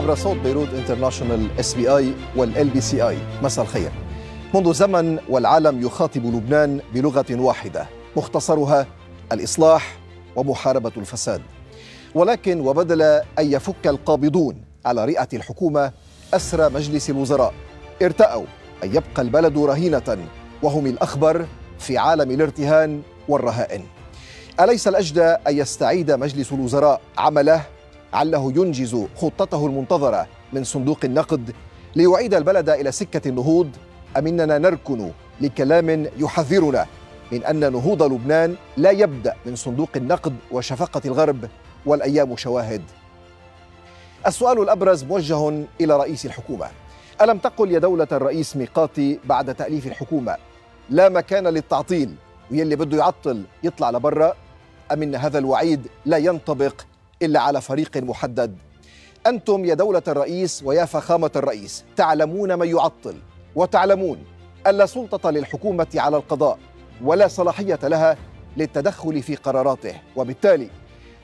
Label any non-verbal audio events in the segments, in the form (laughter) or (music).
عبر صوت بيروت انترناشونال اس بي اي والال بي سي اي مساء الخير منذ زمن والعالم يخاطب لبنان بلغه واحده مختصرها الاصلاح ومحاربه الفساد ولكن وبدل ان يفك القابضون على رئه الحكومه اسرى مجلس الوزراء ارتاوا ان يبقى البلد رهينه وهم الاخبر في عالم الارتهان والرهائن اليس الاجدى ان يستعيد مجلس الوزراء عمله علّه ينجز خطته المنتظرة من صندوق النقد ليعيد البلد إلى سكة النهوض أم إننا نركن لكلام يحذرنا من أن نهوض لبنان لا يبدأ من صندوق النقد وشفقة الغرب والأيام شواهد السؤال الأبرز موجه إلى رئيس الحكومة ألم تقل يا دولة الرئيس ميقاتي بعد تأليف الحكومة لا مكان للتعطيل ويلي بده يعطل يطلع لبرا أم إن هذا الوعيد لا ينطبق إلا على فريق محدد أنتم يا دولة الرئيس ويا فخامة الرئيس تعلمون من يعطل وتعلمون أن لا سلطة للحكومة على القضاء ولا صلاحية لها للتدخل في قراراته وبالتالي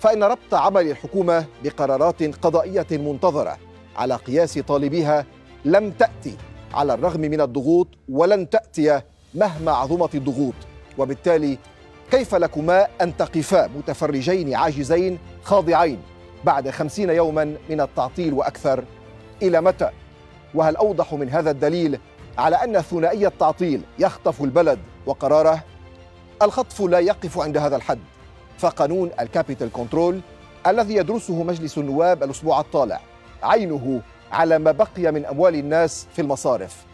فإن ربط عمل الحكومة بقرارات قضائية منتظرة على قياس طالبيها لم تأتي على الرغم من الضغوط ولن تأتي مهما عظمت الضغوط وبالتالي كيف لكما أن تقفا متفرجين عاجزين خاضعين بعد خمسين يوما من التعطيل وأكثر إلى متى؟ وهل أوضح من هذا الدليل على أن ثنائي التعطيل يخطف البلد وقراره؟ الخطف لا يقف عند هذا الحد فقانون الكابيتال كنترول الذي يدرسه مجلس النواب الأسبوع الطالع عينه على ما بقي من أموال الناس في المصارف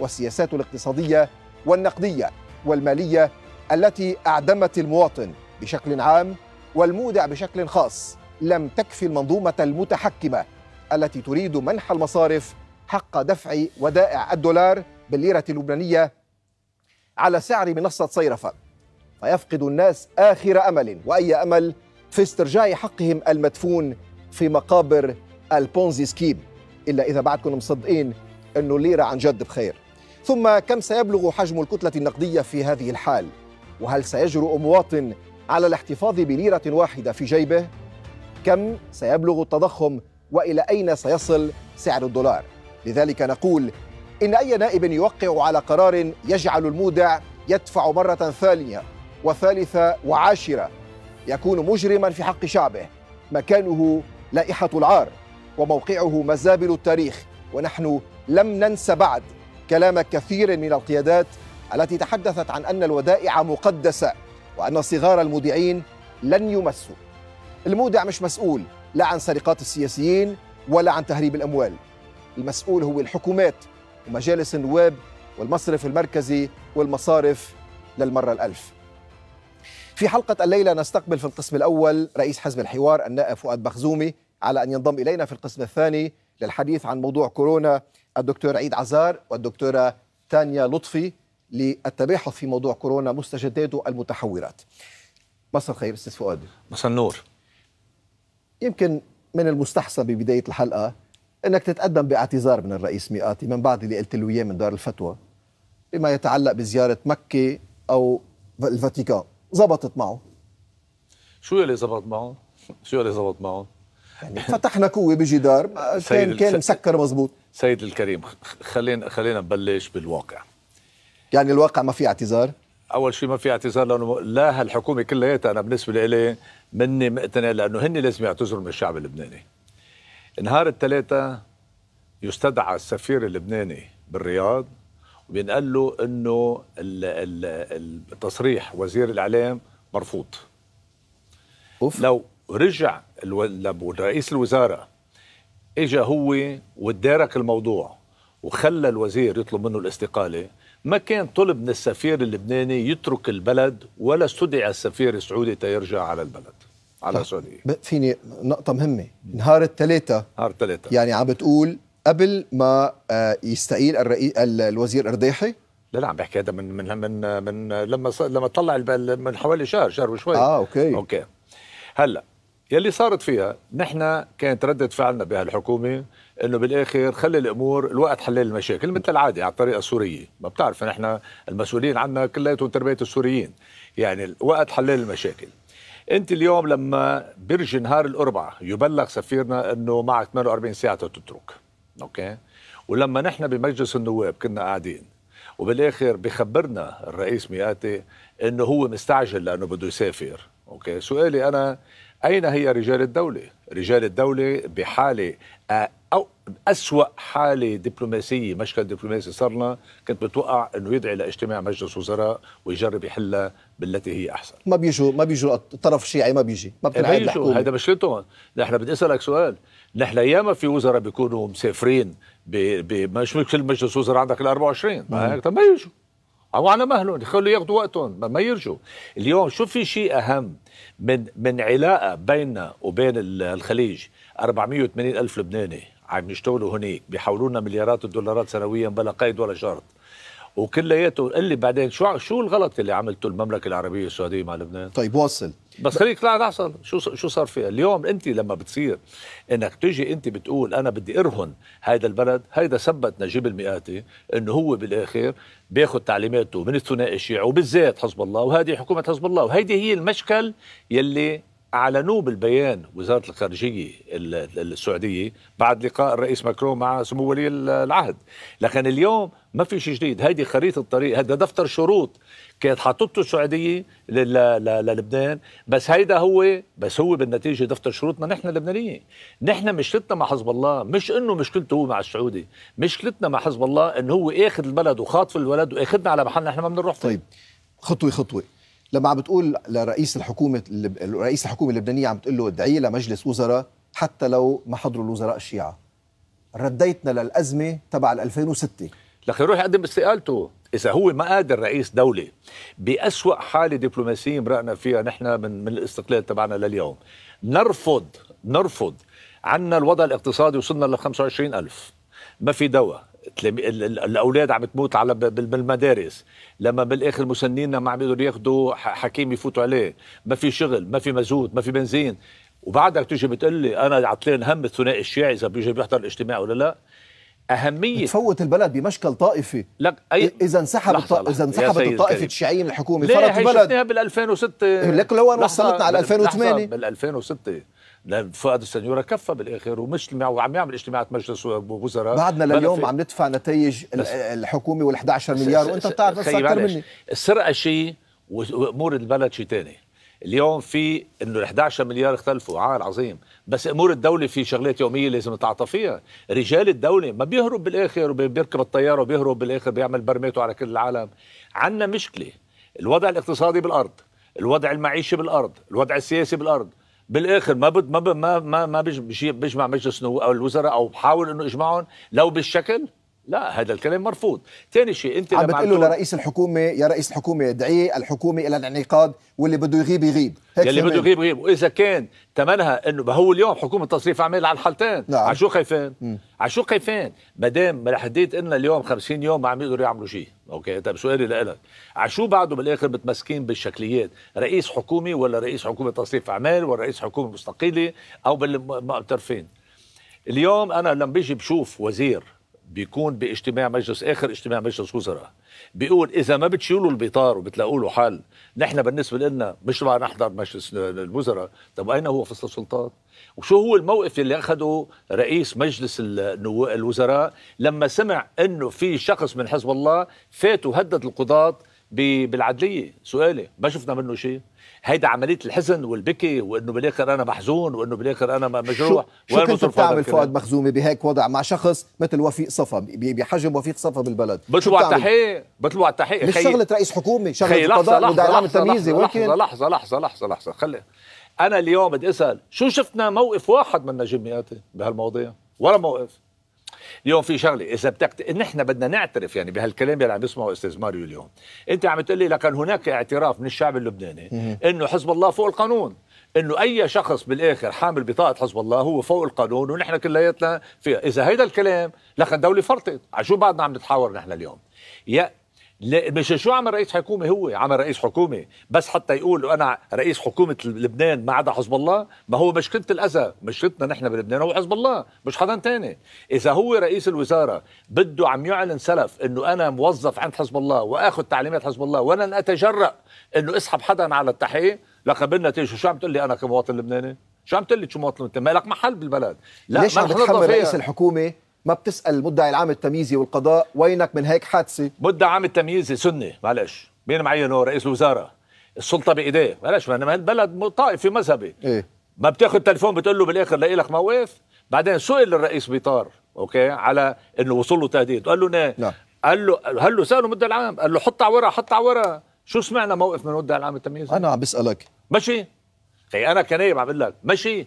والسياسات الاقتصادية والنقدية والمالية التي أعدمت المواطن بشكل عام والمودع بشكل خاص لم تكفي المنظومة المتحكمة التي تريد منح المصارف حق دفع ودائع الدولار بالليرة اللبنانية على سعر منصة صيرفة فيفقد الناس آخر أمل وأي أمل في استرجاع حقهم المدفون في مقابر البونزي سكيم إلا إذا بعدكم مصدقين أنه الليرة عن جد بخير ثم كم سيبلغ حجم الكتلة النقدية في هذه الحال وهل سيجرؤ مواطن على الاحتفاظ بليرة واحدة في جيبه؟ كم سيبلغ التضخم وإلى أين سيصل سعر الدولار؟ لذلك نقول إن أي نائب يوقع على قرار يجعل المودع يدفع مرة ثانية وثالثة وعاشرة يكون مجرما في حق شعبه مكانه لائحة العار وموقعه مزابل التاريخ ونحن لم ننس بعد كلام كثير من القيادات التي تحدثت عن أن الودائع مقدسة وأن صغار المودعين لن يمسوا المودع مش مسؤول لا عن سرقات السياسيين ولا عن تهريب الأموال المسؤول هو الحكومات ومجالس النواب والمصرف المركزي والمصارف للمرة الألف في حلقة الليلة نستقبل في القسم الأول رئيس حزب الحوار النائب فؤاد بخزومي على أن ينضم إلينا في القسم الثاني للحديث عن موضوع كورونا الدكتور عيد عزار والدكتورة تانيا لطفي للتباحث في موضوع كورونا مستجداته المتحورات مساء الخير استاذ فؤاد مساء النور يمكن من المستحسن ببدايه الحلقه انك تتقدم باعتذار من الرئيس مئاتي من بعد اللي قلت له اياه من دار الفتوى بما يتعلق بزياره مكه او الفاتيكان زبطت معه شو اللي زبط معه؟ شو اللي زبط معه؟ يعني فتحنا قوه بجدار كان كان مسكر مزبوط سيد الكريم خلينا خلينا نبلش بالواقع يعني الواقع ما في اعتذار اول شيء ما في اعتذار لانه لا هالحكومه كلياتها انا بالنسبه لي مني مقتنع لانه هن لازم يعتذروا من الشعب اللبناني نهار الثلاثاء يستدعى السفير اللبناني بالرياض وبينقال له انه التصريح وزير الاعلام مرفوض أوف. لو رجع رئيس الوزاره اجى هو ودارك الموضوع وخلى الوزير يطلب منه الاستقاله ما كان طلب من السفير اللبناني يترك البلد ولا استدعى السفير السعودي تيرجع على البلد على طيب، سوريا فيني نقطة مهمة نهار الثلاثة نهار الثلاثة يعني عم بتقول قبل ما آه، يستقيل الرئيس الوزير ارداحي لا لا عم بحكي هذا من من من من لما لما طلع من حوالي شهر شهر وشوي اه اوكي اوكي هلا يلي صارت فيها نحن كانت ردة فعلنا بهالحكومة انه بالاخر خلي الامور الوقت حلال المشاكل مثل العاده على الطريقه السوريه ما بتعرف نحن المسؤولين عنا كلياتهم تربيه السوريين يعني الوقت حلال المشاكل انت اليوم لما برج نهار الاربعاء يبلغ سفيرنا انه معك 48 ساعه تترك اوكي ولما نحن بمجلس النواب كنا قاعدين وبالاخر بخبرنا الرئيس مياتي انه هو مستعجل لانه بده يسافر اوكي سؤالي انا اين هي رجال الدوله رجال الدوله بحاله او اسوا حاله دبلوماسيه مشهد دبلوماسي صار لنا كنت بتوقع انه يدعي لاجتماع مجلس وزراء ويجرب يحلها بالتي هي احسن ما بيجوا ما بيجوا الطرف الشيعي ما بيجي ما بتنعيد إيه، الحكومه هذا مشكلتهم نحن بدي اسالك سؤال نحن ياما في وزراء بيكونوا مسافرين ب مش كل مجلس وزراء عندك ال 24 ما هيك طب ما يجوا او على مهلهم يخلوا ياخذوا وقتهم ما يرجوا اليوم شو في شيء اهم من من علاقه بيننا وبين الخليج 480 الف لبناني عم يشتغلوا هناك بيحولوا لنا مليارات الدولارات سنويا بلا قيد ولا شرط وكلياته قال لي بعدين شو شو الغلط اللي عملته المملكه العربيه السعوديه مع لبنان طيب وصل بس خليك لا لحظه شو شو صار فيها اليوم انت لما بتصير انك تجي انت بتقول انا بدي ارهن هذا البلد هذا ثبت نجيب المئاتي انه هو بالاخر بياخذ تعليماته من الثنائي الشيعي وبالذات حزب الله وهذه حكومه حزب الله وهيدي هي المشكل يلي اعلنوه بالبيان وزاره الخارجيه السعوديه بعد لقاء الرئيس ماكرون مع سمو ولي العهد لكن اليوم ما في شيء جديد هيدي خريطه الطريق هذا دفتر شروط كانت حاطته السعوديه للبنان بس هيدا هو بس هو بالنتيجه دفتر شروطنا نحن اللبنانيه نحن مشكلتنا مع حزب الله مش انه مشكلته هو مع السعودي مشكلتنا مع حزب الله انه هو اخذ البلد وخاطف الولد واخذنا على محل نحن ما بنروح طيب خطوه خطوه لما عم بتقول لرئيس الحكومه رئيس الحكومه اللبنانيه عم بتقول له ادعي لمجلس وزراء حتى لو ما حضروا الوزراء الشيعه رديتنا للازمه تبع 2006 لك يروح يقدم استقالته إذا هو ما قادر رئيس دولة بأسوأ حالة دبلوماسية مرقنا فيها نحن من, من الاستقلال تبعنا لليوم نرفض نرفض عنا الوضع الاقتصادي وصلنا ل 25000 ألف ما في دواء الاولاد عم تموت على بالمدارس لما بالاخر مسنيننا ما عم يقدروا ياخذوا حكيم يفوتوا عليه ما في شغل ما في مزود ما في بنزين وبعدك تيجي بتقول لي انا عطلان هم الثنائي الشيعي اذا بيجي بيحضر الاجتماع ولا لا أهمية تفوت البلد بمشكل طائفي لك أي... إذا انسحب الط... إذا انسحبت الطائفة الشيعية من الحكومة فرط البلد ليه بال 2006 لك لو وصلتنا على 2008 بال 2006 فؤاد السنيوره كفى بالاخر ومش وعم يعمل اجتماعات مجلس وزراء بعدنا لليوم عم ندفع نتائج الحكومه وال11 مليار وانت بتعرف اكثر مني السرقه شيء وامور البلد شيء ثاني اليوم في انه 11 مليار اختلفوا عار عظيم بس امور الدوله في شغلات يوميه لازم نتعاطى فيها رجال الدوله ما بيهرب بالاخر وبيركب الطياره وبيهرب بالاخر بيعمل برميته على كل العالم عندنا مشكله الوضع الاقتصادي بالارض الوضع المعيشي بالارض الوضع السياسي بالارض بالاخر ما بد ما ما ما بيجمع مجلس او الوزراء او بحاول انه يجمعهم لو بالشكل لا هذا الكلام مرفوض ثاني شيء انت عم بتقول له لرئيس الحكومه يا رئيس الحكومه ادعي الحكومه الى الانعقاد واللي بده يغيب يغيب هيك بده يغيب يغيب واذا كان تمنها انه هو اليوم حكومه تصريف اعمال على الحالتين نعم. شو خايفين على شو خايفين ما دام الحديد قلنا اليوم 50 يوم ما عم يقدروا يعملوا شيء اوكي طيب سؤالي لك على شو بعده بالاخر متمسكين بالشكليات رئيس حكومي ولا رئيس حكومه تصريف اعمال ولا رئيس حكومه مستقله او بالمعترفين اليوم انا لما بيجي بشوف وزير بيكون باجتماع مجلس اخر اجتماع مجلس وزراء بيقول اذا ما بتشيلوا البطار وبتلاقوا له حل نحن بالنسبه لنا مش رح نحضر مجلس الوزراء طب اين هو فصل السلطات وشو هو الموقف اللي اخذه رئيس مجلس الوزراء لما سمع انه في شخص من حزب الله فات وهدد القضاه بالعدليه سؤالي ما شفنا منه شيء هيدا عمليه الحزن والبكي وانه بالاخر انا محزون وانه بالاخر انا مجروح شو, شو كنت بتعمل فؤاد مخزومي بهيك وضع مع شخص مثل وفيق صفا بحجم وفيق صفا بالبلد بطلوا على التحقيق بطلوا على التحقيق مش شغله رئيس حكومه شغله قضاء ودعم التمييزي ولكن لحظه لحظه لحظه لحظه لحظه خلي انا اليوم بدي اسال شو شفنا موقف واحد من نجيب مياتي بهالمواضيع ولا موقف اليوم في شغله اذا بتكت... نحن بدنا نعترف يعني بهالكلام اللي عم يسمعه استاذ ماريو اليوم انت عم تقول لي لكن هناك اعتراف من الشعب اللبناني انه حزب الله فوق القانون انه اي شخص بالاخر حامل بطاقه حزب الله هو فوق القانون ونحن كلياتنا فيها اذا هيدا الكلام لكن دوله فرطت على شو بعدنا عم نتحاور نحن اليوم يا مش شو عمل رئيس حكومه هو عمل رئيس حكومه بس حتى يقول انا رئيس حكومه لبنان ما عدا حزب الله ما هو مشكله الاذى مشكلتنا نحن بلبنان هو حزب الله مش حدا تاني اذا هو رئيس الوزاره بده عم يعلن سلف انه انا موظف عند حزب الله واخذ تعليمات حزب الله ولن اتجرأ انه اسحب حدا على التحقيق لقبلنا بالنتيجه شو عم تقول لي انا كمواطن لبناني شو عم تقول لي شو مواطن انت مالك محل بالبلد لا ليش عم بتحمل رئيس الحكومه ما بتسال المدعي العام التمييزي والقضاء وينك من هيك حادثه مدعي عام التمييزي سني معلش مين معينه رئيس الوزراء السلطه بايديه معلش ما انا بلد طائفي مذهبي إيه؟ ما بتاخذ تليفون بتقول له بالاخر لاقي لك موقف بعدين سئل الرئيس بيطار اوكي على انه وصل له تهديد قال له نعم نا. قال له قال له ساله مدعي العام قال له حط على ورقه حط على ورقه شو سمعنا موقف من مدعي العام التمييزي انا عم بسالك ماشي خي انا كنايب عم بقول لك ماشي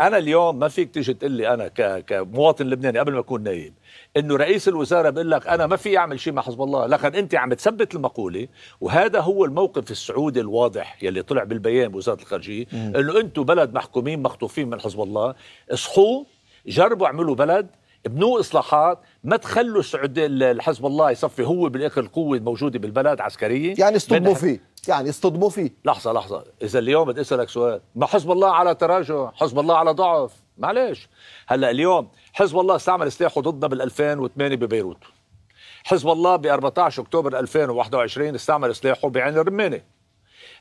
انا اليوم ما فيك تيجي تقول لي انا كمواطن لبناني قبل ما اكون نايب انه رئيس الوزراء بيقول لك انا ما في اعمل شيء مع حزب الله لكن انت عم تثبت المقوله وهذا هو الموقف السعودي الواضح يلي طلع بالبيان بوزاره الخارجيه انه انتم بلد محكومين مخطوفين من حزب الله اصحوا جربوا اعملوا بلد بنو اصلاحات ما تخلوا السعوديه الحزب الله يصفي هو بالاخر القوه الموجوده بالبلد عسكريه يعني اصطدموا فيه يعني اصطدموا فيه لحظه لحظه اذا اليوم بدي اسالك سؤال ما حزب الله على تراجع حزب الله على ضعف معلش هلا اليوم حزب الله استعمل سلاحه ضدنا بال2008 ببيروت حزب الله ب 14 اكتوبر 2021 استعمل سلاحه بعين الرمانه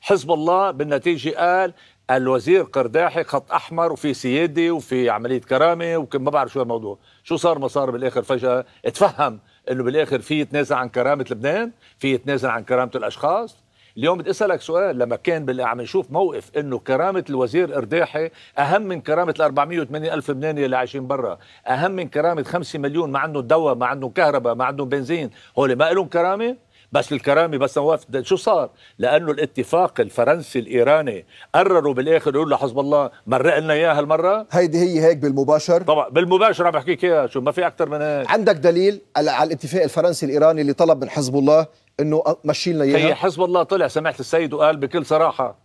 حزب الله بالنتيجه قال الوزير قرداحي خط احمر وفي سيدي وفي عمليه كرامه وما بعرف شو الموضوع شو صار ما صار بالاخر فجاه اتفهم انه بالاخر في يتنازل عن كرامه لبنان في يتنازل عن كرامه الاشخاص اليوم بدي اسالك سؤال لما كان عم نشوف موقف انه كرامه الوزير ارداحي اهم من كرامه ال 480 الف لبناني اللي عايشين برا اهم من كرامه 5 مليون ما عندهم دواء ما عندهم كهرباء ما عندهم بنزين هول ما لهم كرامه بس الكرامه بس نوافق شو صار لانه الاتفاق الفرنسي الايراني قرروا بالاخر يقولوا لحزب الله مرق لنا اياها هالمره هيدي هي هيك بالمباشر طبعا بالمباشر عم بحكيك اياها شو ما في اكثر من هيك عندك دليل على الاتفاق الفرنسي الايراني اللي طلب من حزب الله انه مشي لنا اياها هي حزب الله طلع سمعت السيد وقال بكل صراحه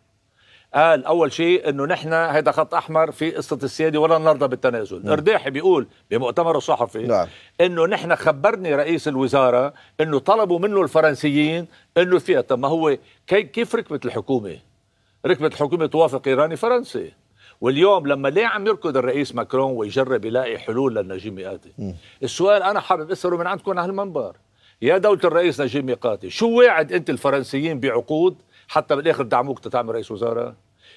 قال اول شيء انه نحن هيدا خط احمر في قصه السياده ولا نرضى بالتنازل نعم. ارداحي بيقول بمؤتمر الصحفي نعم. انه نحن خبرني رئيس الوزاره انه طلبوا منه الفرنسيين انه فيها طب ما هو كيف ركبت الحكومه ركبت الحكومه توافق ايراني فرنسي واليوم لما ليه عم يركض الرئيس ماكرون ويجرب يلاقي حلول للنجيب ميقاتي السؤال انا حابب اساله من عندكم على المنبر يا دولة الرئيس نجيب ميقاتي شو واعد انت الفرنسيين بعقود حتى بالاخر دعموك تتعمل رئيس وزراء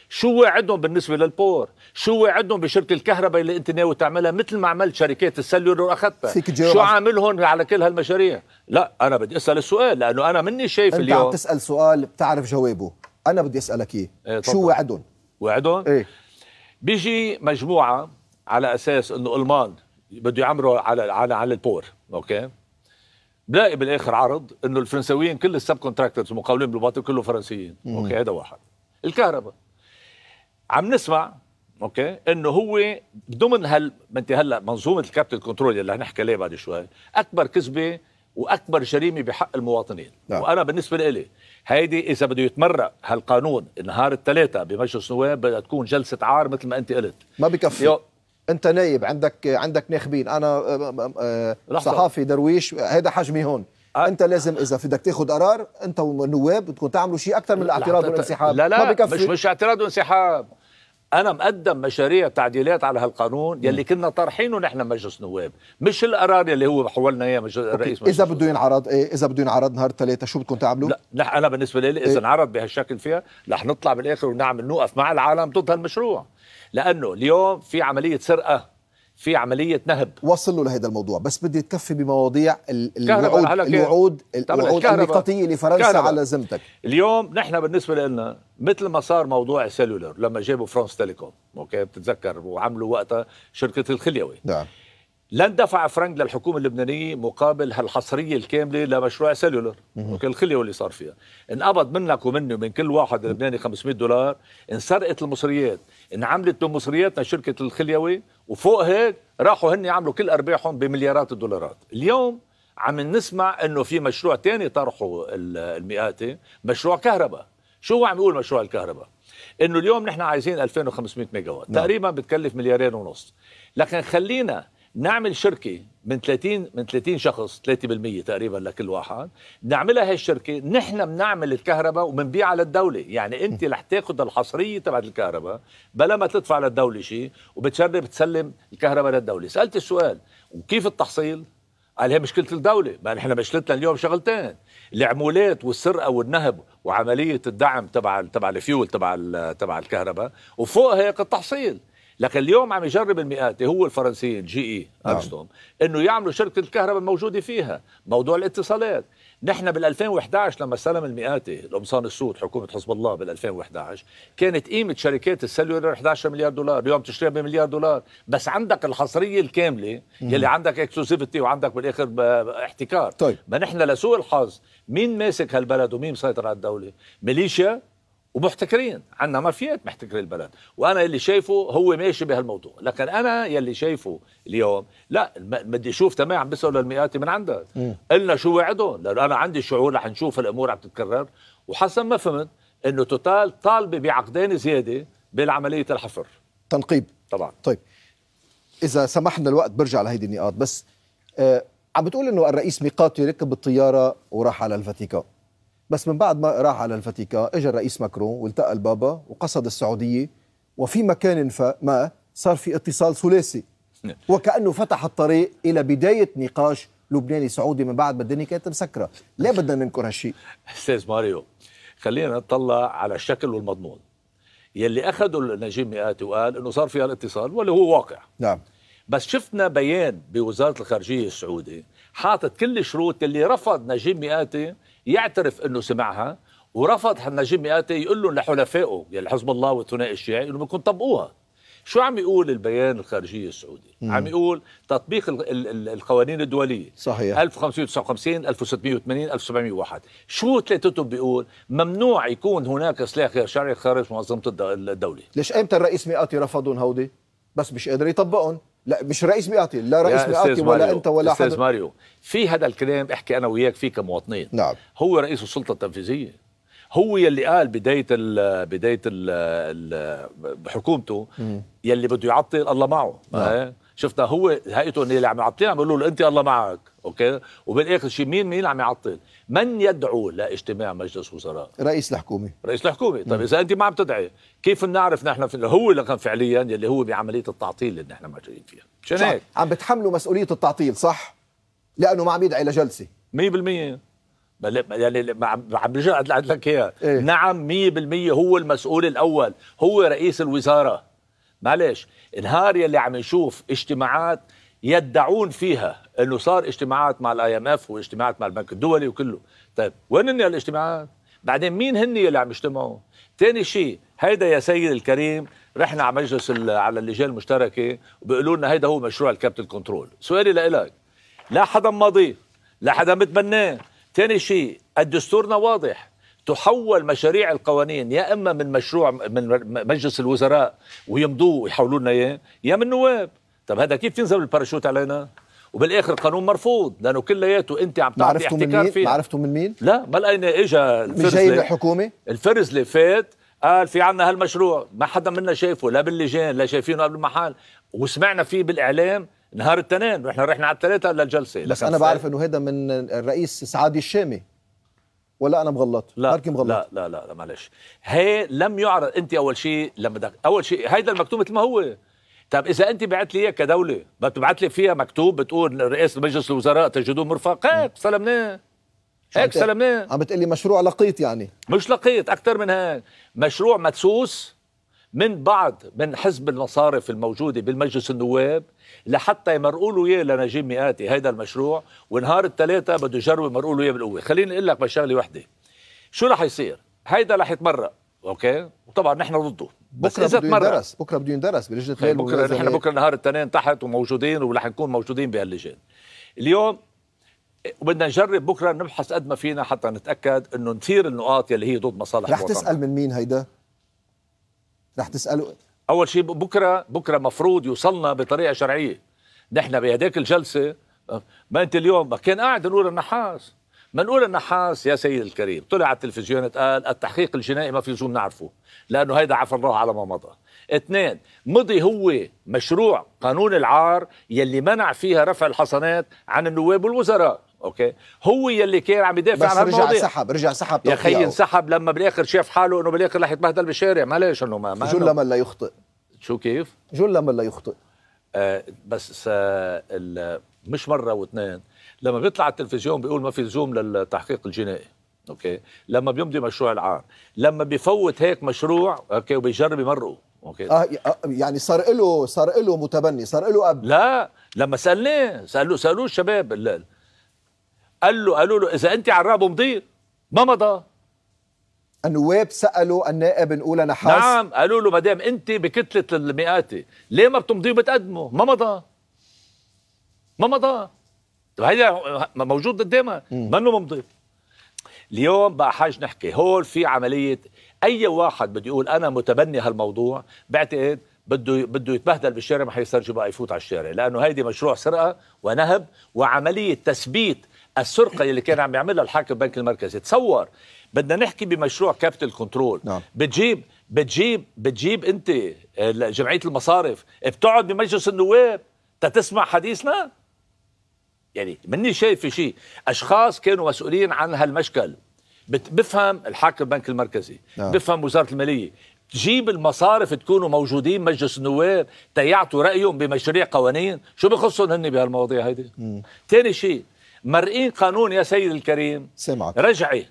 شو وعدهم بالنسبه للبور شو وعدهم بشركه الكهرباء اللي انت ناوي تعملها مثل ما عملت شركات السلولر واخذتها شو عاملهم على كل هالمشاريع لا انا بدي اسال السؤال لانه انا مني شايف انت اليوم انت عم تسال سؤال بتعرف جوابه انا بدي اسالك اياه، إيه شو وعدهم وعدهم ايه بيجي مجموعه على اساس انه المان بده يعمروا على على على البور اوكي بلاقي بالاخر عرض انه الفرنساويين كل السب كونتراكتورز المقاولين بالباطن كله فرنسيين مم. اوكي هذا واحد الكهرباء عم نسمع اوكي انه هو ضمن هال انت هلا منظومه الكابيتال كنترول اللي نحكي عليه بعد شوي اكبر كذبه واكبر جريمه بحق المواطنين نعم. وانا بالنسبه لي هيدي اذا بده يتمرق هالقانون نهار الثلاثاء بمجلس النواب بدها تكون جلسه عار مثل ما انت قلت ما بكفي انت نايب عندك عندك ناخبين انا آه، آه، آه، صحافي درويش هذا حجمي هون أ... انت لازم اذا بدك تاخذ قرار انت والنواب بدكم تعملوا شيء اكثر من الاعتراض والانسحاب لا لا مش مش اعتراض وانسحاب انا مقدم مشاريع تعديلات على هالقانون يلي كنا طرحينه نحن مجلس نواب مش القرار يلي هو حولنا اياه مجلس الرئيس مجلس اذا بده ينعرض إيه اذا بده ينعرض نهار ثلاثة شو بدكم تعملوا لا انا بالنسبه لي اذا إيه. انعرض بهالشكل فيها رح نطلع بالاخر ونعمل نوقف مع العالم ضد هالمشروع لانه اليوم في عمليه سرقه في عمليه نهب وصلوا لهذا الموضوع بس بدي تكفي بمواضيع الوعود الوعود الوعود النقطيه لفرنسا كهرباء. على زمتك اليوم نحن بالنسبه لنا مثل ما صار موضوع السيلولر لما جابوا فرانس تيليكوم اوكي بتتذكر وعملوا وقتها شركه الخليوي نعم لن دفع فرنك للحكومه اللبنانيه مقابل هالحصريه الكامله لمشروع سيلولر وكل الخليه واللي صار فيها انقبض منك ومني ومن كل واحد لبناني 500 دولار انسرقت المصريات انعملت بمصرياتنا شركه الخليوي وفوق هيك راحوا هن يعملوا كل ارباحهم بمليارات الدولارات اليوم عم نسمع انه في مشروع تاني طرحه المئاتي مشروع كهرباء شو هو عم يقول مشروع الكهرباء انه اليوم نحن عايزين 2500 ميجا وات تقريبا بتكلف مليارين ونص لكن خلينا نعمل شركه من 30 من 30 شخص 3% تقريبا لكل واحد نعملها هي الشركه نحن بنعمل الكهرباء وبنبيعها للدوله يعني انت رح تاخذ الحصريه تبعت الكهرباء بلا ما تدفع للدوله شيء وبتشرب تسلم الكهرباء للدوله سالت السؤال وكيف التحصيل قال هي مشكله الدوله ما نحن مشكلتنا اليوم شغلتين العمولات والسرقه والنهب وعمليه الدعم تبع تبع الفيول تبع تبع الكهرباء وفوق هيك التحصيل لكن اليوم عم يجرب المئات هو الفرنسيين جي اي نعم. ارستون انه يعملوا شركه الكهرباء الموجوده فيها موضوع الاتصالات نحن بال 2011 لما استلم المئاتي القمصان السود حكومه حزب الله بال 2011 كانت قيمه شركات السلولر 11 مليار دولار اليوم تشتريها بمليار دولار بس عندك الحصريه الكامله يلي عندك اكسكلوسيفيتي وعندك بالاخر احتكار طيب ما نحن لسوء الحظ مين ماسك هالبلد ومين مسيطر على الدوله ميليشيا ومحتكرين عندنا مافيات محتكر البلد وانا اللي شايفه هو ماشي بهالموضوع لكن انا يلي شايفه اليوم لا بدي اشوف تمام عم بيسالوا المئات من عندك قلنا شو وعدهم لانه انا عندي شعور رح نشوف الامور عم تتكرر وحسب ما فهمت انه توتال طالبه بعقدين زياده بالعمليه الحفر تنقيب طبعا طيب اذا سمحنا الوقت برجع لهيدي النقاط بس آه عم بتقول انه الرئيس ميقاتي ركب الطياره وراح على الفاتيكان بس من بعد ما راح على الفاتيكا اجى الرئيس ماكرون والتقى البابا وقصد السعوديه وفي مكان ما صار في اتصال ثلاثي نعم. وكانه فتح الطريق الى بدايه نقاش لبناني سعودي من بعد ما الدنيا كانت مسكره، ليه بدنا ننكر هالشيء استاذ ماريو خلينا نطلع على الشكل والمضمون يلي اخذوا نجيب مئاتي وقال انه صار في هالاتصال واللي هو واقع نعم بس شفنا بيان بوزاره الخارجيه السعودي حاطط كل الشروط اللي رفض نجيب مئاتي يعترف انه سمعها ورفض نجيب مئاتي يقول لهم لحلفائه يعني حزب الله والثنائي الشيعي انه بدكم طبقوها شو عم يقول البيان الخارجيه السعودي؟ مم. عم يقول تطبيق الـ الـ القوانين الدوليه صحيح 1559 1680 1701 شو ثلاثتهم بيقول؟ ممنوع يكون هناك سلاح غير شرعي خارج منظمه الدوله ليش ايمتى الرئيس مئاتي رفضهم هودي؟ بس مش قادر يطبقهم لا مش رئيس مئاتي لا رئيس مئاتي ولا ماريو. انت ولا استاذ حد... ماريو في هذا الكلام احكي انا وياك فيه كمواطنين نعم هو رئيس السلطه التنفيذيه هو يلي قال بدايه الـ بدايه ال حكومته يلي بده يعطل الله معه نعم. إيه؟ شفت هو هيئته اللي عم يعطيه عم بيقولوا له انت الله معك اوكي وبالاخر شيء مين مين عم يعطل من يدعو لاجتماع مجلس وزراء رئيس الحكومه رئيس الحكومه طيب اذا انت ما عم تدعي كيف بنعرف نحن في هو اللي كان فعليا اللي هو بعمليه التعطيل اللي نحن موجودين فيها مشان هيك عم بتحملوا مسؤوليه التعطيل صح لانه ما عم يدعي لجلسه 100% يعني عم برجع لك اياها إيه. نعم 100% هو المسؤول الاول هو رئيس الوزاره معلش نهار يلي عم نشوف اجتماعات يدعون فيها انه صار اجتماعات مع الاي ام اف واجتماعات مع البنك الدولي وكله طيب وين هن الاجتماعات بعدين مين هن اللي عم يجتمعوا ثاني شيء هيدا يا سيد الكريم رحنا على مجلس على اللجان المشتركه وبيقولوا لنا هيدا هو مشروع الكابتن كنترول سؤالي لإلك لا حدا ماضي لا حدا متبناه ثاني شيء الدستورنا واضح تحول مشاريع القوانين يا اما من مشروع من مجلس الوزراء ويمضوه ويحولوا لنا اياه يا من نواب طب هذا كيف ينزل الباراشوت علينا وبالاخر قانون مرفوض لانه كلياته انت عم تعطي احتكار فيه عرفتوا من مين لا ما لقينا اجى الفرز من جاي الحكومه اللي فات قال في عنا هالمشروع ما حدا منا شايفه لا باللجان لا شايفينه قبل المحل وسمعنا فيه بالاعلام نهار التنين ونحن رحنا على الثلاثه للجلسه بس انا بعرف انه هذا من الرئيس سعادي الشامي ولا انا مغلط لا ماركي مغلط لا لا لا, لا معلش هي لم يعرض انت اول شيء لما بدك اول شيء هيدا المكتوب مثل ما هو طب اذا انت بعت لي اياه كدوله ما بتبعت لي فيها مكتوب بتقول رئاسه مجلس الوزراء تجدون مرفق هيك سلمناه هيك سلمناه عم بتقلي مشروع لقيط يعني مش لقيط اكثر من هيك مشروع مدسوس من بعض من حزب المصارف الموجوده بالمجلس النواب لحتى يمرقوا له اياه لنجيب مئاتي هيدا المشروع ونهار الثلاثه بده يجربوا يمرقوا له اياه بالقوه خليني اقول لك بس شغله وحده شو رح يصير هيدا رح يتمرق اوكي وطبعا نحن ضده بكره بده يندرس بكره بده يندرس بلجنه إيه، الليل بكره نحن بكره نهار الاثنين تحت وموجودين ورح نكون موجودين بهاللجان اليوم وبدنا نجرب بكره نبحث قد ما فينا حتى نتاكد انه نثير النقاط يلي هي ضد مصالح رح تسال من مين هيدا؟ رح تساله اول شيء بكره بكره مفروض يوصلنا بطريقه شرعيه نحن بهداك الجلسه ما انت اليوم ما كان قاعد نقول النحاس ما نقول النحاس يا سيد الكريم طلع على التلفزيون قال التحقيق الجنائي ما في لزوم نعرفه لانه هيدا الله على ما مضى اثنين مضي هو مشروع قانون العار يلي منع فيها رفع الحصانات عن النواب والوزراء اوكي هو يلي كان عم يدافع عن هالمواضيع رجع سحب رجع سحب يا اخي انسحب لما بالاخر شاف حاله انه بالاخر رح يتبهدل بالشارع ليش انه ما, ما جل من لا يخطئ شو كيف؟ جل من لا يخطئ آه بس آه مش مره واثنين لما بيطلع على التلفزيون بيقول ما في لزوم للتحقيق الجنائي اوكي لما بيمضي مشروع العار لما بفوت هيك مشروع اوكي وبيجرب يمرقه اوكي آه،, آه يعني صار له صار له متبني صار له اب لا لما سالناه سالوه سالوه الشباب قال له قالوا له اذا انت عراب مضير ما مضى النواب سالوا النائب نقول انا حاس نعم قالوا له ما دام انت بكتله المئات ليه ما بتمضي وبتقدمه ما مضى ما مضى طب هيدا موجود قدامها منه ممضي اليوم بقى حاج نحكي هول في عمليه اي واحد بده يقول انا متبني هالموضوع بعتقد بده بده يتبهدل بالشارع ما حيصير بقى يفوت على الشارع لانه هيدي مشروع سرقه ونهب وعمليه تثبيت السرقه اللي كان عم بيعملها الحاكم البنك المركزي تصور بدنا نحكي بمشروع كابيتال كنترول نعم. بتجيب بتجيب بتجيب انت آه، جمعيه المصارف بتقعد بمجلس النواب تتسمع حديثنا يعني مني شايف في شيء اشخاص كانوا مسؤولين عن هالمشكل بفهم الحاكم البنك المركزي نعم. بفهم وزاره الماليه تجيب المصارف تكونوا موجودين مجلس النواب تيعطوا رايهم بمشاريع قوانين شو بخصهم هن بهالمواضيع هيدي ثاني شيء مرئين قانون يا سيد الكريم سمعك رجعي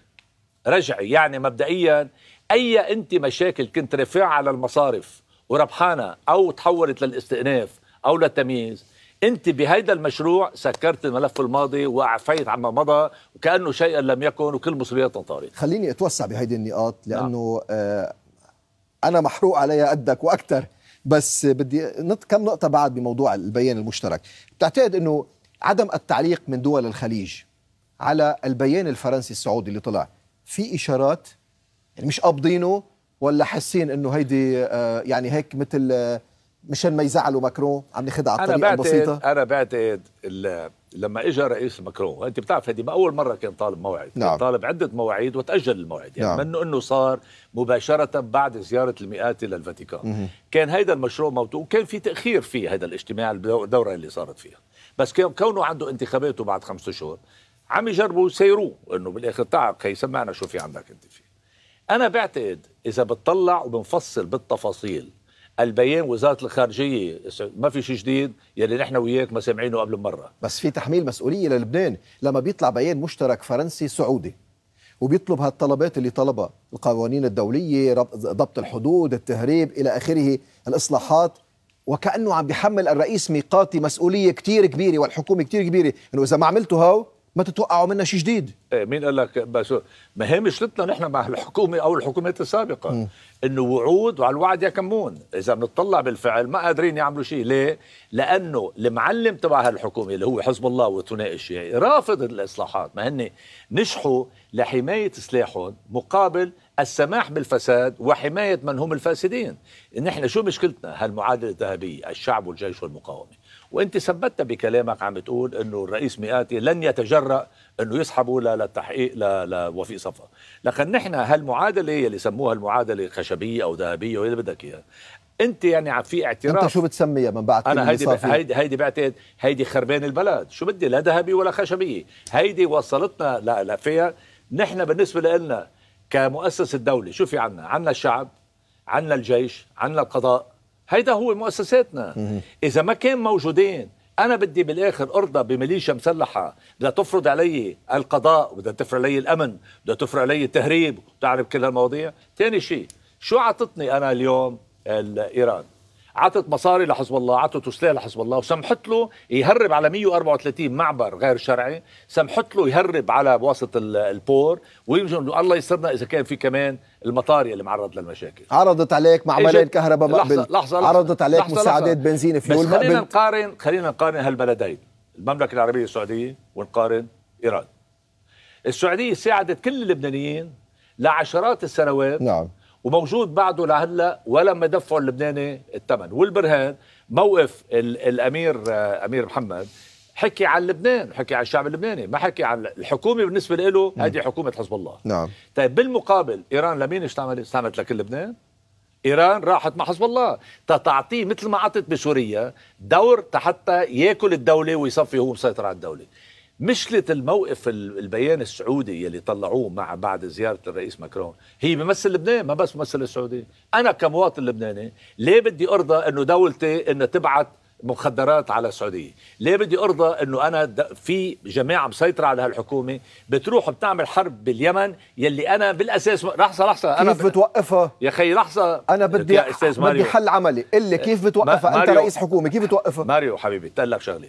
رجعي يعني مبدئيا اي انت مشاكل كنت رفع على المصارف وربحانه او تحولت للاستئناف او للتمييز انت بهيدا المشروع سكرت الملف الماضي وعفيت عما مضى وكانه شيئا لم يكن وكل مصريات طارت خليني اتوسع بهيدي النقاط نعم. لانه نعم. انا محروق عليها قدك واكثر بس بدي نط كم نقطه بعد بموضوع البيان المشترك بتعتقد انه عدم التعليق من دول الخليج على البيان الفرنسي السعودي اللي طلع في اشارات يعني مش قابضينه ولا حاسين انه هيدي آه، يعني هيك مثل آه، مشان ما يزعلوا ماكرون عم ناخدها على الطريقه البسيطه انا بعتقد لما اجى رئيس ماكرون انت بتعرف هذه ما اول مره كان طالب موعد نعم. كان طالب عده مواعيد وتاجل الموعد يعني نعم. منه انه صار مباشره بعد زياره المئات للفاتيكان مه. كان هيدا المشروع موضوع وكان في تاخير فيه هذا الاجتماع الدوره اللي صارت فيها بس كونه عنده انتخاباته بعد خمسة شهور عم يجربوا يسيروه انه بالاخر خي سمعنا شو في عندك انت فيه انا بعتقد اذا بتطلع وبنفصل بالتفاصيل البيان وزاره الخارجيه ما في شيء جديد يلي نحن وياك ما سامعينه قبل مره بس في تحميل مسؤوليه للبنان لما بيطلع بيان مشترك فرنسي سعودي وبيطلب هالطلبات اللي طلبها القوانين الدوليه ضبط الحدود التهريب الى اخره الاصلاحات وكانه عم بيحمل الرئيس ميقاتي مسؤوليه كتير كبيره والحكومه كتير كبيره انه اذا ما عملتوا هاو ما تتوقعوا منا شيء جديد إيه مين قال لك بس ما هي مشكلتنا نحن مع الحكومه او الحكومات السابقه انه وعود وعلى الوعد يكمون اذا بنطلع بالفعل ما قادرين يعملوا شيء ليه لانه المعلم تبع هالحكومه اللي هو حزب الله والثنائي الشيعي رافض الاصلاحات ما هن نجحوا لحمايه سلاحهم مقابل السماح بالفساد وحماية من هم الفاسدين نحن شو مشكلتنا هالمعادلة الذهبية الشعب والجيش والمقاومة وانت ثبتت بكلامك عم بتقول انه الرئيس مئاتي لن يتجرأ انه يسحبوا للتحقيق لوفيق صفا لكن نحن هالمعادله اللي سموها المعادله خشبيه او ذهبيه واللي بدك اياها انت يعني عم في اعتراف انت شو بتسميها من بعد انا هيدي هيدي هيدي بعتقد هيدي خربان البلد شو بدي لا ذهبي ولا خشبيه هيدي وصلتنا لا لا فيها نحن بالنسبه لنا كمؤسسه دوله شو في عنا عنا الشعب عنا الجيش عنا القضاء هيدا هو مؤسساتنا اذا ما كان موجودين انا بدي بالاخر ارضى بميليشيا مسلحه بدها تفرض علي القضاء وبدها تفرض علي الامن بدها تفرض علي التهريب وتعرف كل هالمواضيع ثاني شيء شو عطتني انا اليوم ايران عطت مصاري لحزب الله عطت سلاح لحزب الله وسمحت له يهرب على 134 معبر غير شرعي سمحت له يهرب على بواسطة البور ويمجن الله يسرنا إذا كان في كمان المطار اللي معرض للمشاكل عرضت عليك معملين كهرباء مقبل لحظة, لحظة لحظة عرضت عليك لحظة مساعدات لحظة بنزين فيول بس خلينا نقارن خلينا نقارن هالبلدين المملكة العربية السعودية ونقارن إيران السعودية ساعدت كل اللبنانيين لعشرات السنوات نعم وموجود بعده لهلا ولا يدفعوا اللبناني الثمن والبرهان موقف الامير امير محمد حكي عن لبنان حكي عن الشعب اللبناني ما حكي عن الحكومه بالنسبه له هذه حكومه حزب الله نعم طيب بالمقابل ايران لمين استعملت استعملت لكل لبنان ايران راحت مع حزب الله تعطيه مثل ما اعطت بسوريا دور حتى ياكل الدوله ويصفي هو مسيطر على الدوله مشكلة الموقف البيان السعودي يلي طلعوه مع بعد زيارة الرئيس ماكرون هي بمثل لبنان ما بس بمثل السعودية أنا كمواطن لبناني ليه بدي أرضى أنه دولتي أنه تبعت مخدرات على السعودية ليه بدي أرضى أنه أنا في جماعة مسيطرة على هالحكومة بتروح بتعمل حرب باليمن يلي أنا بالأساس لحظة لحظة أنا كيف ب... بتوقفها يا خي لحظة أنا بدي يا أستاذ ماريو. بدي حل عملي قل لي كيف بتوقفها ما... أنت ماريو... رئيس حكومة كيف بتوقفها ماريو حبيبي تقول لك شغلة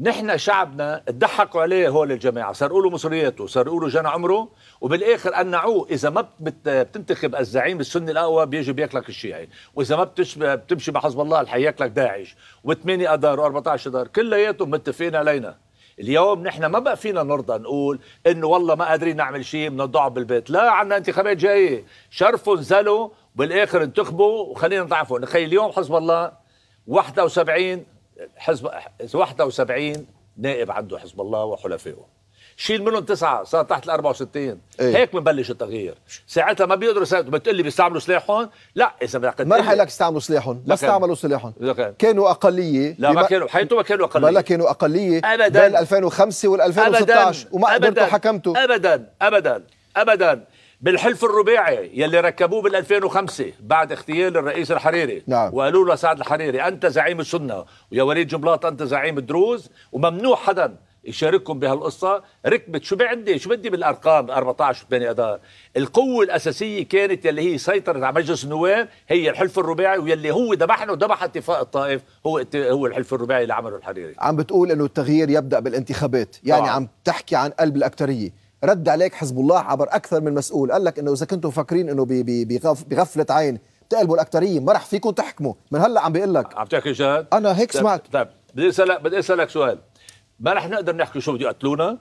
نحن شعبنا ضحكوا عليه هول الجماعه صار يقولوا مصرياته صار يقولوا جنى عمره وبالاخر قنعوه اذا ما بتنتخب الزعيم السني الاقوى بيجي بياكلك الشيعي واذا ما بتمشي مع حزب الله حياكلك داعش و8 أدار و14 أدار كلياتهم متفقين علينا اليوم نحن ما بقى فينا نرضى نقول انه والله ما قادرين نعمل شيء بدنا نضعف بالبيت لا عندنا انتخابات جايه شرفوا نزلوا بالاخر انتخبوا وخلينا نضعفوا نخيل اليوم حزب الله 71 حزب 71 نائب عنده حزب الله وحلفائه شيل منهم تسعه صار تحت ال 64 إيه؟ هيك بنبلش التغيير ساعتها ما بيقدروا ساعتها بتقول لي بيستعملوا سلاحهم لا اذا بدك ما رح لك استعملوا سلاحهم ما استعملوا سلاحهم كانوا اقليه لا ما كانوا حيث ما كانوا اقليه بلا كانوا اقليه ابدا بين 2005 وال 2016 وما قدرتوا حكمتوا ابدا ابدا ابدا بالحلف الرباعي يلي ركبوه بال 2005 بعد اغتيال الرئيس الحريري نعم. وقالوا له سعد الحريري انت زعيم السنه ويا وليد جبلاط انت زعيم الدروز وممنوع حدا يشارككم بهالقصة ركبت شو عندي شو بدي بالأرقام 14 بني أدار القوة الأساسية كانت يلي هي سيطرت على مجلس النواب هي الحلف الرباعي واللي هو دبحنا ودبح اتفاق الطائف هو هو الحلف الرباعي اللي عمله الحريري عم بتقول إنه التغيير يبدأ بالانتخابات يعني طبعا. عم تحكي عن قلب الأكترية رد عليك حزب الله عبر اكثر من مسؤول قال لك انه اذا كنتم فاكرين انه بغفله عين بتقلبوا الاكثريه ما رح فيكم تحكموا من هلا عم بيقول لك عم تحكي جاد انا هيك طيب، سمعت طيب بدي اسالك بدي اسالك سؤال ما رح نقدر نحكي شو بده يقتلونا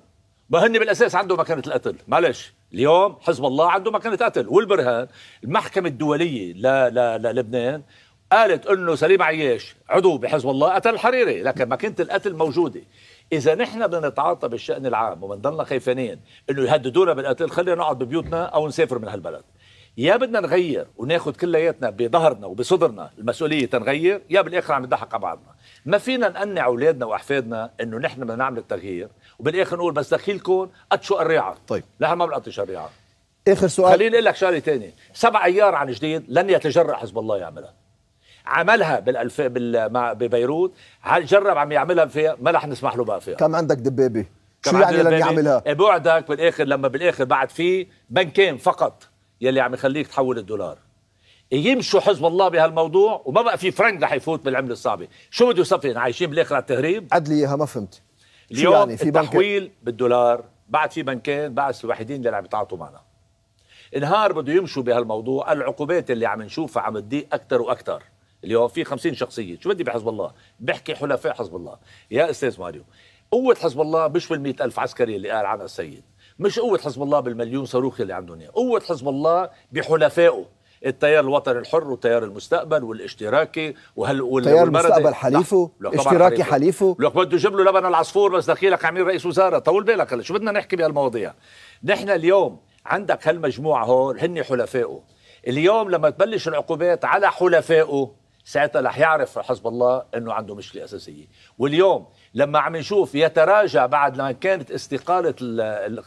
ما هن بالاساس عنده مكانه القتل معلش اليوم حزب الله عنده مكانه قتل والبرهان المحكمه الدوليه للبنان قالت انه سليم عياش عضو بحزب الله قتل الحريري لكن مكانه القتل موجوده اذا نحن بدنا نتعاطى بالشان العام وبنضلنا خايفانين انه يهددونا بالقتل خلينا نقعد ببيوتنا او نسافر من هالبلد يا بدنا نغير وناخذ كلياتنا بظهرنا وبصدرنا المسؤوليه تنغير يا بالاخر عم نضحك على بعضنا ما فينا نقنع اولادنا واحفادنا انه نحن بدنا نعمل التغيير وبالاخر نقول بس دخيلكم قطشوا الريعه طيب نحن ما بنقطش الريعه اخر سؤال خليني اقول لك شغله ثانيه سبع ايار عن جديد لن يتجرأ حزب الله يعملها عملها بالالف بال... ببيروت جرب عم يعملها بفيق ما رح نسمح له بقى فيها كم عندك دبابه شو يعني لن يعملها إيه، بعدك بالاخر لما بالاخر بعد في بنكين فقط يلي عم يخليك تحول الدولار يمشوا حزب الله بهالموضوع وما بقى في فرنك رح يفوت بالعمله الصعبه شو بده يصفي عايشين بالاخر على التهريب عد لي اياها ما فهمت اليوم يعني في التحويل بنك... بالدولار بعد في بنكين بعد الوحيدين اللي عم يتعاطوا معنا انهار بده يمشوا بهالموضوع العقوبات اللي عم نشوفها عم تضيق اكثر واكثر اللي هو في 50 شخصيه شو بدي بحزب الله بحكي حلفاء حزب الله يا استاذ ماريو قوه حزب الله مش بال ألف عسكري اللي قال عنها السيد مش قوه حزب الله بالمليون صاروخ اللي عندهم اياه قوه حزب الله بحلفائه التيار الوطني الحر وتيار المستقبل والاشتراكي وهل تيار المستقبل حليفه اشتراكي حليفه لو بده يجيب له لبن العصفور بس دخيلك عميل رئيس وزاره طول بالك هلا شو بدنا نحكي بهالمواضيع نحن اليوم عندك هالمجموعه هون هن حلفائه اليوم لما تبلش العقوبات على حلفائه ساعتها رح يعرف حزب الله انه عنده مشكله اساسيه واليوم لما عم نشوف يتراجع بعد ما كانت استقاله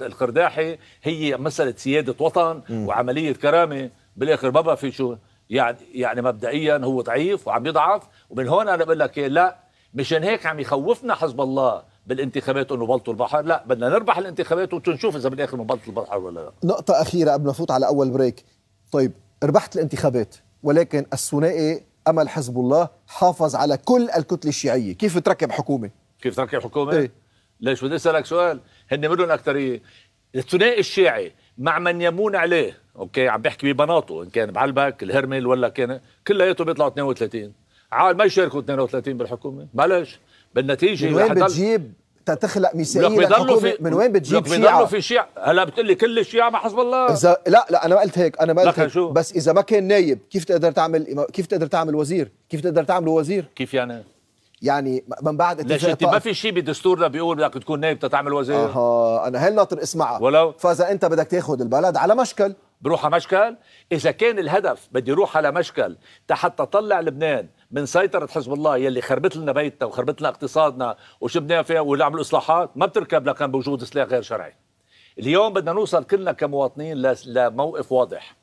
القرداحي هي مساله سياده وطن وعمليه كرامه بالاخر ما بقى في شو يعني يعني مبدئيا هو ضعيف وعم يضعف ومن هون انا بقول لك إيه، لا مشان هيك عم يخوفنا حزب الله بالانتخابات انه بلطوا البحر لا بدنا نربح الانتخابات وتنشوف اذا بالاخر بنبلطوا البحر ولا لا نقطه اخيره قبل ما نفوت على اول بريك طيب ربحت الانتخابات ولكن الثنائي امل حزب الله حافظ على كل الكتله الشيعيه كيف تركب حكومه كيف تركب حكومه إيه؟ ليش بدي اسالك سؤال هن منهم اكثريه الثنائي الشيعي مع من يمون عليه اوكي عم بيحكي ببناطه ان كان بعلبك الهرمل ولا كان كلياتهم بيطلعوا 32 عاد ما يشاركوا 32 بالحكومه معلش بالنتيجه من وين بتجيب تخلق ميثاقيه بيضلوا في من وين بتجيب شيعة بيضلوا في شيعة هلا بتقول لي كل الشيعة مع حزب الله اذا لا لا انا ما قلت هيك انا ما قلت هيك شو. بس اذا ما كان نايب كيف تقدر تعمل كيف تقدر تعمل وزير كيف تقدر تعمل وزير كيف يعني يعني من بعد ليش انت ما في شيء بدستورنا بيقول بدك تكون نايب تتعمل وزير اها انا هل ناطر اسمعها ولو فاذا انت بدك تاخذ البلد على مشكل بروح على مشكل اذا كان الهدف بدي روح على مشكل حتى طلع لبنان من سيطره حزب الله يلي خربت لنا بيتنا وخربت لنا اقتصادنا وشبنا فيها ونعمل اصلاحات ما بتركب لكان بوجود سلاح غير شرعي اليوم بدنا نوصل كلنا كمواطنين لموقف واضح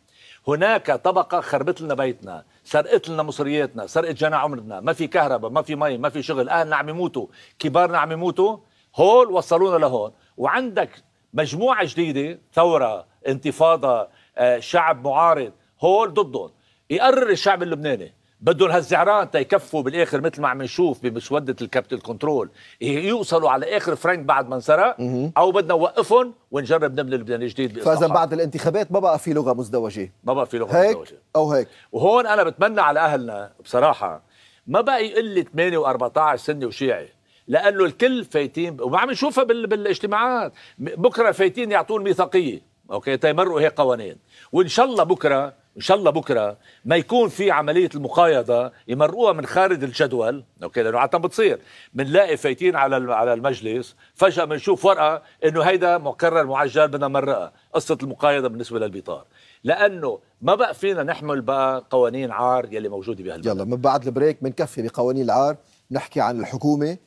هناك طبقة خربت لنا بيتنا سرقت لنا مصرياتنا سرقت جنى عمرنا ما في كهرباء ما في مي ما في شغل أهلنا عم يموتوا كبارنا عم يموتوا هول وصلونا لهون وعندك مجموعة جديدة ثورة انتفاضة آه، شعب معارض هول ضدهم يقرر الشعب اللبناني بدهم هالزعران تيكفوا بالاخر مثل ما عم نشوف بمسوده الكابيتال كنترول إيه، يوصلوا على اخر فرنك بعد ما انسرق او بدنا نوقفهم ونجرب نبني لبنان جديد فاذا بعد الانتخابات ما بقى في لغه مزدوجه ما بقى في لغه هيك مزدوجه او هيك وهون انا بتمنى على اهلنا بصراحه ما بقى يقل 8 و14 سنه وشيعي لانه الكل فايتين وما عم نشوفها بالاجتماعات بكره فايتين يعطون ميثاقيه اوكي تيمرقوا هي قوانين وان شاء الله بكره ان شاء الله بكره ما يكون في عمليه المقايضه يمرقوها من خارج الجدول اوكي لانه عاده بتصير بنلاقي فايتين على على المجلس فجاه بنشوف ورقه انه هيدا مكرر معجل بدنا نمرقها قصه المقايضه بالنسبه للبيطار لانه ما بقى فينا نحمل بقى قوانين عار يلي موجوده بهالبلد يلا من بعد البريك بنكفي بقوانين العار نحكي عن الحكومه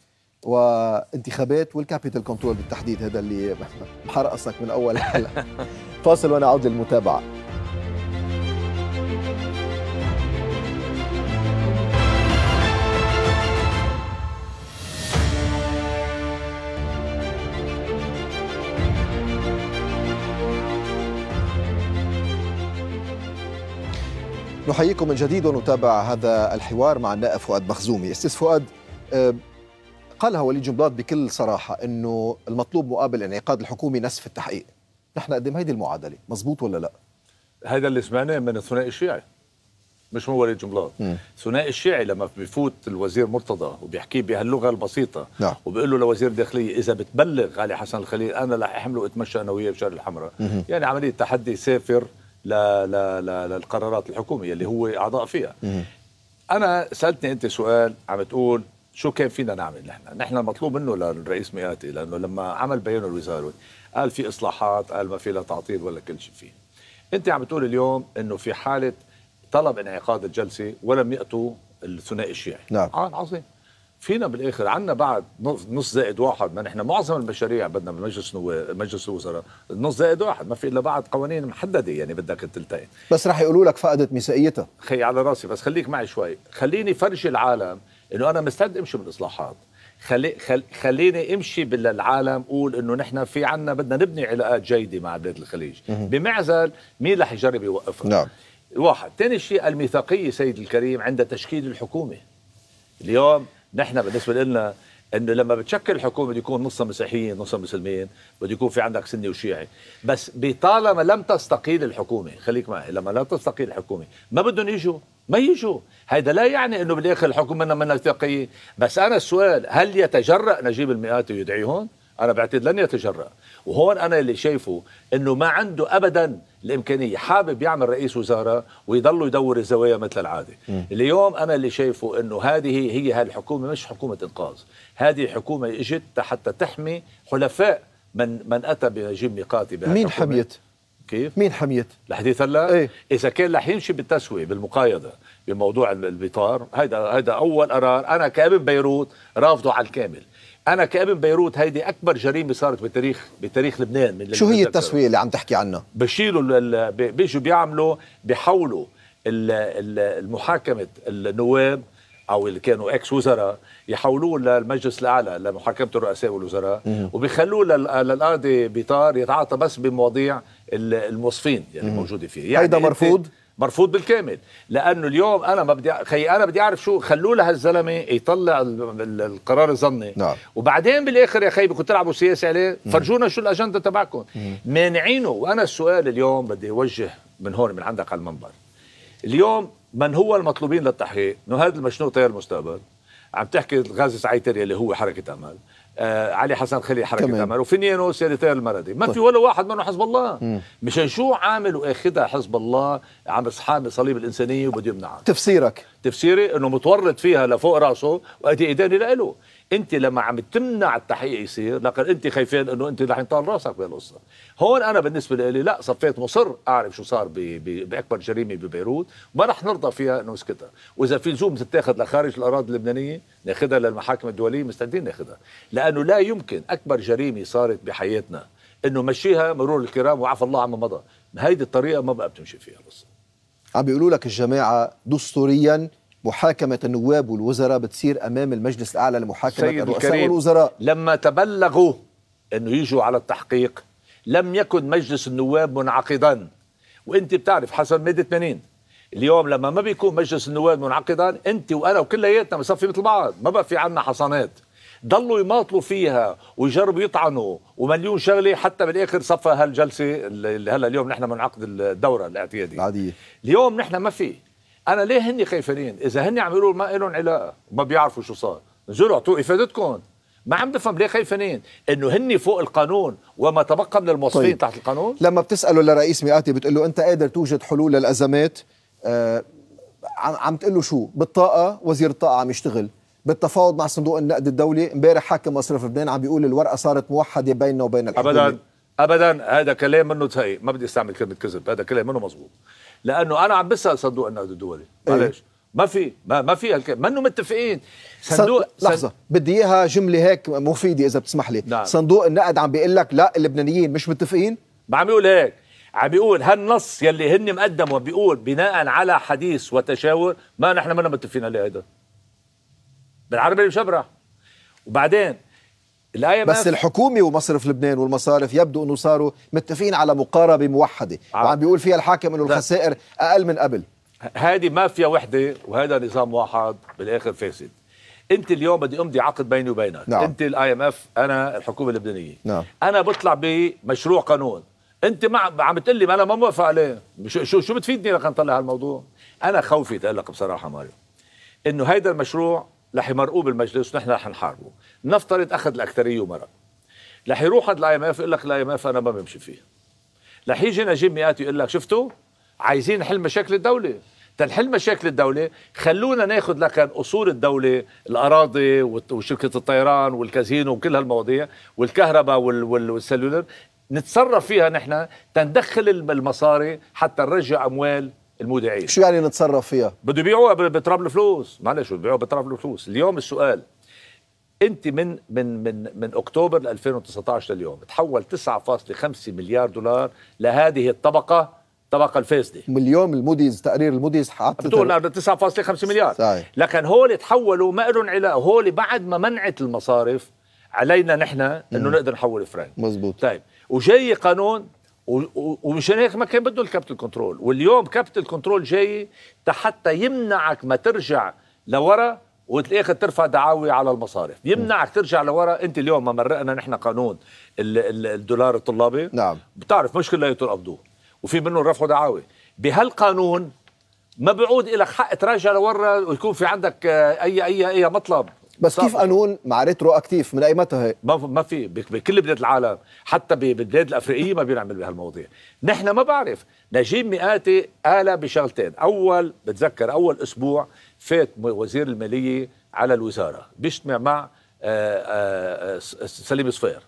وانتخابات والكابيتال كنترول بالتحديد هذا اللي محرقصك من اول حلقه (laughs) فاصل وانا اعود للمتابعه نحييكم من جديد ونتابع هذا الحوار مع النائب فؤاد مخزومي استاذ فؤاد آه، قالها وليد جنبلاط بكل صراحه انه المطلوب مقابل انعقاد الحكومه نسف التحقيق نحن قدم إيه هيدي المعادله مزبوط ولا لا هذا اللي سمعناه من الثنائي الشيعي مش من وليد جنبلاط الثنائي الشيعي لما بيفوت الوزير مرتضى وبيحكيه بهاللغه البسيطه نعم. وبيقول له لوزير الداخليه اذا بتبلغ علي حسن الخليل انا رح احمله أتمشى انا وياه بشارع الحمراء مم. يعني عمليه تحدي سافر لا لا لا للقرارات الحكوميه اللي هو اعضاء فيها مم. انا سالتني انت سؤال عم تقول شو كان فينا نعمل نحن؟ نحن المطلوب منه للرئيس مئاتي لانه لما عمل بيان الوزاري قال في اصلاحات قال ما في لا تعطيل ولا كل شيء فيه. انت عم تقول اليوم انه في حاله طلب انعقاد الجلسه ولم ياتوا الثنائي الشيعي. نعم. آه، عظيم. فينا بالاخر عندنا بعد نص زائد واحد ما نحن معظم المشاريع بدنا بمجلس مجلس الوزراء نص زائد واحد ما في الا بعد قوانين محدده يعني بدك تلتقي بس رح يقولوا لك فقدت ميثاقيتها خي على راسي بس خليك معي شوي خليني فرجي العالم انه انا مستعد امشي بالاصلاحات خلي خل خليني امشي بالعالم قول انه نحن في عنا بدنا نبني علاقات جيده مع بلاد الخليج بمعزل مين رح يجرب يوقفها نعم واحد ثاني شيء الميثاقيه سيد الكريم عند تشكيل الحكومه اليوم نحن بالنسبه لنا انه لما بتشكل الحكومه بده يكون نصها مسيحيين نصها مسلمين بده يكون في عندك سني وشيعي بس بطالما لم تستقيل الحكومه خليك معي لما لا تستقيل الحكومه ما بدهم يجوا ما يجوا هذا لا يعني انه بالاخر الحكم منا منا تقية بس انا السؤال هل يتجرأ نجيب المئات ويدعيهم انا بعتقد لن يتجرأ وهون انا اللي شايفه انه ما عنده ابدا الامكانيه حابب يعمل رئيس وزراء ويضل يدور الزوايا مثل العاده م. اليوم انا اللي شايفه انه هذه هي هالحكومه مش حكومه انقاذ هذه حكومه اجت حتى تحمي حلفاء من من اتى بنجيب ميقاتي مين حميت كيف؟ مين حميت؟ لحديث هلا ايه؟ اذا كان رح يمشي بالتسويه بالمقايضه بموضوع البطار هيدا هيدا اول قرار انا كابن بيروت رافضه على الكامل انا كابن بيروت هيدي اكبر جريمه صارت بتاريخ بتاريخ لبنان من شو هي التسويه اللي عم تحكي عنها؟ بشيلوا بيجوا بيعملوا بيحولوا المحاكمه النواب او اللي كانوا اكس وزراء يحولوه للمجلس الاعلى لمحاكمه الرؤساء والوزراء وبيخلوه للقاضي بيطار يتعاطى بس بمواضيع الموصفين يعني موجوده فيه يعني هيدا مرفوض مرفوض بالكامل لانه اليوم انا ما بدي خي انا بدي اعرف شو خلوا لهالزلمه يطلع القرار الظني نعم. وبعدين بالاخر يا خي بدكم تلعبوا سياسه عليه فرجونا شو الاجنده تبعكم مانعينه وانا السؤال اليوم بدي اوجه من هون من عندك على المنبر اليوم من هو المطلوبين للتحقيق انه هذا المشنوق تيار المستقبل عم تحكي غازي سعيتر اللي هو حركه امل آه علي حسن خلي حركه تمام. امل وفنيانو سيريتير المرضي ما طيب. في ولا واحد منه حزب الله مم. مشان شو عامل واخذها حزب الله عم اصحاب صليب الانسانيه وبده يمنعها تفسيرك تفسيري انه متورط فيها لفوق راسه وادي ايداني لإله انت لما عم تمنع التحقيق يصير لكن انت خايفين انه انت رح ينطال راسك بهالقصه هون انا بالنسبه لي لا صفيت مصر اعرف شو صار بي بي باكبر جريمه ببيروت ما رح نرضى فيها انه نسكتها واذا في لزوم تتاخذ لخارج الاراضي اللبنانيه ناخذها للمحاكم الدوليه مستعدين ناخذها لانه لا يمكن اكبر جريمه صارت بحياتنا انه مشيها مرور الكرام وعفى الله عما مضى هيدي الطريقه ما بقى بتمشي فيها القصه عم بيقولوا لك الجماعه دستوريا محاكمة النواب والوزراء بتصير أمام المجلس الأعلى لمحاكمة الرؤساء والوزراء لما تبلغوا أنه يجوا على التحقيق لم يكن مجلس النواب منعقدا وانت بتعرف حسب ماده 80 اليوم لما ما بيكون مجلس النواب منعقدا انت وانا وكلياتنا بنصفي مثل بعض ما بقى في عنا حصانات ضلوا يماطلوا فيها ويجربوا يطعنوا ومليون شغله حتى بالاخر صفى هالجلسه اللي هلا اليوم نحن منعقد الدوره الاعتياديه العاديه اليوم نحن ما في انا ليه هن خايفين اذا هن عم يقولوا ما لهم علاقه ما بيعرفوا شو صار نزلوا اعطوا افادتكم ما عم بفهم ليه خايفين انه هن فوق القانون وما تبقى من الموظفين طيب. تحت القانون لما بتساله لرئيس مئاتي بتقول له انت قادر توجد حلول للازمات آه عم تقول له شو بالطاقه وزير الطاقه عم يشتغل بالتفاوض مع صندوق النقد الدولي امبارح حاكم مصرف لبنان عم بيقول الورقه صارت موحده بيننا وبين الحكومه ابدا ابدا هذا كلام منه تهي ما بدي استعمل كلمه كذب هذا كلام منه مزبوط لانه انا عم بسال صندوق النقد الدولي إيه. معلش ما في ما, ما في ما انه متفقين صندوق سن... لحظه سن... بدي اياها جمله هيك مفيده اذا بتسمح لي نعم. صندوق النقد عم بيقول لك لا اللبنانيين مش متفقين ما عم يقول هيك عم بيقول هالنص يلي هن مقدمه بيقول بناء على حديث وتشاور ما نحن ما متفقين عليه هيدا بالعربي مشبرح وبعدين الاي بس الحكومه ومصرف لبنان والمصارف يبدو انه صاروا متفقين على مقاربه موحده آه. وعم بيقول فيها الحاكم انه الخسائر اقل من قبل هذه مافيا وحده وهذا نظام واحد بالاخر فاسد انت اليوم بدي امضي عقد بيني وبينك نعم. انت الاي ام اف انا الحكومه اللبنانيه نعم. انا بطلع بمشروع قانون انت ما عم تقول لي ما انا ما موافق عليه شو شو, بتفيدني لك نطلع هالموضوع انا خوفي تقول لك بصراحه ماريو انه هيدا المشروع رح يمرقوه بالمجلس ونحن رح نحاربه نفترض اخذ الاكثريه ومرق رح يروح عند الاي ام اف يقول لك الاي ام اف انا ما بمشي فيه رح يجي نجيب مئات يقول لك شفتوا عايزين نحل مشاكل الدوله تنحل مشاكل الدولة خلونا ناخذ لك أصول الدولة الأراضي وشركة الطيران والكازينو وكل هالمواضيع والكهرباء والسلولر نتصرف فيها نحن تندخل المصاري حتى نرجع أموال المودعين شو يعني نتصرف فيها؟ بده يبيعوها بتراب الفلوس معلش بده يبيعوها بتراب الفلوس اليوم السؤال انت من من من من اكتوبر 2019 لليوم تحول 9.5 مليار دولار لهذه الطبقه الطبقه الفاسده اليوم الموديز تقرير الموديز حاطط بتقول 9.5 مليار صحيح. لكن هول تحولوا ما لهم علاقه هول بعد ما منعت المصارف علينا نحن انه نقدر نحول فرنك مزبوط طيب وجاي قانون ومشان هيك ما كان بده الكابتن كنترول واليوم كابتن كنترول جاي حتى يمنعك ما ترجع لورا وتلاقي ترفع دعاوي على المصارف يمنعك ترجع لورا انت اليوم ما مرقنا نحن قانون الدولار الطلابي نعم بتعرف مش كلياته قبضوه وفي منه رفعوا دعاوي بهالقانون ما بيعود لك حق تراجع لورا ويكون في عندك آه، اي اي اي مطلب بس كيف قانون مع ريترو اكتيف من اي متى هي ما ما في بكل بلاد العالم حتى بالبلاد الافريقيه ما بينعمل بهالمواضيع نحن ما بعرف نجيب مئاتي قال بشغلتين اول بتذكر اول اسبوع فات وزير الماليه على الوزاره بيجتمع مع آه، آه، آه، سليم صفير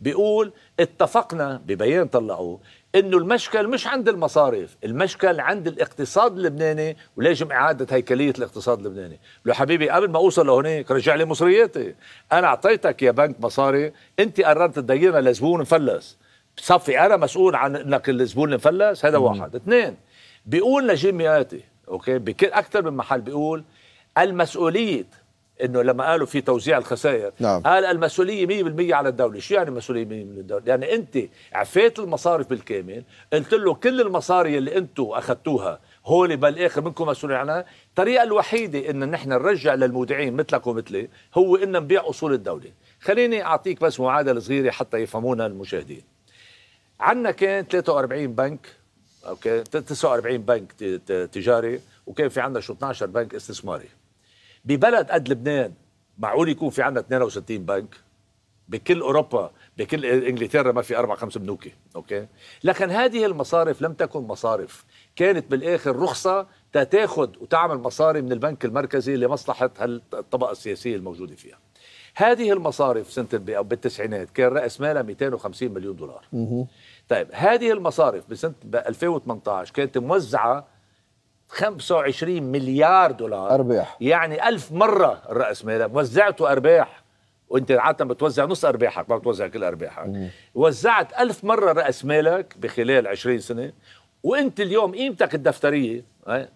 بيقول اتفقنا ببيان طلعوه انه المشكل مش عند المصارف المشكل عند الاقتصاد اللبناني ولازم اعاده هيكليه الاقتصاد اللبناني لو حبيبي قبل ما اوصل لهونيك رجع لي مصرياتي انا اعطيتك يا بنك مصاري انت قررت تدينا لزبون مفلس بصفي انا مسؤول عن انك الزبون المفلس هذا واحد اثنين بيقول نجيب مياتي اوكي بكل اكثر من محل بيقول المسؤوليه انه لما قالوا في توزيع الخسائر نعم. قال المسؤوليه 100% على الدوله، شو يعني مسؤوليه 100% للدوله؟ يعني انت عفيت المصارف بالكامل، قلت له كل المصاري اللي انتم اخذتوها هول بالاخر منكم مسؤولين عنها، الطريقه الوحيده ان نحن نرجع للمودعين مثلك ومثلي هو ان نبيع اصول الدوله، خليني اعطيك بس معادله صغيره حتى يفهمونا المشاهدين. عندنا كان 43 بنك اوكي 49 بنك تجاري وكان في عندنا شو 12 بنك استثماري ببلد قد لبنان معقول يكون في عندنا 62 بنك بكل اوروبا بكل انجلترا ما في اربع خمس بنوك اوكي لكن هذه المصارف لم تكن مصارف كانت بالاخر رخصه تتاخذ وتعمل مصاري من البنك المركزي لمصلحه الطبقه السياسيه الموجوده فيها هذه المصارف سنه او بالتسعينات كان راس مالها 250 مليون دولار طيب هذه المصارف بسنه 2018 كانت موزعه 25 مليار دولار ارباح يعني ألف مره الراس مالك وزعته ارباح وانت عاده بتوزع نص ارباحك ما بتوزع كل ارباحك مم. وزعت ألف مره راس مالك بخلال 20 سنه وانت اليوم قيمتك الدفتريه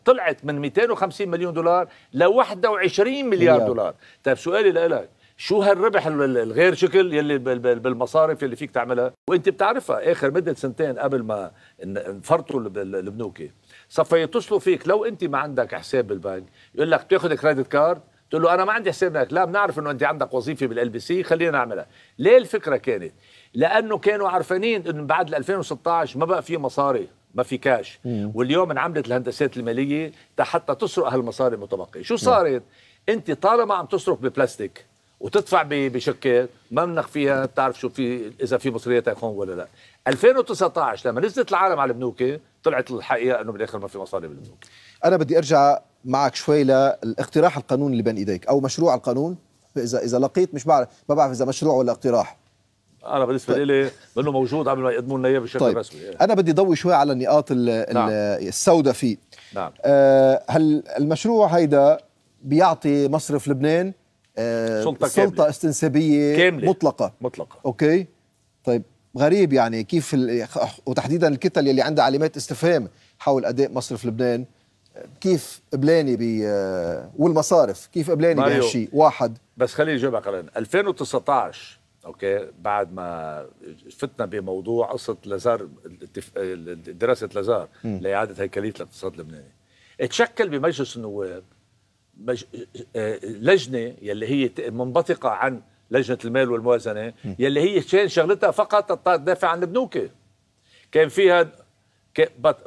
طلعت من 250 مليون دولار ل 21 مليار, مليار. دولار طيب سؤالي لك شو هالربح الغير شكل يلي بالمصارف يلي فيك تعملها وانت بتعرفها اخر مده سنتين قبل ما انفرطوا البنوكي صفى يتصلوا فيك لو انت ما عندك حساب بالبنك يقول لك بتاخذ كريدت كارد تقول له انا ما عندي حساب لا بنعرف انه انت عندك وظيفه بالال بي سي خلينا نعملها ليه الفكره كانت لانه كانوا عارفين انه بعد 2016 ما بقى في مصاري ما في كاش مم. واليوم انعملت الهندسات الماليه حتى تسرق هالمصاري المتبقيه شو صارت انت طالما عم تصرف ببلاستيك وتدفع بشكات ما منك فيها بتعرف شو في اذا في مصريات هون ولا لا 2019 لما نزلت العالم على البنوك طلعت الحقيقه انه بالاخر ما في مصاري بالبنوك انا بدي ارجع معك شوي للاقتراح القانون اللي بين ايديك او مشروع القانون اذا اذا لقيت مش بعرف ما بعرف اذا مشروع ولا اقتراح انا بالنسبه طيب. لي منه موجود قبل ما يقدموا لنا اياه بشكل طيب. رسمي إيه. انا بدي ضوي شوي على النقاط نعم. السوداء فيه نعم آه هل المشروع هيدا بيعطي مصرف لبنان آه سلطه سلطه استنسابيه كاملة. مطلقه مطلقه اوكي طيب غريب يعني كيف وتحديدا الكتل يلي عندها علامات استفهام حول اداء مصرف لبنان كيف قبلاني ب آه، والمصارف كيف قبلاني بهالشيء واحد بس خليني اجاوبك على 2019 اوكي بعد ما فتنا بموضوع قصه لازار دراسه لازار لاعاده هيكليه الاقتصاد اللبناني تشكل بمجلس النواب آه، آه، لجنه يلي هي منبثقه عن لجنه المال والموازنه يلي هي كان شغلتها فقط تدافع عن البنوك كان فيها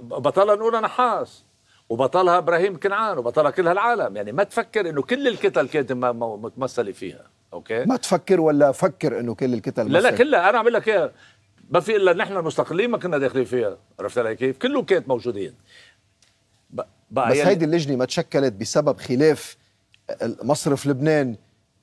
بطلها نقولها نحاس وبطلها ابراهيم كنعان وبطلها كل هالعالم يعني ما تفكر انه كل الكتل كانت متمثله فيها اوكي ما تفكر ولا فكر انه كل الكتل لا لا كلها انا عم لك اياها ما في الا نحن المستقلين ما كنا داخلين فيها عرفت علي كيف كله كانت موجودين بقى بس يعني هيدي اللجنه ما تشكلت بسبب خلاف مصرف لبنان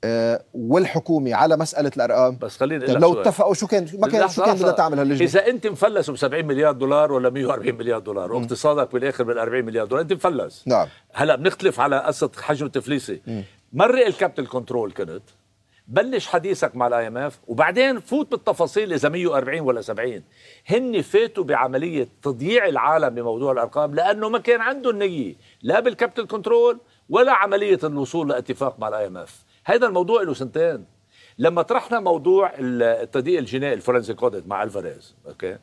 آه، والحكومه على مساله الارقام بس خليني طيب لو اتفقوا شو كان ما كان شو كان بدها تعمل هاللجنه اذا انت مفلس ب 70 مليار دولار ولا 140 مليار دولار واقتصادك بالاخر بال 40 مليار دولار انت مفلس نعم هلا بنختلف على قصه حجم التفليسه مرق الكابيتال كنترول كنت بلش حديثك مع الاي ام اف وبعدين فوت بالتفاصيل اذا 140 ولا 70 هن فاتوا بعمليه تضييع العالم بموضوع الارقام لانه ما كان عندهم نيه لا بالكابيتال كنترول ولا عمليه الوصول لاتفاق مع الاي ام اف هذا الموضوع له سنتين لما طرحنا موضوع التدقيق الجنائي الفرنسي اوديت مع الفاريز اوكي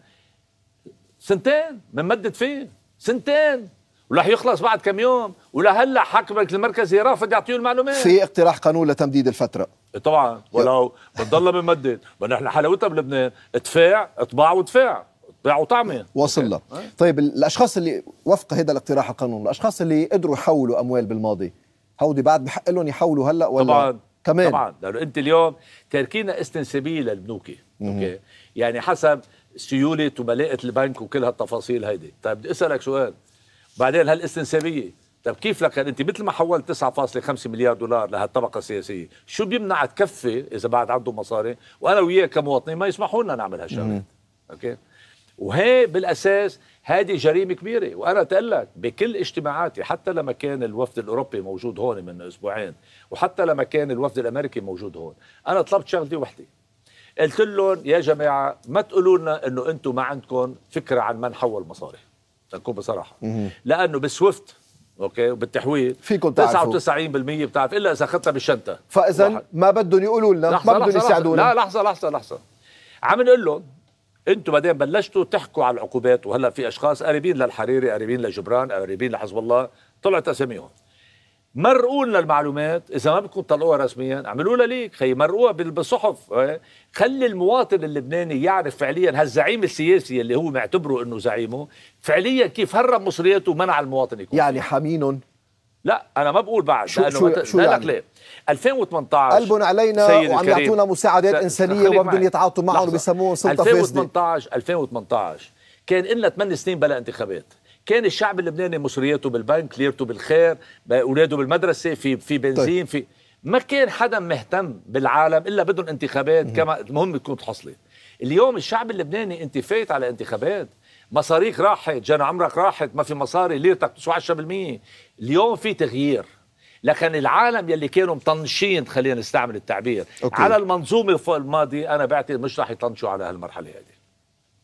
سنتين بنمدد فيه سنتين وراح يخلص بعد كم يوم ولهلا حاكم المركزي رافض يعطيه المعلومات في اقتراح قانون لتمديد الفتره طبعا ولو بنضلنا بنمدد نحن حلاوتها بلبنان ادفع اطباع ودفاع باعوا وطعمه وصلنا طيب الاشخاص اللي وفق هذا الاقتراح القانون الاشخاص اللي قدروا يحولوا اموال بالماضي هودي بعد بحق لهم يحولوا هلا ولا طبعا كمان طبعا لانه انت اليوم تركينا استنسابيه للبنوك اوكي يعني حسب سيوله وملائه البنك وكل هالتفاصيل هيدي طيب بدي اسالك سؤال بعدين هالاستنسابيه طيب كيف لك انت مثل ما حولت 9.5 مليار دولار لهالطبقه السياسيه شو بيمنع تكفي اذا بعد عنده مصاري وانا وياك كمواطنين ما يسمحوا لنا نعمل هالشغله اوكي وهي بالاساس هذه جريمه كبيره وانا تقلك بكل اجتماعاتي حتى لما كان الوفد الاوروبي موجود هون من اسبوعين وحتى لما كان الوفد الامريكي موجود هون انا طلبت شغلتي وحده قلت لهم يا جماعه ما تقولوا لنا انه انتم ما عندكم فكره عن من حول مصاري لنكون بصراحه لانه بسويفت اوكي وبالتحويل فيكم تعرفوا 99% بتعرف الا اذا اخذتها بالشنطه فاذا ما بدهم يقولوا لنا ما بدهم يساعدونا لا لحظه لحظه لحظه عم نقول لهم انتم بعدين بلشتوا تحكوا على العقوبات وهلا في اشخاص قريبين للحريري قريبين لجبران قريبين لحزب الله طلعت اساميهم مرقوا لنا المعلومات اذا ما بدكم تطلعوها رسميا اعملوا لها ليك خي مرقوها بالصحف خلي المواطن اللبناني يعرف فعليا هالزعيم السياسي اللي هو معتبره انه زعيمه فعليا كيف هرب مصرياته ومنع المواطن يكون يعني حمين لا انا ما بقول بعد شو لانه شو, مت... شو لا يعني؟ لك ليه 2018 قلب علينا وعم يعطونا مساعدات انسانيه بدهم يتعاطوا معهم وبيسموهم سلطه 2018 2018 كان لنا 8 سنين بلا انتخابات كان الشعب اللبناني مصرياته بالبنك ليرته بالخير اولاده بالمدرسه في في طيب. بنزين طيب. في ما كان حدا مهتم بالعالم الا بدهم انتخابات كما المهم تكون تحصلي اليوم الشعب اللبناني انت فايت على انتخابات مصاريك راحت جان عمرك راحت ما في مصاري ليرتك بتسوى 10% اليوم في تغيير لكن العالم يلي كانوا مطنشين خلينا نستعمل التعبير أوكي. على المنظومه الماضي انا بعتقد مش راح يطنشوا على هالمرحله هذه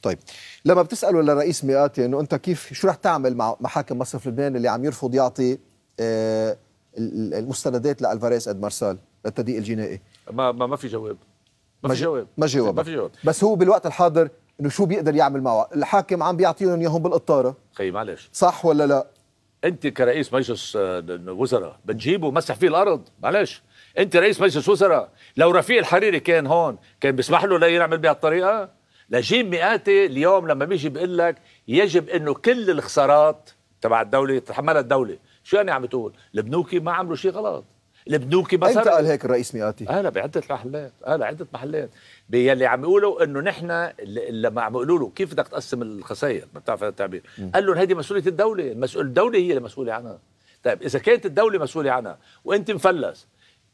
طيب لما بتسالوا للرئيس مئاتي انه انت كيف شو رح تعمل مع محاكم مصرف لبنان اللي عم يرفض يعطي آه، المستندات لالفاريز اد مارسال للتدقيق الجنائي ما ما, ما في جواب ما في جواب ما ما في جواب بس هو بالوقت الحاضر انه شو بيقدر يعمل معه الحاكم عم بيعطيهم اياهم بالقطاره خي معلش صح ولا لا انت كرئيس مجلس آه، وزراء بتجيبه مسح فيه الارض معلش انت رئيس مجلس وزراء لو رفيق الحريري كان هون كان بيسمح له ليعمل بهالطريقه لجيم مئاتي اليوم لما بيجي بيقول لك يجب انه كل الخسارات تبع الدوله تتحملها الدوله شو يعني عم بتقول البنوكي ما عملوا شيء غلط البنوكي ما انت قال هيك الرئيس مئاتي انا بعده محلات انا عده محلات يلي عم يقولوا انه نحن لما عم يقولوا له كيف بدك تقسم الخسائر ما بتعرف هذا التعبير قال لهم هذه مسؤوليه الدوله المسؤول الدوله هي المسؤوله عنها طيب اذا كانت الدوله مسؤوله عنها وانت مفلس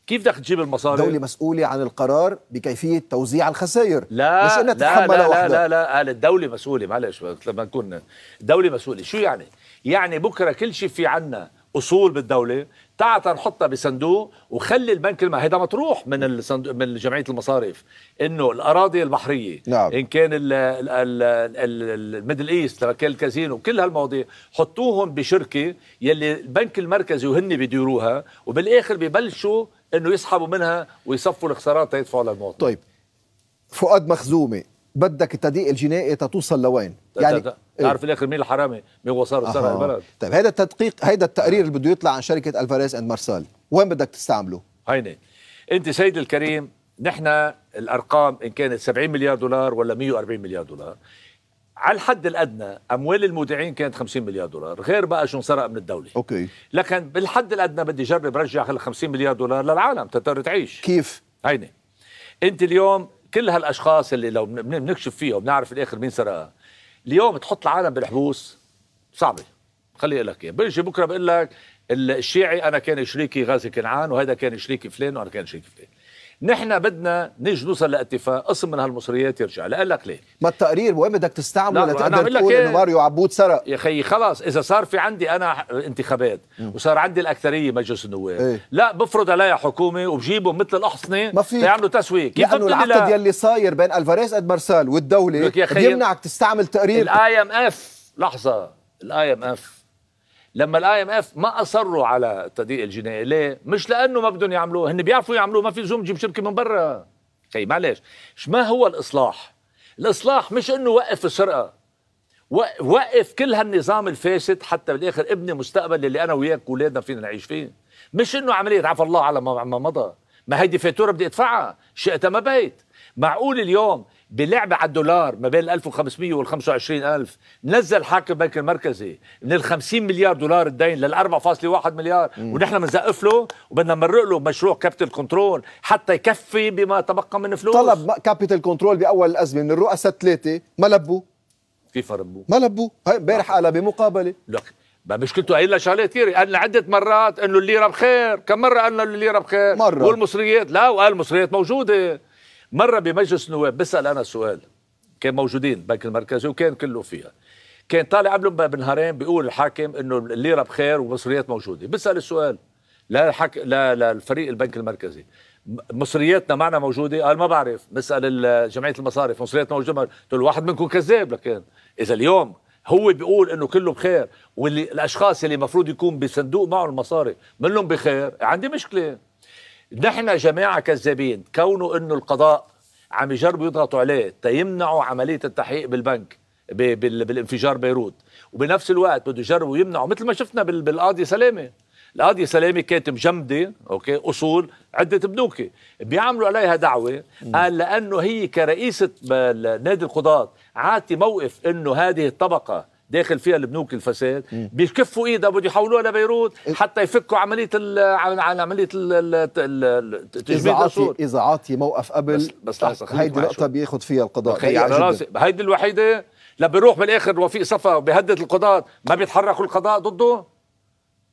كيف بدك تجيب المصاري؟ الدولة مسؤولة عن القرار بكيفية توزيع الخسائر لا مش انها تتحملها لا لا, لا لا قال الدولة مسؤولة معلش لما نكون الدولة مسؤولة شو يعني؟ يعني بكره كل شيء في عنا اصول بالدوله تعا نحطها بصندوق وخلي البنك الم... هيدا مطروح من الصندوق من جمعيه المصارف انه الاراضي البحريه نعم. ان كان الميدل ايست لما كان الكازينو كل هالمواضيع حطوهم بشركه يلي البنك المركزي وهن بيديروها وبالاخر ببلشوا انه يسحبوا منها ويصفوا الخسارات يدفعوا للمواطن طيب فؤاد مخزومه بدك التدقيق الجنائي تتوصل لوين؟ يعني إيه. تعرف في الاخر مين الحرامي مين هو صار سرق البلد طيب هذا التدقيق هذا التقرير اللي بده يطلع عن شركه الفاريز اند مارسال وين بدك تستعمله هيني انت سيد الكريم نحن الارقام ان كانت 70 مليار دولار ولا 140 مليار دولار على الحد الادنى اموال المودعين كانت 50 مليار دولار غير بقى شو انسرق من الدوله اوكي لكن بالحد الادنى بدي جرب رجع هال 50 مليار دولار للعالم تقدر تعيش كيف هيني انت اليوم كل هالاشخاص اللي لو بنكشف فيهم بنعرف الاخر مين سرقها اليوم تحط العالم بالحبوس صعبه خلي لك اياه بيجي بكره بقول لك الشيعي انا كان شريكي غازي كنعان وهذا كان شريكي فلان وانا كان شريكي فلان نحن بدنا نيجي نوصل لاتفاق قسم من هالمصريات يرجع لقال لك ليه ما التقرير وين بدك تستعمله لتقدر تقول انه إيه؟ ماريو عبود سرق يا خيي خلاص اذا صار في عندي انا انتخابات وصار عندي الاكثريه مجلس النواب ايه؟ لا بفرض عليها حكومه وبجيبهم مثل الاحصنه ما في يعملوا تسويق كيف لانه العقد يلي صاير بين الفاريز اد مارسال والدوله بيمنعك تستعمل تقرير الاي ام اف لحظه الاي ام اف لما الاي ام اف ما اصروا على التدقيق الجنائي ليه مش لانه ما بدهم يعملوه هن بيعرفوا يعملوه ما في لزوم تجيب شركه من برا خي طيب، معلش ما هو الاصلاح الاصلاح مش انه وقف السرقه وقف كل هالنظام الفاسد حتى بالاخر ابني مستقبل اللي انا وياك واولادنا فينا نعيش فيه مش انه عمليه عفى الله على ما مضى ما هيدي فاتوره بدي ادفعها شئت ما بيت معقول اليوم بلعبة على الدولار ما بين 1500 وال 25000 نزل حاكم البنك المركزي من ال 50 مليار دولار الدين لل 4.1 مليار مم. ونحن بنزقف له وبدنا نمرق له مشروع كابيتال كنترول حتى يكفي بما تبقى من فلوس طلب كابيتال كنترول باول الازمه من الرؤساء الثلاثه ما لبوا كيف ربوه؟ ما لبوه، امبارح قالها بمقابله لك ما مشكلته قايل لها شغله قال لنا عده مرات انه الليره بخير كم مره قال لنا الليره بخير مرة والمصريات لا وقال المصريات موجوده مره بمجلس النواب بسال انا سؤال كان موجودين البنك المركزي وكان كله فيها كان طالع قبل بنهارين بيقول الحاكم انه الليره بخير والمصريات موجوده بسال السؤال لا الحك... لا للفريق البنك المركزي مصرياتنا معنا موجوده قال ما بعرف بسال جمعيه المصارف مصرياتنا موجوده قلت له واحد منكم كذاب لكن اذا اليوم هو بيقول انه كله بخير واللي الاشخاص اللي المفروض يكون بصندوق معهم المصاري منهم بخير عندي مشكله نحن جماعه كذابين كونه انه القضاء عم يجربوا يضغطوا عليه تيمنعوا عمليه التحقيق بالبنك بالانفجار بيروت وبنفس الوقت بده يجربوا يمنعوا مثل ما شفنا بالقاضي سلامه القاضي سلامه كانت مجمده اوكي اصول عده بنوكي بيعملوا عليها دعوه قال لانه هي كرئيسه نادي القضاه عاتي موقف انه هذه الطبقه داخل فيها البنوك الفساد بيكفوا ايدها بده يحولوها لبيروت إيه. حتى يفكوا عمليه ال عمليه تجميد اذا اذا عاطي موقف قبل بس, بس هيدي لقطه بياخذ فيها القضاء على يعني راسي هيدي الوحيده لا بيروح بالاخر وفيق صفا وبيهدد القضاة ما بيتحركوا القضاء ضده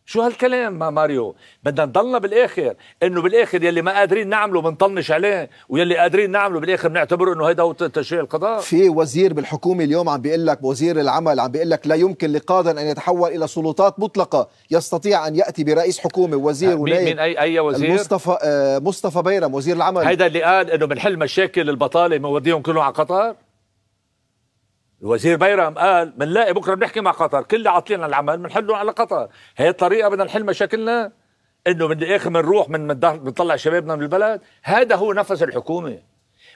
شو هالكلام ما ماريو بدنا نضلنا بالاخر انه بالاخر يلي ما قادرين نعمله بنطنش عليه ويلي قادرين نعمله بالاخر بنعتبره انه هيدا هو تشريع القضاء في وزير بالحكومه اليوم عم بيقول لك وزير العمل عم بيقول لك لا يمكن لقاضي ان يتحول الى سلطات مطلقه يستطيع ان ياتي برئيس حكومه وزير ولا مين اي اي وزير مصطفى آه، مصطفى بيرم وزير العمل هيدا اللي قال انه بنحل مشاكل البطاله بنوديهم كلهم على قطر الوزير بيرام قال بنلاقي بكره بنحكي مع قطر كل اللي عاطلين عن العمل بنحله على قطر هي الطريقه بدنا نحل مشاكلنا انه بالاخر بنروح من بنطلع شبابنا من البلد هذا هو نفس الحكومه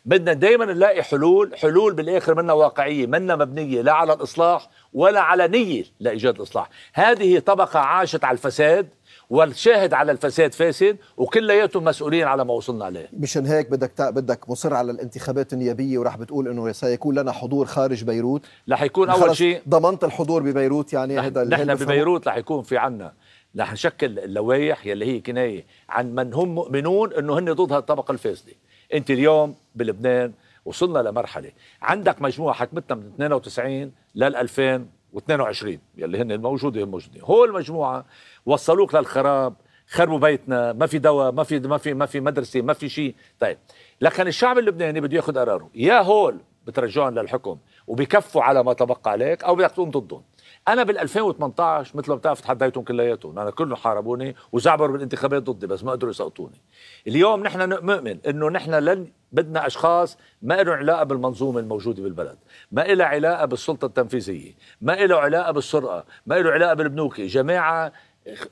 بدنا دائما نلاقي حلول حلول بالاخر منا واقعيه منا مبنيه لا على الاصلاح ولا على نيه لايجاد الاصلاح هذه طبقه عاشت على الفساد والشاهد على الفساد فاسد وكلياتهم مسؤولين على ما وصلنا عليه مشان هيك بدك بدك مصر على الانتخابات النيابيه وراح بتقول انه سيكون لنا حضور خارج بيروت رح يكون اول شيء ضمنت الحضور ببيروت يعني هذا نحن ببيروت رح يكون في عنا رح نشكل اللوائح يلي هي كنايه عن من هم مؤمنون انه هن ضد هالطبقه الفاسده انت اليوم بلبنان وصلنا لمرحله عندك مجموعه حكمتنا من 92 لل 2022 يلي هن الموجوده الموجودين هو المجموعه وصلوك للخراب خربوا بيتنا ما في دواء ما في ما في ما في مدرسه ما في شيء طيب لكن الشعب اللبناني بده ياخذ قراره يا هول بترجعهم للحكم وبكفوا على ما تبقى عليك او بدك تقوم ضدهم انا بال 2018 مثل ما بتعرف تحديتهم كلياتهم انا كلهم حاربوني وزعبروا بالانتخابات ضدي بس ما قدروا يسقطوني اليوم نحن مؤمن انه نحن لن بدنا اشخاص ما لهم علاقه بالمنظومه الموجوده بالبلد ما لها علاقه بالسلطه التنفيذيه ما له علاقه بالسرقه ما له علاقه بالبنوك جماعه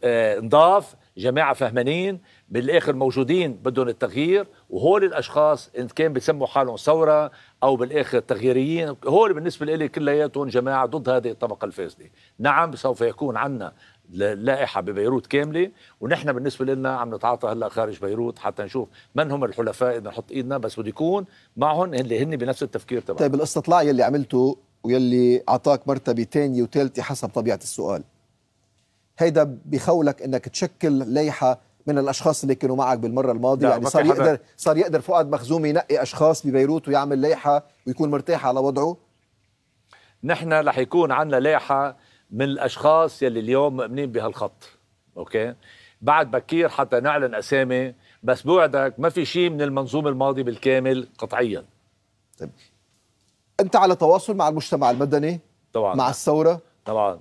آه، نضاف جماعه فهمانين بالاخر موجودين بدهم التغيير وهول الاشخاص ان كان بسموا حالهم ثوره او بالاخر تغييريين هول بالنسبه لي كلياتهم جماعه ضد هذه الطبقه الفاسده نعم سوف يكون عندنا لائحه ببيروت كامله ونحن بالنسبه لنا عم نتعاطى هلا خارج بيروت حتى نشوف من هم الحلفاء بدنا نحط ايدنا بس بده يكون معهم اللي هن بنفس التفكير تبعنا طيب الاستطلاع يلي عملته ويلي اعطاك مرتبه ثانيه وثالثه حسب طبيعه السؤال هيدا بخولك انك تشكل لائحه من الاشخاص اللي كانوا معك بالمره الماضيه يعني صار يقدر صار يقدر فؤاد مخزوم ينقي اشخاص ببيروت ويعمل لائحه ويكون مرتاح على وضعه نحن رح يكون عندنا لائحه من الاشخاص يلي اليوم مؤمنين بهالخط اوكي بعد بكير حتى نعلن اسامي بس بوعدك ما في شيء من المنظومه الماضي بالكامل قطعيا طيب انت على تواصل مع المجتمع المدني طبعا مع الثوره طبعا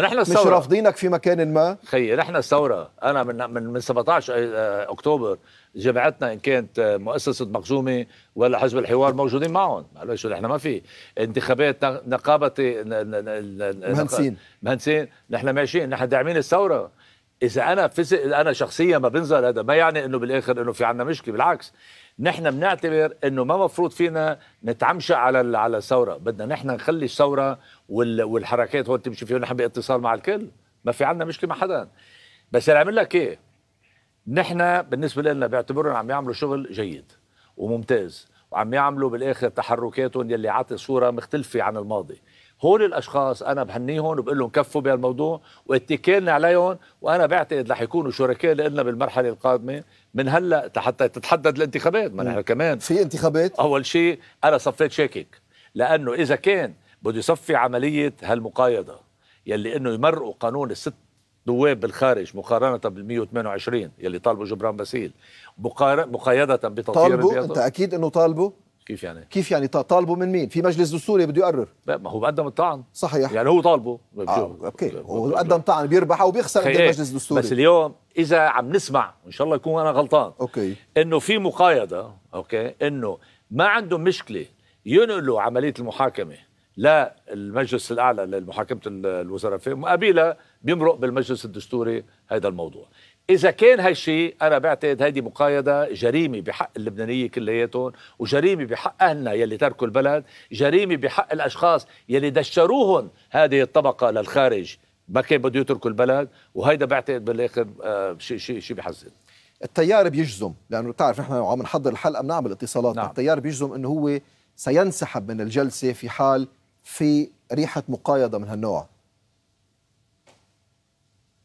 نحن الثوره مش رافضينك في مكان ما خيي نحن الثوره انا من من من 17 آه، اكتوبر جماعتنا ان كانت آه، مؤسسه مخزومه ولا حزب الحوار موجودين معهم معلش نحن ما في انتخابات نقابه مهندسين مهندسين نحن ماشيين نحن داعمين الثوره اذا انا فزق انا شخصيا ما بنزل هذا ما يعني انه بالاخر انه في عندنا مشكله بالعكس نحن بنعتبر انه ما مفروض فينا نتعمشى على على الثوره بدنا نحن نخلي الثوره والحركات هون تمشي فيها نحن باتصال مع الكل ما في عندنا مشكله مع حدا بس اللي عامل لك ايه نحن بالنسبه لنا بيعتبرون عم يعملوا شغل جيد وممتاز وعم يعملوا بالاخر تحركاتهم يلي عطت صوره مختلفه عن الماضي هول الاشخاص انا بهنيهم وبقول لهم كفوا بهالموضوع واتكلنا عليهم وانا بعتقد رح يكونوا شركاء لنا بالمرحله القادمه من هلا حتى تتحدد الانتخابات ما نحن كمان في انتخابات اول شيء انا صفيت شاكك لانه اذا كان بده يصفي عمليه هالمقايضه يلي انه يمرقوا قانون الست نواب بالخارج مقارنة بال 128 يلي طالبه جبران باسيل مقارنة مقايضة بتطهير طالبه انت اكيد انه طالبه كيف يعني؟ كيف يعني طالبه من مين؟ في مجلس دستوري بده يقرر لا ما هو قدم الطعن صحيح يعني هو طالبه آه اوكي هو قدم طعن بيربح او بيخسر عند المجلس الدستوري بس اليوم اذا عم نسمع وان شاء الله يكون انا غلطان اوكي انه في مقايضه اوكي انه ما عندهم مشكله ينقلوا عمليه المحاكمه للمجلس الاعلى للمحاكمه الوزراء فيه مقابله بيمرق بالمجلس الدستوري هذا الموضوع اذا كان هالشيء انا بعتقد هيدي مقايضه جريمه بحق اللبنانيه كلياتهم وجريمه بحق اهلنا يلي تركوا البلد جريمه بحق الاشخاص يلي دشروهم هذه الطبقه للخارج ما كان بده يتركوا البلد وهيدا بعتقد بالاخر آه شيء شيء شيء بحزن التيار بيجزم لانه بتعرف نحن عم نحضر الحلقه بنعمل اتصالات نعم. التيار بيجزم انه هو سينسحب من الجلسه في حال في ريحه مقايضه من هالنوع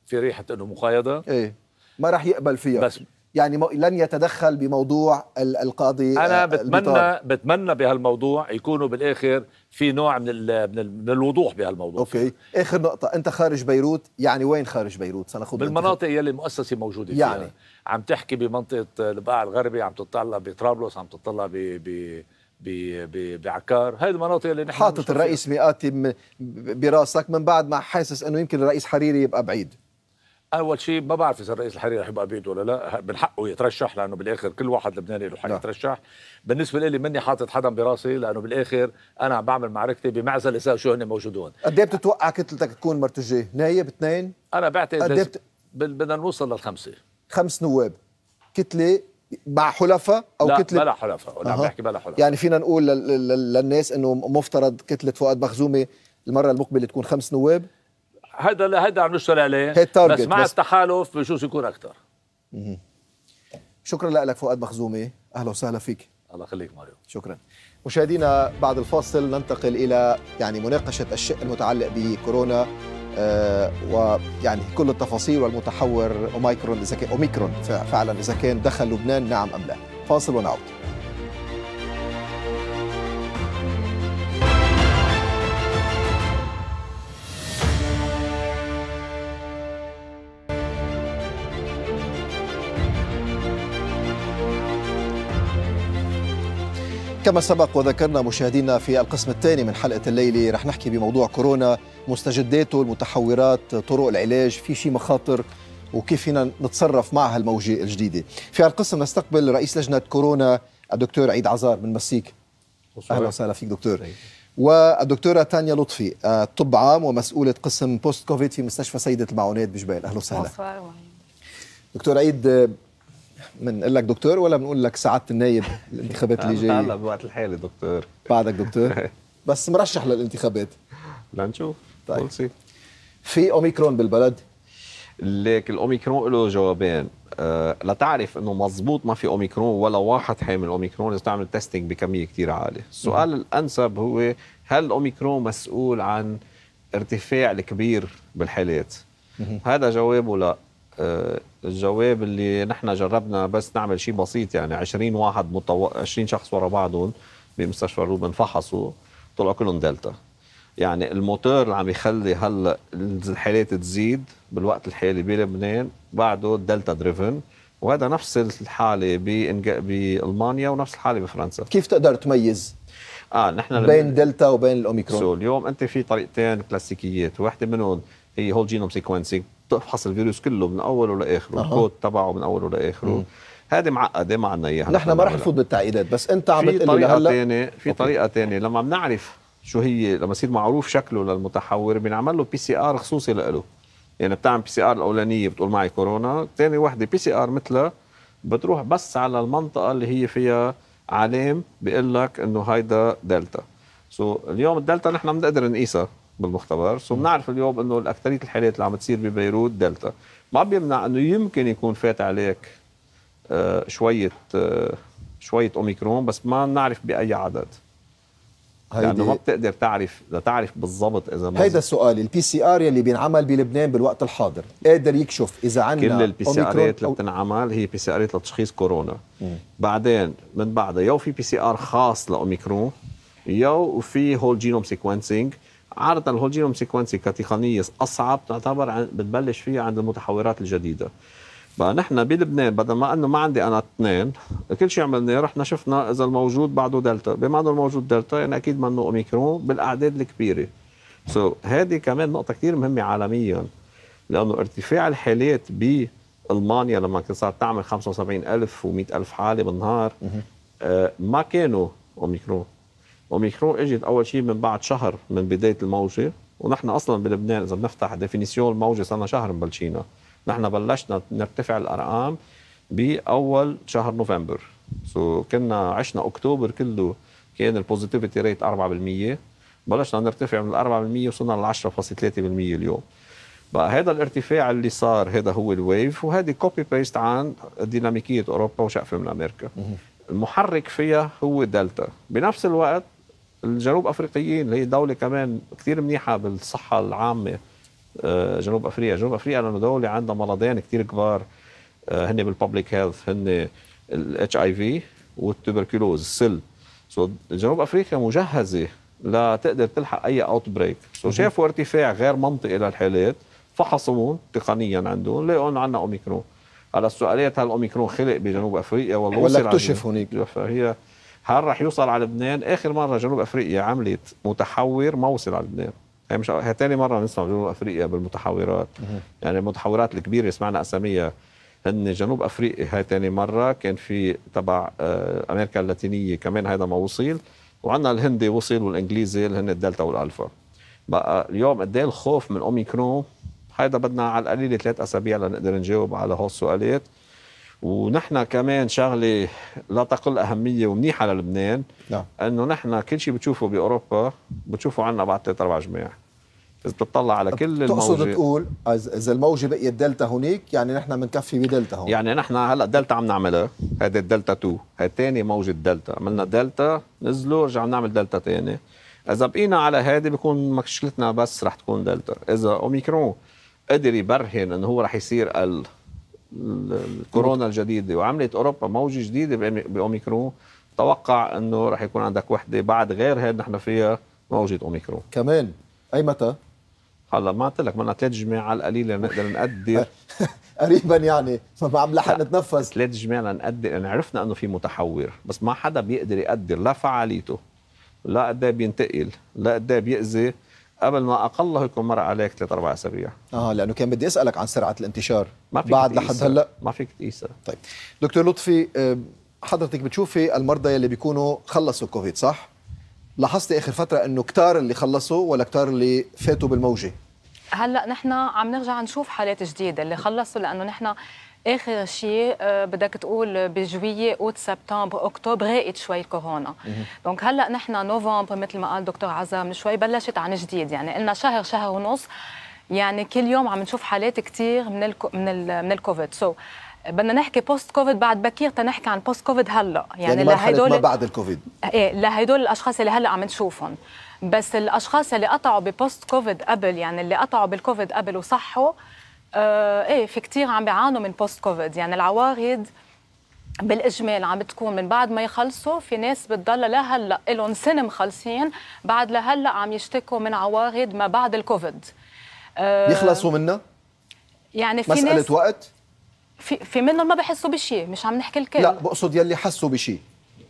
في ريحه انه مقايضه ايه ما راح يقبل فيها بس يعني لن يتدخل بموضوع القاضي آه، انا بتمنى البطار. بتمنى بهالموضوع يكونوا بالاخر في نوع من من الوضوح بهالموضوع اوكي اخر نقطه انت خارج بيروت يعني وين خارج بيروت سناخذ بالمناطق يلي المؤسسه موجوده يعني. فيها يعني عم تحكي بمنطقه البقاع الغربي عم تطلع بطرابلس عم تطلع ب ب بعكار هاي المناطق اللي نحن حاطط الرئيس مئاتي براسك من بعد ما حاسس انه يمكن الرئيس حريري يبقى بعيد اول شيء ما بعرف اذا الرئيس الحريري رح يبقى بيده ولا لا من حقه يترشح لانه بالاخر كل واحد لبناني له حق نعم. يترشح بالنسبه لي مني حاطط حدا براسي لانه بالاخر انا عم بعمل معركتي بمعزل اذا شو هن موجودون قد ايه بتتوقع كتلتك تكون مرتجيه نايب اثنين انا بعتقد إيه بت... بدنا نوصل للخمسه خمس نواب كتله مع حلفاء او لا كتله بلا حلفاء انا عم بحكي بلا حلفاء يعني فينا نقول لل... لل... للناس انه مفترض كتله فؤاد مخزومي المره المقبله تكون خمس نواب هذا هذا عم نشتغل عليه بس مع بس التحالف بجوز يكون اكثر شكرا لك فؤاد مخزومي اهلا وسهلا فيك الله يخليك ماريو شكرا مشاهدينا بعد الفاصل ننتقل الى يعني مناقشه الشق المتعلق بكورونا آه ويعني كل التفاصيل والمتحور اوميكرون اذا كان اوميكرون فعلا اذا كان دخل لبنان نعم ام لا فاصل ونعود كما سبق وذكرنا مشاهدينا في القسم الثاني من حلقة الليلة رح نحكي بموضوع كورونا مستجداته المتحورات طرق العلاج في شي مخاطر وكيف فينا نتصرف مع هالموجة الجديدة في هالقسم نستقبل رئيس لجنة كورونا الدكتور عيد عزار من مسيك أهلا وسهلا فيك دكتور طيب. والدكتورة تانيا لطفي آه، طب عام ومسؤولة قسم بوست كوفيد في مستشفى سيدة المعونات بجبال أهلا وسهلا دكتور عيد آه، بنقول لك دكتور ولا بنقول لك سعاده النايب الانتخابات اللي جايه؟ هلا بوقت الحالي دكتور بعدك دكتور (laughs) بس مرشح للانتخابات لنشوف طيب في اوميكرون بالبلد؟ ليك الاوميكرون له جوابين أه لتعرف انه مزبوط ما في اوميكرون ولا واحد حامل اوميكرون لازم تعمل تيستينج بكميه كثير عاليه، السؤال الانسب هو هل الاوميكرون مسؤول عن ارتفاع الكبير بالحالات؟ هذا جوابه لا، آه، الجواب اللي نحن جربنا بس نعمل شيء بسيط يعني 20 واحد متو... 20 شخص ورا بعضهم بمستشفى روبن فحصوا طلعوا كلهم دلتا يعني الموتور اللي عم يخلي هلا الحالات تزيد بالوقت الحالي بلبنان بعده دلتا دريفن وهذا نفس الحاله بالمانيا ونفس الحاله بفرنسا كيف تقدر تميز اه نحن بين دلتا وبين الاوميكرون سو اليوم انت في طريقتين كلاسيكيات واحده منهم هي هول جينوم سيكونسينج تفحص الفيروس كله من اوله لاخره أه. الكود تبعه من اوله لاخره هذه معقده ما عندنا اياها نحن ما رح نفوت بالتعقيدات بس انت عم بتقول لي هلا ثانيه في طريقه ثانيه لما بنعرف شو هي لما يصير معروف شكله للمتحور بنعمل له بي سي ار خصوصي له يعني بتعمل بي سي ار الاولانيه بتقول معي كورونا ثاني وحده بي سي ار مثلها بتروح بس على المنطقه اللي هي فيها علام بيقول لك انه هيدا دلتا سو so, اليوم الدلتا نحن بنقدر نقيسها بالمختبر سو بنعرف اليوم انه الاكثريه الحالات اللي عم تصير ببيروت دلتا ما بيمنع انه يمكن يكون فات عليك آه، شويه آه، شويه اوميكرون بس ما نعرف باي عدد هيدي ما بتقدر تعرف لتعرف بالضبط اذا ما هيدا السؤال البي سي ار يلي بينعمل بلبنان بالوقت الحاضر قادر يكشف اذا عندنا كل البي سي ارات اللي بتنعمل هي بي سي ارات لتشخيص كورونا بعدين من بعدها يو في بي سي ار خاص لاوميكرون يو في هول جينوم سيكونسينج الهول الهولجينوم سيكونسينج كتقنية أصعب تعتبر بتبلش فيها عند المتحورات الجديدة بقى نحن بلبنان بدل ما انه ما عندي انا اثنين كل شيء عملناه رحنا شفنا اذا الموجود بعده دلتا بما انه الموجود دلتا يعني اكيد منه اوميكرون بالاعداد الكبيره سو so, هذه كمان نقطه كثير مهمه عالميا لانه ارتفاع الحالات بالمانيا لما كانت صارت تعمل 75000 و100000 حاله بالنهار آه ما كانوا اوميكرون اوميكرون اجت اول شيء من بعد شهر من بدايه الموجه ونحن اصلا بلبنان اذا بنفتح ديفينيسيون الموجه صار شهر مبلشينا نحن بلشنا نرتفع الارقام باول شهر نوفمبر سو so, كنا عشنا اكتوبر كله كان البوزيتيفيتي ريت 4% بلشنا نرتفع من 4% وصلنا ل 10.3% اليوم بقى هذا الارتفاع اللي صار هذا هو الويف وهذه كوبي بيست عن ديناميكيه اوروبا وشقفه من امريكا المحرك فيها هو دلتا بنفس الوقت الجنوب افريقيين اللي هي دوله كمان كثير منيحه بالصحه العامه آه، جنوب افريقيا، جنوب افريقيا لانه دوله عندها مرضين كثير كبار هن بالببليك هيلث هن الاتش اي في والتوبركلوز السل سو جنوب افريقيا مجهزه لتقدر تلحق اي اوت بريك سو شافوا ارتفاع غير منطقي للحالات فحصوهم تقنيا عندهم لقوا انه عندنا اوميكرون هلا السؤالية هل اوميكرون خلق بجنوب افريقيا ولا ولا اكتشف هناك هي هل رح يوصل على لبنان اخر مره جنوب افريقيا عملت متحور ما وصل على لبنان يعني هي مش هي ثاني مره بنسمع جنوب افريقيا بالمتحورات يعني المتحورات الكبيره اللي سمعنا اساميها هن جنوب افريقيا هاي ثاني مره كان في تبع آه، امريكا اللاتينيه كمان هذا ما وصل وعندنا الهندي وصل والانجليزي اللي هن الدلتا والالفا بقى اليوم قد إيه الخوف من اوميكرون هيدا بدنا على القليله ثلاث اسابيع لنقدر نجاوب على هالسؤالات ونحن كمان شغله لا تقل اهميه ومنيحه للبنان نعم. انه نحن كل شيء بتشوفه باوروبا بتشوفه عنا بعد ثلاث اربع جماع اذا بتطلع على كل تقصد تقول اذا الموجه بقيت دلتا هونيك يعني نحن بنكفي بدلتا هون يعني نحن هلا دلتا عم نعملها هيدي الدلتا 2 هي ثاني موجه دلتا عملنا دلتا نزلوا رجع نعمل دلتا ثاني اذا بقينا على هذه بيكون مشكلتنا بس رح تكون دلتا اذا اوميكرون قدر يبرهن انه هو رح يصير ال الكورونا الجديده وعملت اوروبا موجه جديده باوميكرون توقع انه رح يكون عندك وحده بعد غير هاد نحن فيها موجه اوميكرون كمان اي متى؟ هلا ما قلت لك بدنا ثلاث جماع على القليل لنقدر نقدر (laughs) قريبا يعني فما عم لحق نتنفس ثلاث جماع لنقدر يعني عرفنا انه في متحور بس ما حدا بيقدر يقدر لا فعاليته لا قد بينتقل لا قد بيأذي قبل ما اقله يكون مر عليك ثلاث اربع اسابيع اه لانه كان بدي اسالك عن سرعه الانتشار ما فيك بعد لحد هلا ما فيك تقيسها طيب دكتور لطفي آه، حضرتك بتشوفي المرضى يلي بيكونوا خلصوا كوفيد صح لاحظتي اخر فتره انه كتار اللي خلصوا ولا كتار اللي فاتوا بالموجه هلا نحن عم نرجع نشوف حالات جديده اللي خلصوا لانه نحن اخر شيء آه، بدك تقول بجويه اوت سبتمبر اكتوبر راقت شوي الكورونا دونك هلا نحن نوفمبر مثل ما قال دكتور عزام من شوي بلشت عن جديد يعني قلنا شهر شهر ونص يعني كل يوم عم نشوف حالات كثير من الكو من الـ من الكوفيد سو so, بدنا نحكي بوست كوفيد بعد بكير تنحكي عن بوست كوفيد هلا يعني, يعني لهدول ما بعد الكوفيد ايه لهدول الاشخاص اللي هلا عم نشوفهم بس الاشخاص اللي قطعوا ببوست كوفيد قبل يعني اللي قطعوا بالكوفيد قبل وصحوا آه ايه في كثير عم بيعانوا من بوست كوفيد يعني العوارض بالاجمال عم بتكون من بعد ما يخلصوا في ناس بتضل لهلا لهم سنه مخلصين بعد لهلا عم يشتكوا من عوارض ما بعد الكوفيد آه يخلصوا منها يعني في مساله ناس وقت في في منهم ما بحسوا بشيء مش عم نحكي الكل لا بقصد يلي حسوا بشيء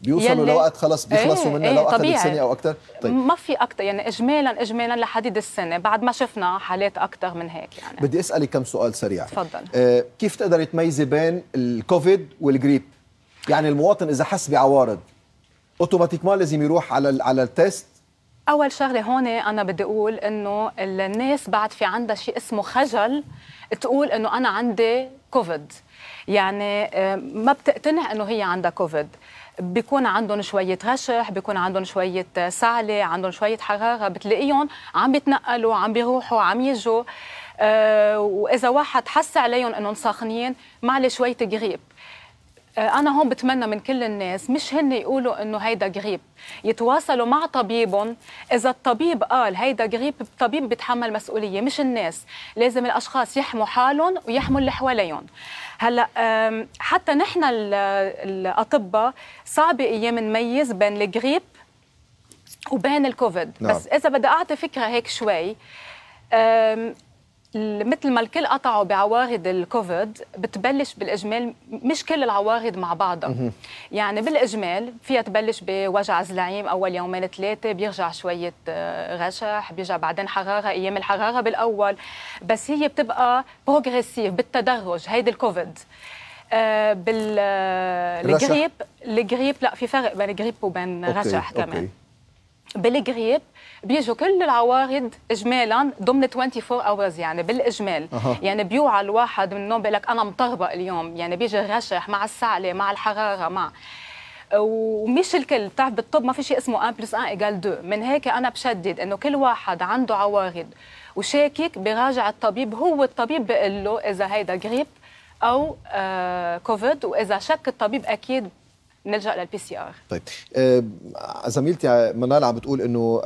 بيوصلوا لوقت خلص بيخلصوا ايه منها ايه لو اخذت سنه او اكثر طيب ما في اكثر يعني اجمالا اجمالا لحديد السنه بعد ما شفنا حالات اكثر من هيك يعني بدي اسالك كم سؤال سريع تفضل آه كيف تقدري تميزي بين الكوفيد والجريب يعني المواطن اذا حس بعوارض اوتوماتيكمان لازم يروح على على التيست اول شغله هون انا بدي اقول انه الناس بعد في عندها شيء اسمه خجل تقول انه انا عندي كوفيد يعني آه، ما بتقتنع انه هي عندها كوفيد بيكون عندهم شويه غشح بيكون عندهم شويه سعله عندهم شويه حراره بتلاقيهم عم بيتنقلوا عم بيروحوا عم يجوا آه واذا واحد حس عليهم انهم ساخنين معلي شويه غريب آه، أنا هون بتمنى من كل الناس مش هن يقولوا إنه هيدا قريب يتواصلوا مع طبيبهم إذا الطبيب قال هيدا قريب الطبيب بيتحمل مسؤولية مش الناس لازم الأشخاص يحموا حالهم ويحموا اللي حواليهم هلا حتى نحن الأطباء صعب أيام نميز بين القريب وبين الكوفيد نعم. بس إذا بدي أعطي فكرة هيك شوي مثل ما الكل قطعوا بعوارض الكوفيد بتبلش بالاجمال مش كل العوارض مع بعضها يعني بالاجمال فيها تبلش بوجع زلعيم اول يومين ثلاثه بيرجع شويه رشح آه، بيرجع بعدين حراره ايام الحراره بالاول بس هي بتبقى بروغريسيف بالتدرج هيدي الكوفيد آه، بال آه، الجريب الجريب لا في فرق بين الجريب وبين رشح كمان بالجريب بيجوا كل العوارض اجمالا ضمن 24 اورز يعني بالاجمال أه. يعني بيوعى الواحد من النوم بيقول لك انا مطربه اليوم يعني بيجي رشح مع السعله مع الحراره مع ومش الكل بتعرف بالطب ما في شيء اسمه 1 بلس 1 ايجال 2 من هيك انا بشدد انه كل واحد عنده عوارض وشاكك براجع الطبيب هو الطبيب بيقول له اذا هيدا غريب او آه كوفيد واذا شك الطبيب اكيد نلجا للبي سي ار طيب آه زميلتي منال عم بتقول انه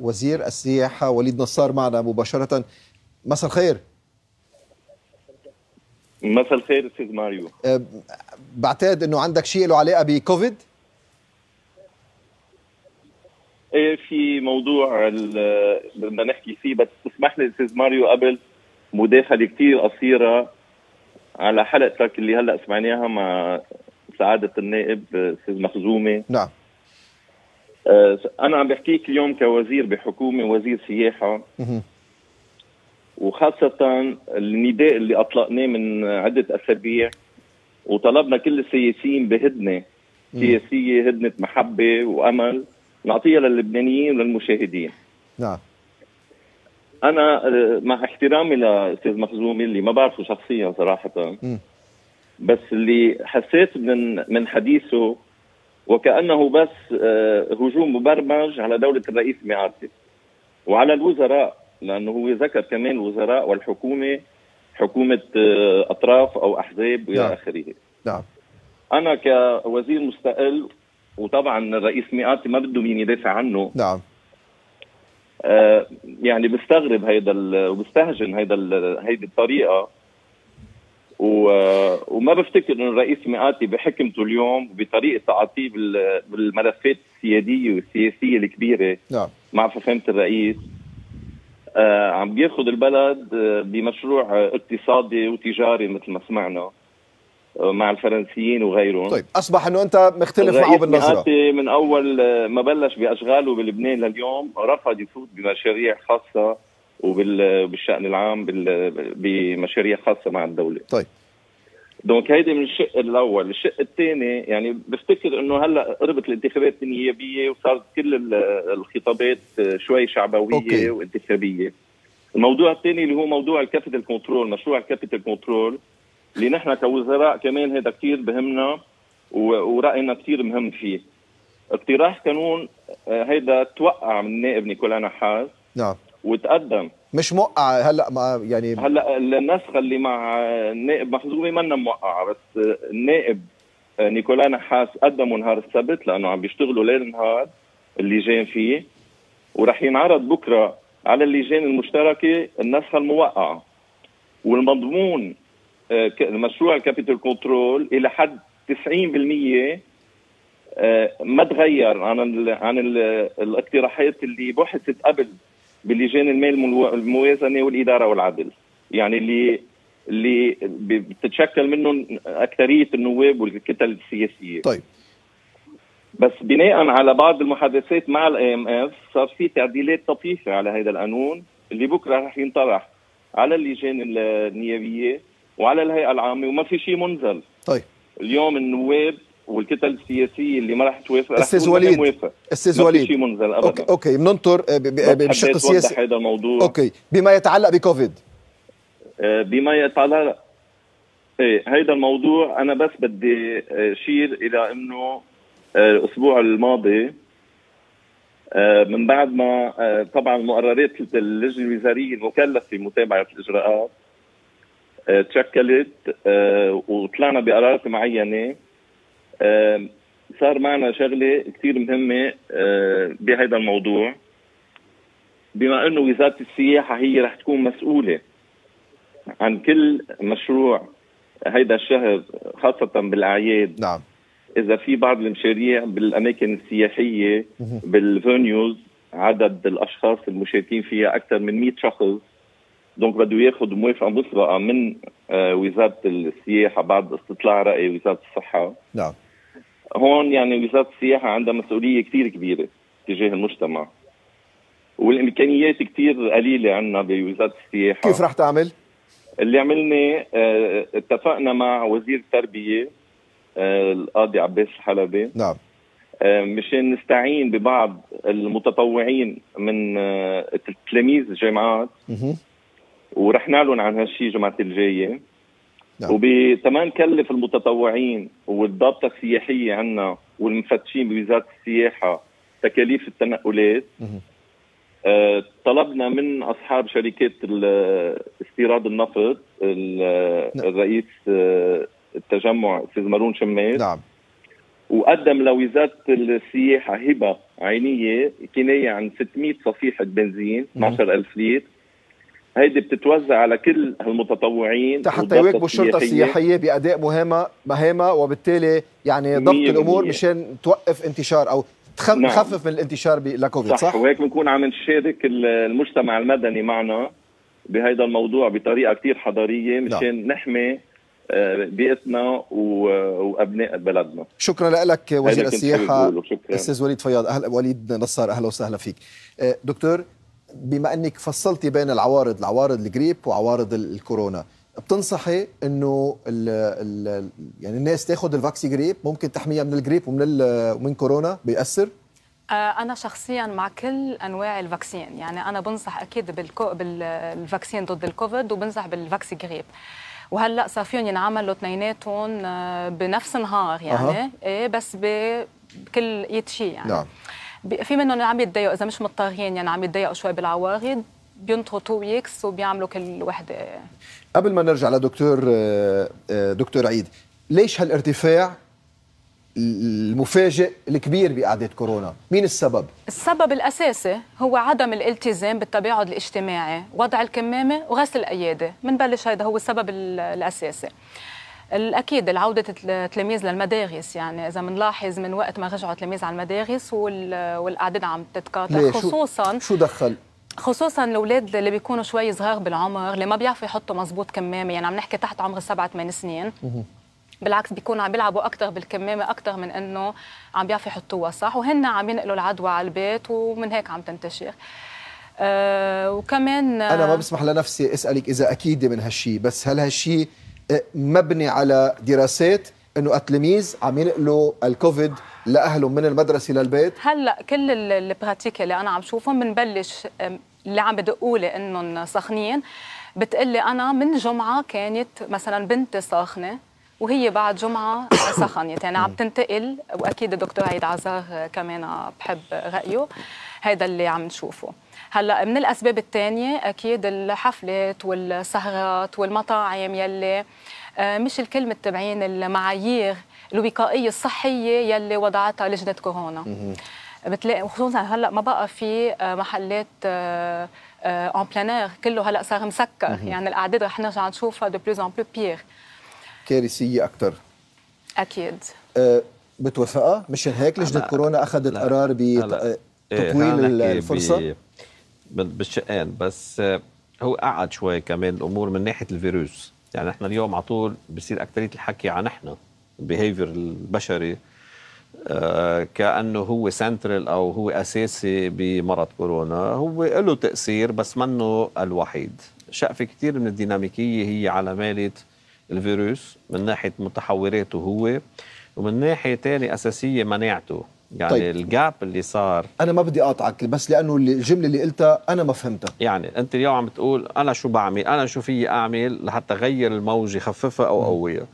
وزير السياحه وليد نصار معنا مباشره مساء الخير مساء الخير استاذ ماريو آه بعتقد انه عندك شيء له علاقه بكوفيد ايه في موضوع بدنا نحكي فيه بس اسمح لي استاذ ماريو قبل مداخله كثير قصيره على حلقتك اللي هلا سمعناها مع سعاده النائب آه، استاذ مخزومه نعم آه، انا عم بحكيك اليوم كوزير بحكومه وزير سياحه وخاصه النداء اللي اطلقناه من عده اسابيع وطلبنا كل السياسيين بهدنه سياسيه هدنه محبه وامل نعطيها للبنانيين وللمشاهدين نعم انا آه، مع احترامي لاستاذ مخزومي اللي ما بعرفه شخصيا صراحه م. بس اللي حسيت من من حديثه وكانه بس آه، هجوم مبرمج على دوله الرئيس ميعاتي وعلى الوزراء لانه هو ذكر كمان الوزراء والحكومه حكومه آه، اطراف او احزاب والى نعم. اخره نعم انا كوزير مستقل وطبعا الرئيس ميقاتي ما بده مين يدافع عنه نعم آه، يعني بستغرب هيدا وبستهجن هيدا هيدي الطريقه آه، وما بفتكر انه الرئيس مئاتي بحكمته اليوم بطريقه تعاطيه بالملفات السياديه والسياسيه الكبيره نعم مع فخامه الرئيس آه عم بياخذ البلد آه، بمشروع اقتصادي وتجاري مثل ما سمعنا آه، مع الفرنسيين وغيرهم طيب اصبح انه انت مختلف معه بالنظره من اول ما بلش باشغاله بلبنان لليوم رفض يفوت بمشاريع خاصه وبالشان العام بمشاريع خاصه مع الدوله طيب دونك هيدي من الشق الاول، الشق الثاني يعني بفتكر انه هلا قربت الانتخابات النيابيه وصارت كل الخطابات شوي شعبويه أوكي. وانتخابيه. الموضوع الثاني اللي هو موضوع الكابيتال كنترول، مشروع الكابيتال كنترول اللي نحن كوزراء كمان هذا كثير بهمنا وراينا كثير مهم فيه. اقتراح قانون آه، هيدا توقع من النائب نيكولا نحاس نعم وتقدم مش موقع هلا ما يعني هلا النسخه اللي مع النائب محزومي منا موقعه بس النائب نيكولا نحاس قدموا نهار السبت لانه عم بيشتغلوا ليل نهار اللجان فيه وراح ينعرض بكره على اللجان المشتركه النسخه الموقعه والمضمون آه، مشروع الكابيتال كنترول الى حد 90% آه، ما تغير عن عن الاقتراحات اللي بحثت قبل بلجان المال الموازنه والاداره والعدل يعني اللي اللي بتتشكل منهم اكثريه النواب والكتل السياسيه طيب بس بناء على بعض المحادثات مع الاي ام اف صار في تعديلات طفيفه على هذا القانون اللي بكره رح ينطرح على اللجان النيابيه وعلى الهيئه العامه وما في شيء منزل طيب اليوم النواب والكتل السياسيه اللي ما راح توافق استاذ وليد استاذ وليد اوكي, أوكي. بننطر آه، بالشق السياسي هذا الموضوع اوكي بما يتعلق بكوفيد آه، بما يتعلق ايه هيدا الموضوع انا بس بدي آه، اشير الى انه الاسبوع الماضي من بعد ما طبعا مقررات اللجنه الوزاريه المكلفه بمتابعه الاجراءات تشكلت وطلعنا بقرارات معينه صار معنا شغله كثير مهمه آه، بهذا الموضوع بما انه وزاره السياحه هي رح تكون مسؤوله عن كل مشروع هيدا الشهر خاصه بالاعياد نعم اذا في بعض المشاريع بالاماكن السياحيه بالفونيوز عدد الاشخاص المشاركين فيها اكثر من 100 شخص دونك بده ياخذ موافقه مسبقه من آه، وزاره السياحه بعد استطلاع راي وزاره الصحه نعم هون يعني وزاره السياحه عندها مسؤوليه كثير كبيره تجاه المجتمع والامكانيات كثير قليله عندنا بوزاره السياحه كيف رح تعمل؟ اللي عملنا آه، اتفقنا مع وزير التربيه آه، القاضي عباس الحلبي نعم آه، مشان نستعين ببعض المتطوعين من تلاميذ الجامعات ورح نعلن عن هالشيء جمعة الجايه نعم. وبثمان كلف المتطوعين والضابطه السياحيه عنا والمفتشين بوزاره السياحه تكاليف التنقلات آه، طلبنا من اصحاب شركات استيراد النفط نعم. الرئيس آه، التجمع استاذ مارون شماس نعم وقدم لوزاره السياحه هبه عينيه كنايه عن 600 صفيحه بنزين 12000 لتر هيدي بتتوزع على كل هالمتطوعين حتى يواكبوا الشرطه السياحيه باداء مهامه مهامها وبالتالي يعني ضبط الامور مشان توقف انتشار او نعم. تخفف نعم. من الانتشار لكوفيد صح, صح؟ وهيك بنكون عم نشارك المجتمع المدني معنا بهذا الموضوع بطريقه كثير حضاريه نعم. مشان نعم. نحمي آه، بيئتنا وابناء بلدنا شكرا لك وزير السياحه استاذ وليد فياض اهلا وليد نصار اهلا وسهلا فيك آه، دكتور بما انك فصلتي بين العوارض العوارض الجريب وعوارض الكورونا بتنصحي انه الـ الـ يعني الناس تاخذ الفاكسي جريب ممكن تحميها من الجريب ومن ومن كورونا بيأثر آه، أنا شخصيا مع كل أنواع الفاكسين يعني أنا بنصح أكيد بالكو... بالفاكسين ضد الكوفيد وبنصح بالفاكسي جريب وهلا صار فيهم ينعملوا اثنيناتهم آه، بنفس النهار يعني أه. إيه بس بكل يتشي يعني نعم. في منهم عم يتضايقوا اذا مش مضطرين يعني عم يتضايقوا شوي بالعواغد بينطوا تو ويكس وبيعملوا كل وحده قبل ما نرجع لدكتور آه، آه، دكتور عيد ليش هالارتفاع المفاجئ الكبير بأعداد كورونا مين السبب؟ السبب الأساسي هو عدم الالتزام بالتباعد الاجتماعي وضع الكمامة وغسل الأيادي منبلش هيدا هو السبب الأساسي الاكيد العوده التلاميذ للمدارس يعني اذا بنلاحظ من وقت ما رجعوا التلاميذ على المدارس والاعداد عم تتقاطع خصوصا شو دخل خصوصا الاولاد اللي بيكونوا شوي صغار بالعمر اللي ما بيعرفوا يحطوا مزبوط كمامه يعني عم نحكي تحت عمر السبعة ثمان سنين بالعكس بيكونوا عم بيلعبوا اكثر بالكمامه اكثر من انه عم بيعرفوا يحطوها صح وهن عم ينقلوا العدوى على البيت ومن هيك عم تنتشر أه وكمان آه، انا ما بسمح لنفسي اسالك اذا اكيده من هالشيء بس هل هالشيء مبني على دراسات انه التلاميذ عم ينقلوا الكوفيد لاهلهم من المدرسه للبيت هلا كل البراتيك اللي انا عم شوفهم بنبلش اللي عم بدقوا لي انهم سخنين بتقلي انا من جمعه كانت مثلا بنتي ساخنه وهي بعد جمعه (coughs) سخنت يعني عم تنتقل واكيد الدكتور عيد عزار كمان بحب رايه هذا اللي عم نشوفه هلا من الاسباب الثانيه اكيد الحفلات والسهرات والمطاعم يلي آه، مش الكلمة تبعين المعايير الوقائية الصحية يلي وضعتها لجنة كورونا بتلاقي وخصوصا هلا ما بقى في آه، محلات اون آه، بلانير كله هلا صار مسكر يعني الاعداد رح نرجع نشوفها دو بلوز ان بلو بير كارثيه اكثر اكيد أه بتوافقها مشان هيك لجنه كورونا اخذت قرار بتطويل إيه الفرصه بالشقين بس هو قعد شوي كمان الامور من ناحيه الفيروس يعني احنا اليوم على طول بصير اكثريه الحكي عن احنا البيهيفير البشري آه، كانه هو سنترال او هو اساسي بمرض كورونا هو له تاثير بس منه الوحيد شقفه كثير من الديناميكيه هي على ماله الفيروس من ناحيه متحوراته هو ومن ناحيه ثانيه اساسيه مناعته يعني طيب. الجاب اللي صار انا ما بدي اقاطعك بس لانه الجمله اللي قلتها انا ما فهمتها يعني انت اليوم عم تقول انا شو بعمل انا شو في اعمل لحتى غير الموجه خففها او قويها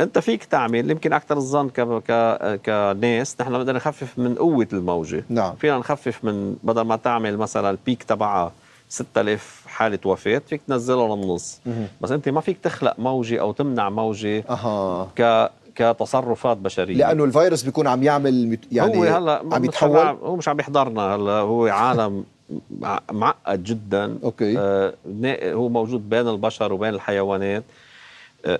انت فيك تعمل يمكن اكثر الظن ك... ك... كناس نحن بدنا نخفف من قوه الموجه نعم. فينا نخفف من بدل ما تعمل مثلا البيك تبعها 6000 حاله وفاه فيك تنزلها للنص بس انت ما فيك تخلق موجه او تمنع موجه أها. ك كتصرفات بشريه لانه الفيروس بيكون عم يعمل يعني هو هلا عم يتحول هو مش عم يحضرنا هلا هو عالم (laughs) معقد جدا اوكي آه هو موجود بين البشر وبين الحيوانات آه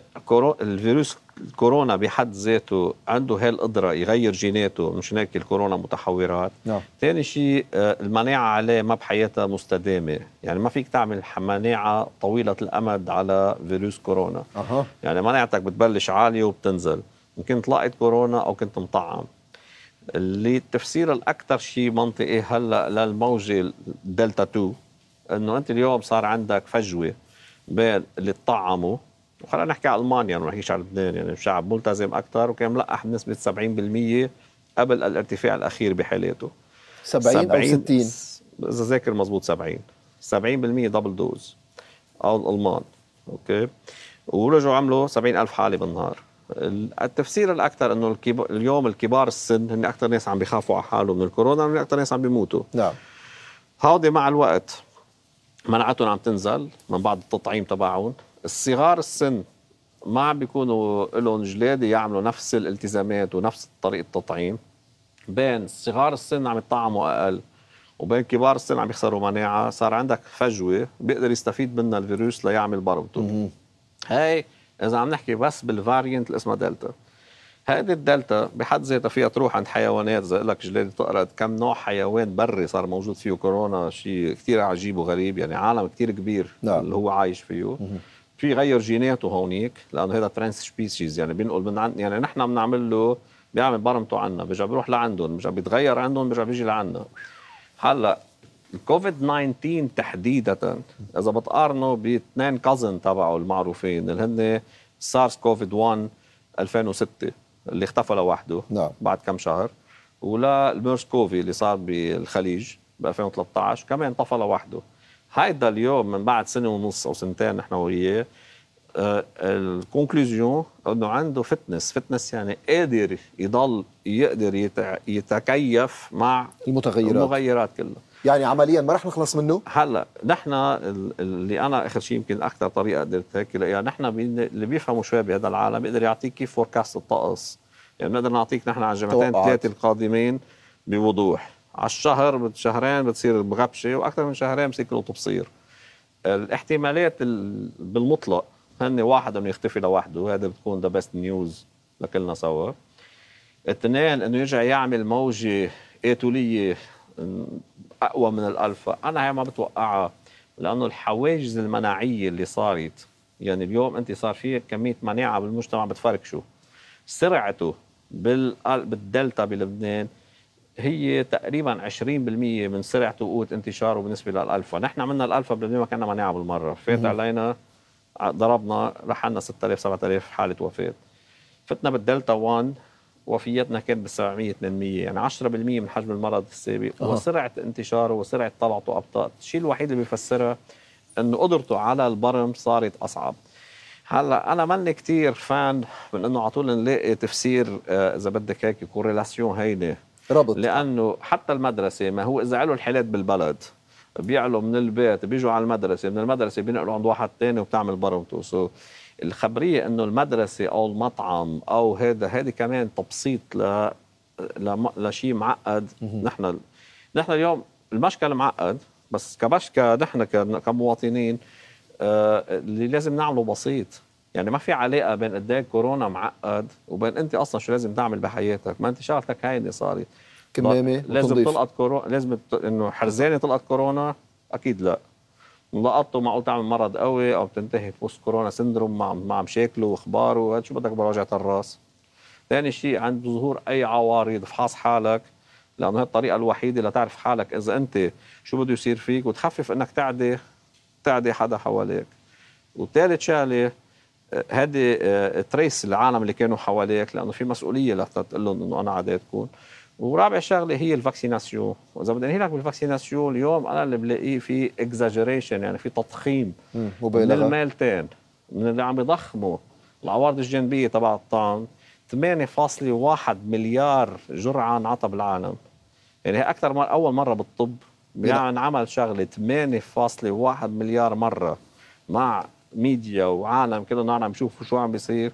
الفيروس الكورونا بحد ذاته عنده هالقدره يغير جيناته مشان هيك الكورونا متحورات نعم ثاني شيء آه، المناعه عليه ما بحياتها مستدامه يعني ما فيك تعمل مناعه طويله الامد على فيروس كورونا أه. يعني مناعتك بتبلش عاليه وبتنزل ممكن تلاقي كورونا او كنت مطعم اللي التفسير الاكثر شيء منطقي هلا للموجه دلتا 2 انه انت اليوم صار عندك فجوه بين اللي تطعمه وخلينا نحكي على المانيا ما يعني نحكيش على لبنان يعني شعب ملتزم اكثر وكان ملقح بنسبه 70% قبل الارتفاع الاخير بحالاته 70, 70 او 60 اذا ذاكر مضبوط 70 70% دبل دوز او الالمان اوكي ورجعوا عملوا 70 ألف حاله بالنهار التفسير الاكثر انه الكب... اليوم الكبار السن هن اكثر ناس عم بيخافوا على حالهم من الكورونا هن اكثر ناس عم بيموتوا نعم هودي مع الوقت مناعتهم عم تنزل من بعد التطعيم تبعهم الصغار السن ما عم بيكونوا لهم جلاده يعملوا نفس الالتزامات ونفس طريقه التطعيم بين صغار السن عم يطعموا اقل وبين كبار السن عم يخسروا مناعه صار عندك فجوه بيقدر يستفيد منها الفيروس ليعمل ضربته هاي اذا عم نحكي بس بالفارينت اللي اسمها دلتا هذه الدلتا بحد ذاتها فيها تروح عند حيوانات زي لك جلادة تقرا كم نوع حيوان بري صار موجود فيه كورونا شيء كثير عجيب وغريب يعني عالم كثير كبير نعم. اللي هو عايش فيه مم. في غير جيناته هونيك لانه هذا ترانس سبيسيز يعني بينقل من عن يعني نحن بنعمل له بيعمل برمته عنا بيرجع بيروح لعندهم بيرجع بيتغير عندهم بيرجع بيجي لعنا هلا الكوفيد 19 تحديدا اذا بتقارنه باثنين كازن تبعه المعروفين اللي هن سارس كوفيد 1 2006 اللي اختفى لوحده نعم. بعد كم شهر ولا الميرس كوفي اللي صار بالخليج ب 2013 كمان طفى لوحده هيدا اليوم من بعد سنه ونص او سنتين نحن وياه الكونكلوجيون انه عنده فتنس فتنس يعني قادر يضل يقدر يتكيف مع المتغيرات المغيرات كلها يعني عمليا ما رح نخلص منه هلا نحن اللي انا اخر شيء يمكن اكثر طريقه قدرت هيك يعني نحن اللي بيفهموا شوي بهذا العالم بيقدر يعطيك كيف فوركاست الطقس يعني بنقدر نعطيك نحن على الجمعتين الثلاثه القادمين بوضوح على الشهر بشهرين بتصير بغبشه واكثر من شهرين بصير كله تبصير الاحتمالات بالمطلق هن واحد انه يختفي لوحده هذا بتكون ذا بيست نيوز لكلنا سوا اثنين انه يرجع يعمل موجه ايتوليه اقوى من الالفا انا هي ما بتوقعها لانه الحواجز المناعيه اللي صارت يعني اليوم انت صار في كميه مناعه بالمجتمع شو سرعته بالدلتا بلبنان هي تقريبا 20% من سرعه وقوه انتشاره بالنسبه للالفا، نحن عملنا الالفا بلبنان ما كنا مناعه بالمره، فات علينا ضربنا رحلنا 6000 7000 حاله وفاه. فتنا بالدلتا 1 وفياتنا كانت بال 700 800 يعني 10% من حجم المرض السابق أوه. وسرعه انتشاره وسرعه طلعته ابطات، الشيء الوحيد اللي بيفسرها انه قدرته على البرم صارت اصعب. هلا انا ماني كثير فان من انه على طول نلاقي تفسير آه، اذا بدك هيك كورلاسيون هينه ربط لانه حتى المدرسه ما هو اذا علوا الحالات بالبلد بيعلوا من البيت بيجوا على المدرسه من المدرسه بينقلوا عند واحد ثاني وبتعمل برمته سو الخبريه انه المدرسه او المطعم او هذا هذه كمان تبسيط ل لشيء معقد نحن نحن اليوم المشكل معقد بس كبشكه نحن كمواطنين آه، اللي لازم نعمله بسيط يعني ما في علاقه بين قد كورونا معقد وبين انت اصلا شو لازم تعمل بحياتك ما انت شغلتك هاي اللي صارت كمامه لازم تلقط كورونا لازم انه حرزانه تلقط كورونا اكيد لا لقطته معقول تعمل مرض قوي او بتنتهي بوست كورونا سندروم مع مع مشاكله واخباره وهذا شو بدك براجعة الراس ثاني شيء عند ظهور اي عوارض فحص حالك لانه هي الطريقه الوحيده لتعرف حالك اذا انت شو بده يصير فيك وتخفف انك تعدي تعدي حدا حواليك وثالث شغله هذه آه، تريس العالم اللي كانوا حواليك لانه في مسؤوليه لتقول لهم انه انا عداتكم ورابع شغله هي الفاكسيناسيون واذا بدي انهي لك بالفاكسيناسيون اليوم انا اللي بلاقيه في اكزاجريشن يعني في تضخيم مبالغه من المالتين من اللي عم يضخموا العوارض الجانبيه تبع الطعم 8.1 مليار جرعه انعطى بالعالم يعني هي اكثر مره اول مره بالطب يعني عمل شغله 8.1 مليار مره مع ميديا وعالم كله عم نشوف شو عم بيصير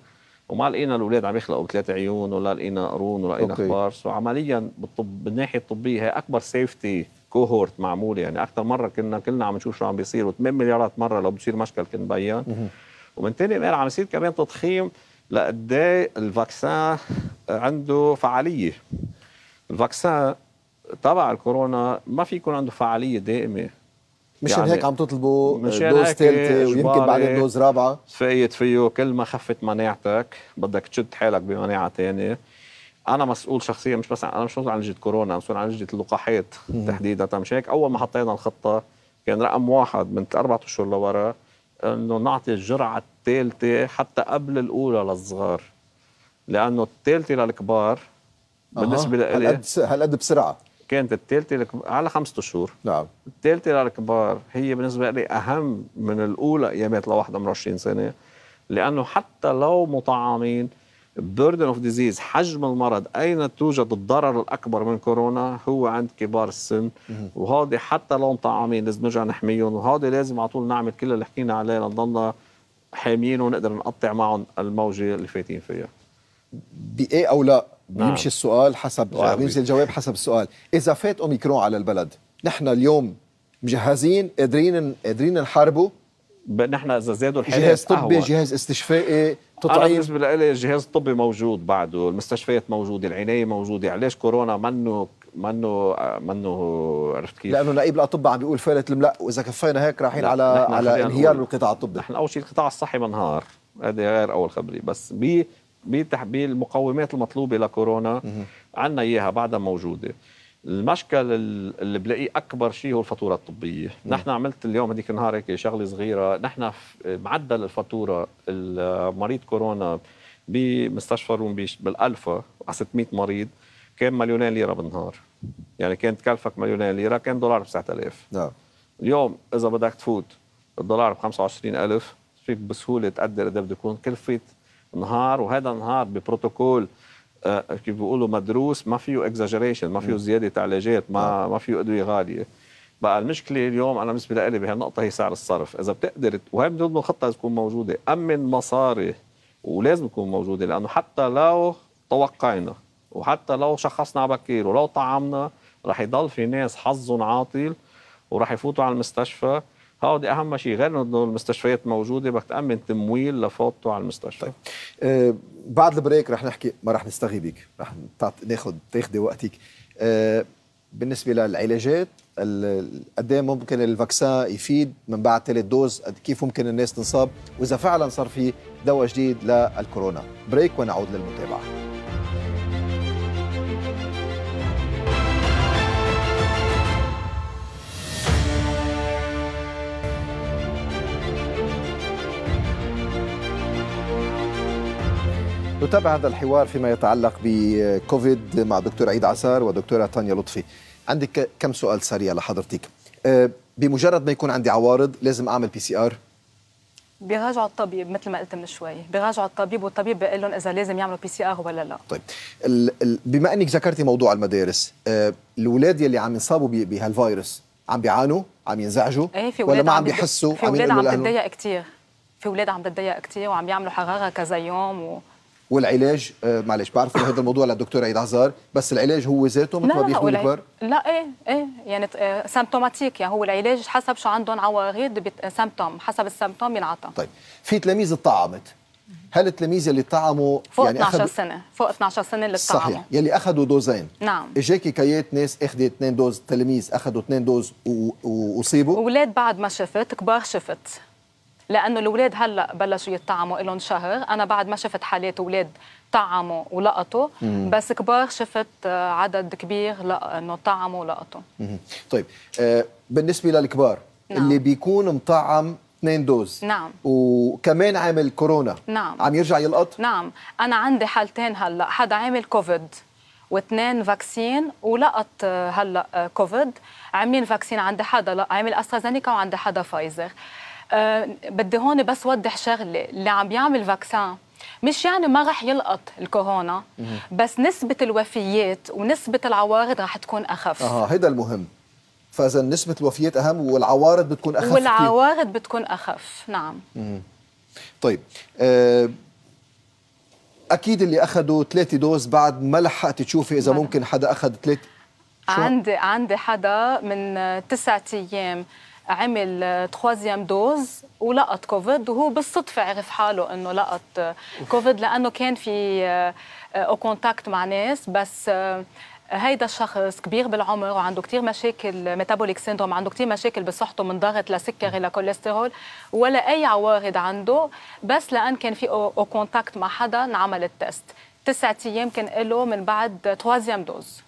وما لقينا الاولاد عم يخلقوا ثلاث عيون ولا لقينا قرون ولا لقينا اخبار سو عمليا بالطب بالناحيه الطبيه هي اكبر سيفتي كوهورت معموله يعني اكثر مره كنا كلنا عم نشوف شو عم بيصير و8 مليارات مره لو بتصير مشكل كنا بين ومن ثاني عم يصير كمان تضخيم لقد إيه الفاكسان عنده فعاليه الفاكسان تبع الكورونا ما في يكون عنده فعاليه دائمه مشان يعني هيك عم تطلبوا آه، دوز ثالثه إيه، ويمكن بعدين إيه، دوز رابعه فايت فيه كل ما خفت مناعتك بدك تشد حالك بمناعه ثانيه انا مسؤول شخصيا مش بس انا مش مسؤول عن لجنة كورونا مسؤول عن لجنة اللقاحات تحديدا مش هيك اول ما حطينا الخطه كان رقم واحد من اربع اشهر لورا انه نعطي الجرعه الثالثه حتى قبل الاولى للصغار لانه الثالثه للكبار بالنسبه لي هالقد هالقد بسرعه كانت الثالثة على خمسة شهور نعم الثالثة للكبار هي بالنسبة لي أهم من الأولى أيامات لواحد عمره 20 سنة لأنه حتى لو مطعمين بيردن اوف ديزيز حجم المرض اين توجد الضرر الاكبر من كورونا هو عند كبار السن وهذه حتى لو مطعمين لازم نرجع نحميهم وهذه لازم على طول نعمل كل اللي حكينا عليه لنضلنا حاميين ونقدر نقطع معهم الموجه اللي فايتين فيها بإيه او لا نعم. السؤال حسب بيمشي الجواب حسب السؤال اذا فات اوميكرون على البلد نحن اليوم مجهزين قادرين قادرين نحاربه نحن اذا زادوا الحالات جهاز طبي أهوى. جهاز استشفائي تطعيم بالنسبه لي الجهاز الطبي موجود بعده المستشفيات موجوده العنايه موجوده علاش كورونا منه منه منه عرفت كيف لانه نقيب الاطباء عم بيقول فالت الملا واذا كفينا هيك رايحين على على انهيار القطاع الطبي نحن اول شيء القطاع الصحي منهار هذه غير اول خبري بس بالمقومات المطلوبه لكورونا عندنا اياها بعدها موجوده المشكل اللي بلاقيه اكبر شيء هو الفاتوره الطبيه، مم. نحن عملت اليوم هذيك النهار هيك شغله صغيره، نحن معدل الفاتوره المريض كورونا بمستشفى روم بالالفا على 600 مريض كان مليونين ليره بالنهار. يعني كانت تكلفك مليونين ليره كان دولار ب 9000 نعم اليوم اذا بدك تفوت الدولار ب 25000 فيك بسهوله تقدر قد بده يكون كلفه نهار وهذا النهار ببروتوكول آه، كيف بيقولوا مدروس ما فيه اكزاجريشن ما فيه زياده علاجات ما آه. ما فيه ادويه غاليه بقى المشكله اليوم انا بالنسبه لي بهالنقطه هي سعر الصرف اذا بتقدر وهي بدون الخطه تكون موجوده امن مصاري ولازم تكون موجوده لانه حتى لو توقعنا وحتى لو شخصنا بكير ولو طعمنا رح يضل في ناس حظهم عاطل ورح يفوتوا على المستشفى اه دي اهم شيء غير انه المستشفيات موجوده بدك تامن تمويل لفوته على المستشفى طيب. آه بعد البريك رح نحكي ما رح نستغي بك رح ناخذ تاخذي وقتك آه بالنسبه للعلاجات قد إيه ممكن الفاكسان يفيد من بعد ثالث دوز كيف ممكن الناس تنصاب واذا فعلا صار في دواء جديد للكورونا بريك ونعود للمتابعه نتابع هذا الحوار فيما يتعلق بكوفيد مع دكتور عيد عسار ودكتورة تانيا لطفي عندك كم سؤال سريع لحضرتك أه، بمجرد ما يكون عندي عوارض لازم اعمل بي سي ار بيراجعوا الطبيب مثل ما قلت من شوي بيراجعوا الطبيب والطبيب بيقول لهم اذا لازم يعملوا بي سي ار ولا لا طيب بما انك ذكرتي موضوع المدارس أه، الاولاد يلي عم ينصابوا بهالفيروس عم بيعانوا عم ينزعجوا ايه في ولا ما عم بيحسوا في اولاد عم بتضايق كثير في اولاد عم بتضايق كثير وعم يعملوا حراره كذا يوم و... والعلاج آه، معلش بعرف هذا الموضوع للدكتور عيد عزار بس العلاج هو ذاته مثل ما بيحكوا الكبار لا ايه ايه يعني سمبتوماتيك آه، يعني هو العلاج حسب شو عندهم عواغيد سمبتوم آه، حسب السمبتوم ينعطى طيب في تلاميذ اتطعمت هل التلاميذ اللي طعموا فوق يعني 12 أخد... سنه فوق 12 سنه اللي طعموا صحيح يلي اخذوا دوزين نعم اجاكي كيات ناس اخذت اثنين دوز تلاميذ اخذوا اثنين دوز واصيبوا و... اولاد بعد ما شفت كبار شفت لانه الاولاد هلا بلشوا يطعموا لهم شهر انا بعد ما شفت حالات اولاد طعموا ولقطوا مم. بس كبار شفت آه، عدد كبير لا انه طعموا ولقطوا مم. طيب آه، بالنسبه للكبار نعم. اللي بيكون مطعم اثنين دوز نعم وكمان عامل كورونا نعم عم يرجع يلقط نعم انا عندي حالتين هلا حدا عامل كوفيد واثنين فاكسين ولقط آه، هلا كوفيد عاملين فاكسين عند حدا عامل استرازينيكا وعند حدا فايزر آه، بدي هون بس وضح شغله اللي عم بيعمل فاكسان مش يعني ما رح يلقط الكورونا بس نسبة الوفيات ونسبة العوارض رح تكون أخف اه هيدا المهم فإذا نسبة الوفيات أهم والعوارض بتكون أخف والعوارض كيف؟ بتكون أخف نعم مم. طيب آه، أكيد اللي أخذوا ثلاثة دوز بعد ما لحقت تشوفي إذا ممكن حدا أخذ ثلاثة عندي عندي حدا من تسعة أيام عمل تخوازيام دوز ولقط كوفيد وهو بالصدفة عرف حاله أنه لقط كوفيد لأنه كان في أو آه، كونتاكت مع ناس بس آه، هيدا الشخص كبير بالعمر وعنده كتير مشاكل ميتابوليك سيندروم عنده كتير مشاكل بصحته من ضغط لسكري لكوليسترول ولا أي عوارض عنده بس لأن كان في أو كونتاكت مع حدا نعمل التست تسعة أيام كان له من بعد تروازيام دوز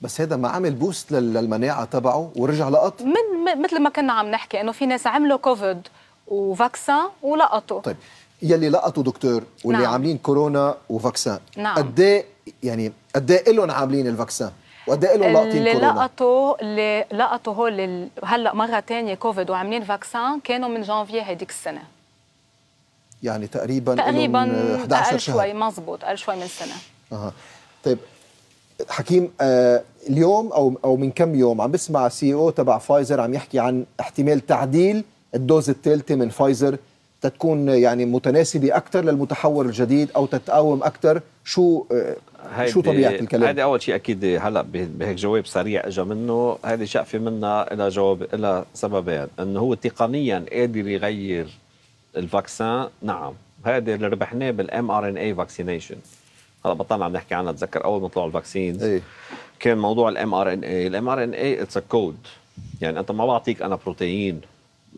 بس هذا ما عمل بوست للمناعه تبعه ورجع لقط من مثل ما كنا عم نحكي انه في ناس عملوا كوفيد وفاكسان ولقطوا طيب يلي لقطوا دكتور واللي نعم. عاملين كورونا وفاكسان نعم قد إيه- يعني قد ايه لهم عاملين الفاكسان وقد ايه لهم لاقطين اللي كورونا لقطوا اللي لقطوا هول هلا مره ثانيه كوفيد وعاملين فاكسان كانوا من جانفي هذيك السنه يعني تقريبا تقريبا 11 شهر شوي مزبوط اقل شوي من سنه اها طيب حكيم آه اليوم او او من كم يوم عم بسمع سي او e تبع فايزر عم يحكي عن احتمال تعديل الدوز الثالثه من فايزر تتكون يعني متناسبه اكثر للمتحور الجديد او تتقاوم اكثر شو آه، شو طبيعه الكلام هذا اول شيء اكيد هلا بهيك جواب سريع اجى منه هذه شقفه منا الى جواب الى سببين انه هو تقنيا قادر يغير الفاكسان نعم هذا اللي ربحناه بالام ار ان اي فاكسينيشن هلا بطلنا عم نحكي عنها تذكر اول ما طلعوا الفاكسينز إيه؟ كان موضوع الام ار ان اي الام ار ان اي اتس ا كود يعني انت ما بعطيك انا بروتين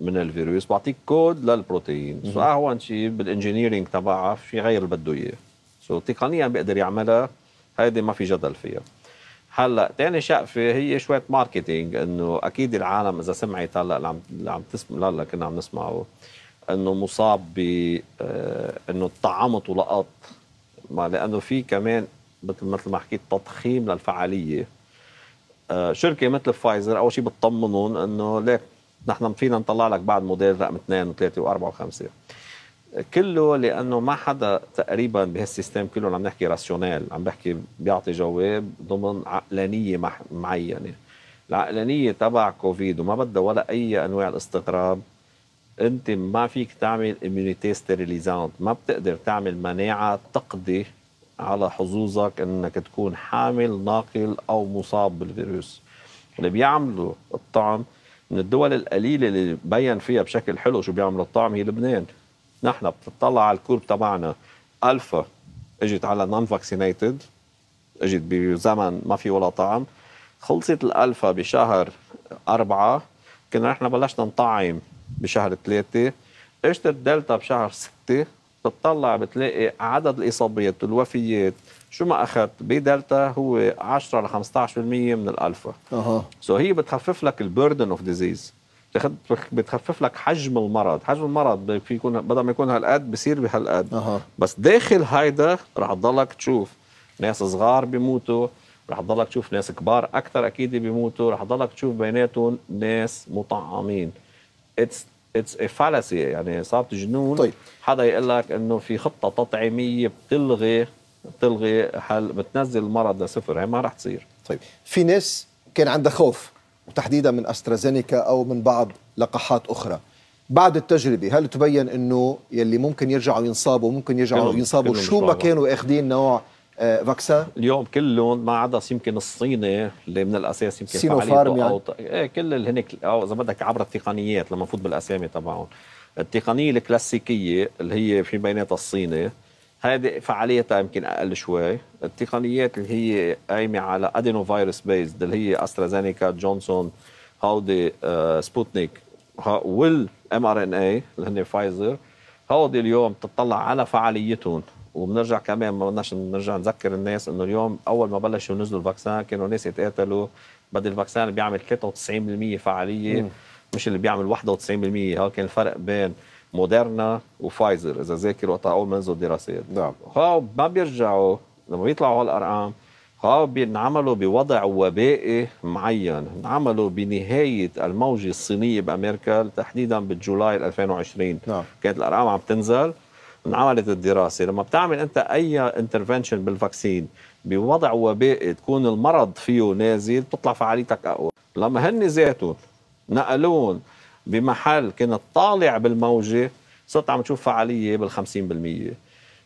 من الفيروس بعطيك كود للبروتين سو اهون شيء بالانجينيرنج تبعها في غير اللي بده اياه سو تقنيا بيقدر يعملها هيدي ما في جدل فيها هلا ثاني شقفه هي شويه ماركتينج انه اكيد العالم اذا سمعت هلا اللي عم اللي عم تسمع هلا كنا عم نسمعه انه مصاب ب آه، انه طعمت ولقط ما لانه في كمان مثل مثل ما حكيت تضخيم للفعاليه آه، شركه مثل فايزر اول شيء بتطمنهم انه ليك نحن فينا نطلع لك بعد موديل رقم اثنين وثلاثه واربعه وخمسه كله لانه ما حدا تقريبا بهالسيستم كله عم نحكي راسيونال عم بحكي بيعطي جواب ضمن عقلانيه معينه العقلانيه تبع كوفيد وما بدها ولا اي انواع الاستغراب انت ما فيك تعمل اميونيتي ستيريليزانت ما بتقدر تعمل مناعه تقضي على حظوظك انك تكون حامل ناقل او مصاب بالفيروس اللي بيعملوا الطعم من الدول القليله اللي بين فيها بشكل حلو شو بيعملوا الطعم هي لبنان نحن بتطلع على الكورب تبعنا الفا اجت على نون فاكسينيتد اجت بزمن ما في ولا طعم خلصت الالفا بشهر أربعة كنا نحن بلشنا نطعم بشهر ثلاثة اجت الدلتا بشهر ستة بتطلع بتلاقي عدد الإصابات والوفيات شو ما أخذت بدلتا هو 10 ل 15% من الألفا أها سو هي بتخفف لك البيردن اوف ديزيز بتخفف لك حجم المرض حجم المرض في يكون بدل ما يكون هالقد بصير بهالقد أه. بس داخل هيدا رح تضلك تشوف ناس صغار بيموتوا رح تضلك تشوف ناس كبار اكثر اكيد بيموتوا رح تضلك تشوف بيناتهم ناس مطعمين اتس اتس ا فالسي يعني اصابه جنون طيب حدا يقول لك انه في خطه تطعيميه بتلغي بتلغي حل بتنزل المرض لصفر هي ما راح تصير طيب في ناس كان عندها خوف وتحديدا من استرازينيكا او من بعض لقاحات اخرى بعد التجربه هل تبين انه يلي ممكن يرجعوا ينصابوا ممكن يرجعوا ينصابوا شو ما كانوا اخذين نوع آه، فاكسان اليوم كلهم ما عدا يمكن الصيني اللي من الاساس يمكن سينوفارم يعني. أو ايه كل اللي الهنك او اذا بدك عبر التقنيات لما نفوت بالاسامي تبعهم التقنيه الكلاسيكيه اللي هي في بيناتها الصيني هذه فعاليتها يمكن اقل شوي التقنيات اللي هي قايمه على ادينو فيروس بيزد اللي هي استرازينيكا جونسون هودي آه سبوتنيك والام ار ان اي اللي هن فايزر هودي اليوم تطلع على فعاليتهم وبنرجع كمان ما بدناش نرجع نذكر الناس انه اليوم اول ما بلشوا ينزلوا الفاكسان كانوا الناس يتقاتلوا بدل الفاكسان اللي بيعمل 93% فعاليه مم. مش اللي بيعمل 91% هو كان الفرق بين موديرنا وفايزر اذا ذاكر وقتها اول ما نزلوا الدراسات نعم هو ما بيرجعوا لما بيطلعوا هالارقام هاو بينعملوا بوضع وبائي معين انعملوا بنهايه الموجه الصينيه بامريكا تحديدا بجولاي 2020 نعم كانت الارقام عم تنزل انعملت الدراسه لما بتعمل انت اي انترفنشن بالفاكسين بوضع وبائي تكون المرض فيه نازل بتطلع فعاليتك اقوى لما هن ذاته نقلون بمحل كنت طالع بالموجه صرت عم تشوف فعاليه بال 50%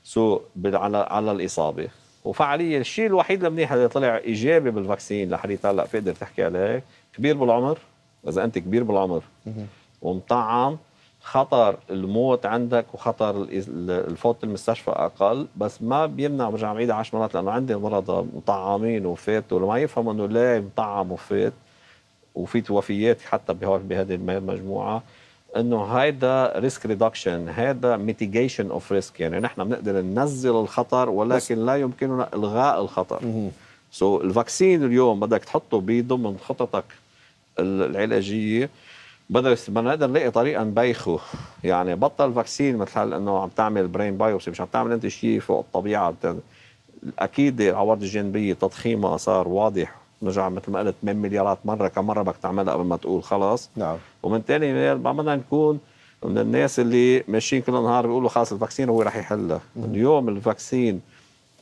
سو على على الاصابه وفعاليه الشيء الوحيد المنيح اللي طلع ايجابي بالفاكسين لحديت هلا بقدر تحكي عليه كبير بالعمر اذا انت كبير بالعمر ومطعم خطر الموت عندك وخطر الفوت المستشفى اقل بس ما بيمنع برجع بعيد 10 مرات لانه عندي مرضى مطعمين وفاتوا ما يفهموا انه ليه مطعم وفات وفي وفيات حتى بهذه المجموعه انه هيدا ريسك ريدكشن هيدا ميتيجيشن اوف ريسك يعني نحن بنقدر ننزل الخطر ولكن لا يمكننا الغاء الخطر سو so, الفاكسين اليوم بدك تحطه بضمن خططك العلاجيه بدرس بدنا نقدر نلاقي طريقه نبيخه يعني بطل فاكسين مثل انه عم تعمل برين بايوبسي مش عم تعمل انت شيء فوق الطبيعه اكيد العوارض الجانبيه تضخيمها صار واضح نرجع مثل ما قلت 8 مليارات مره كم مره بدك تعملها قبل ما تقول خلص نعم ومن ثاني ما بدنا نكون من الناس اللي ماشيين كل نهار بيقولوا خلص الفاكسين هو رح يحلها اليوم الفاكسين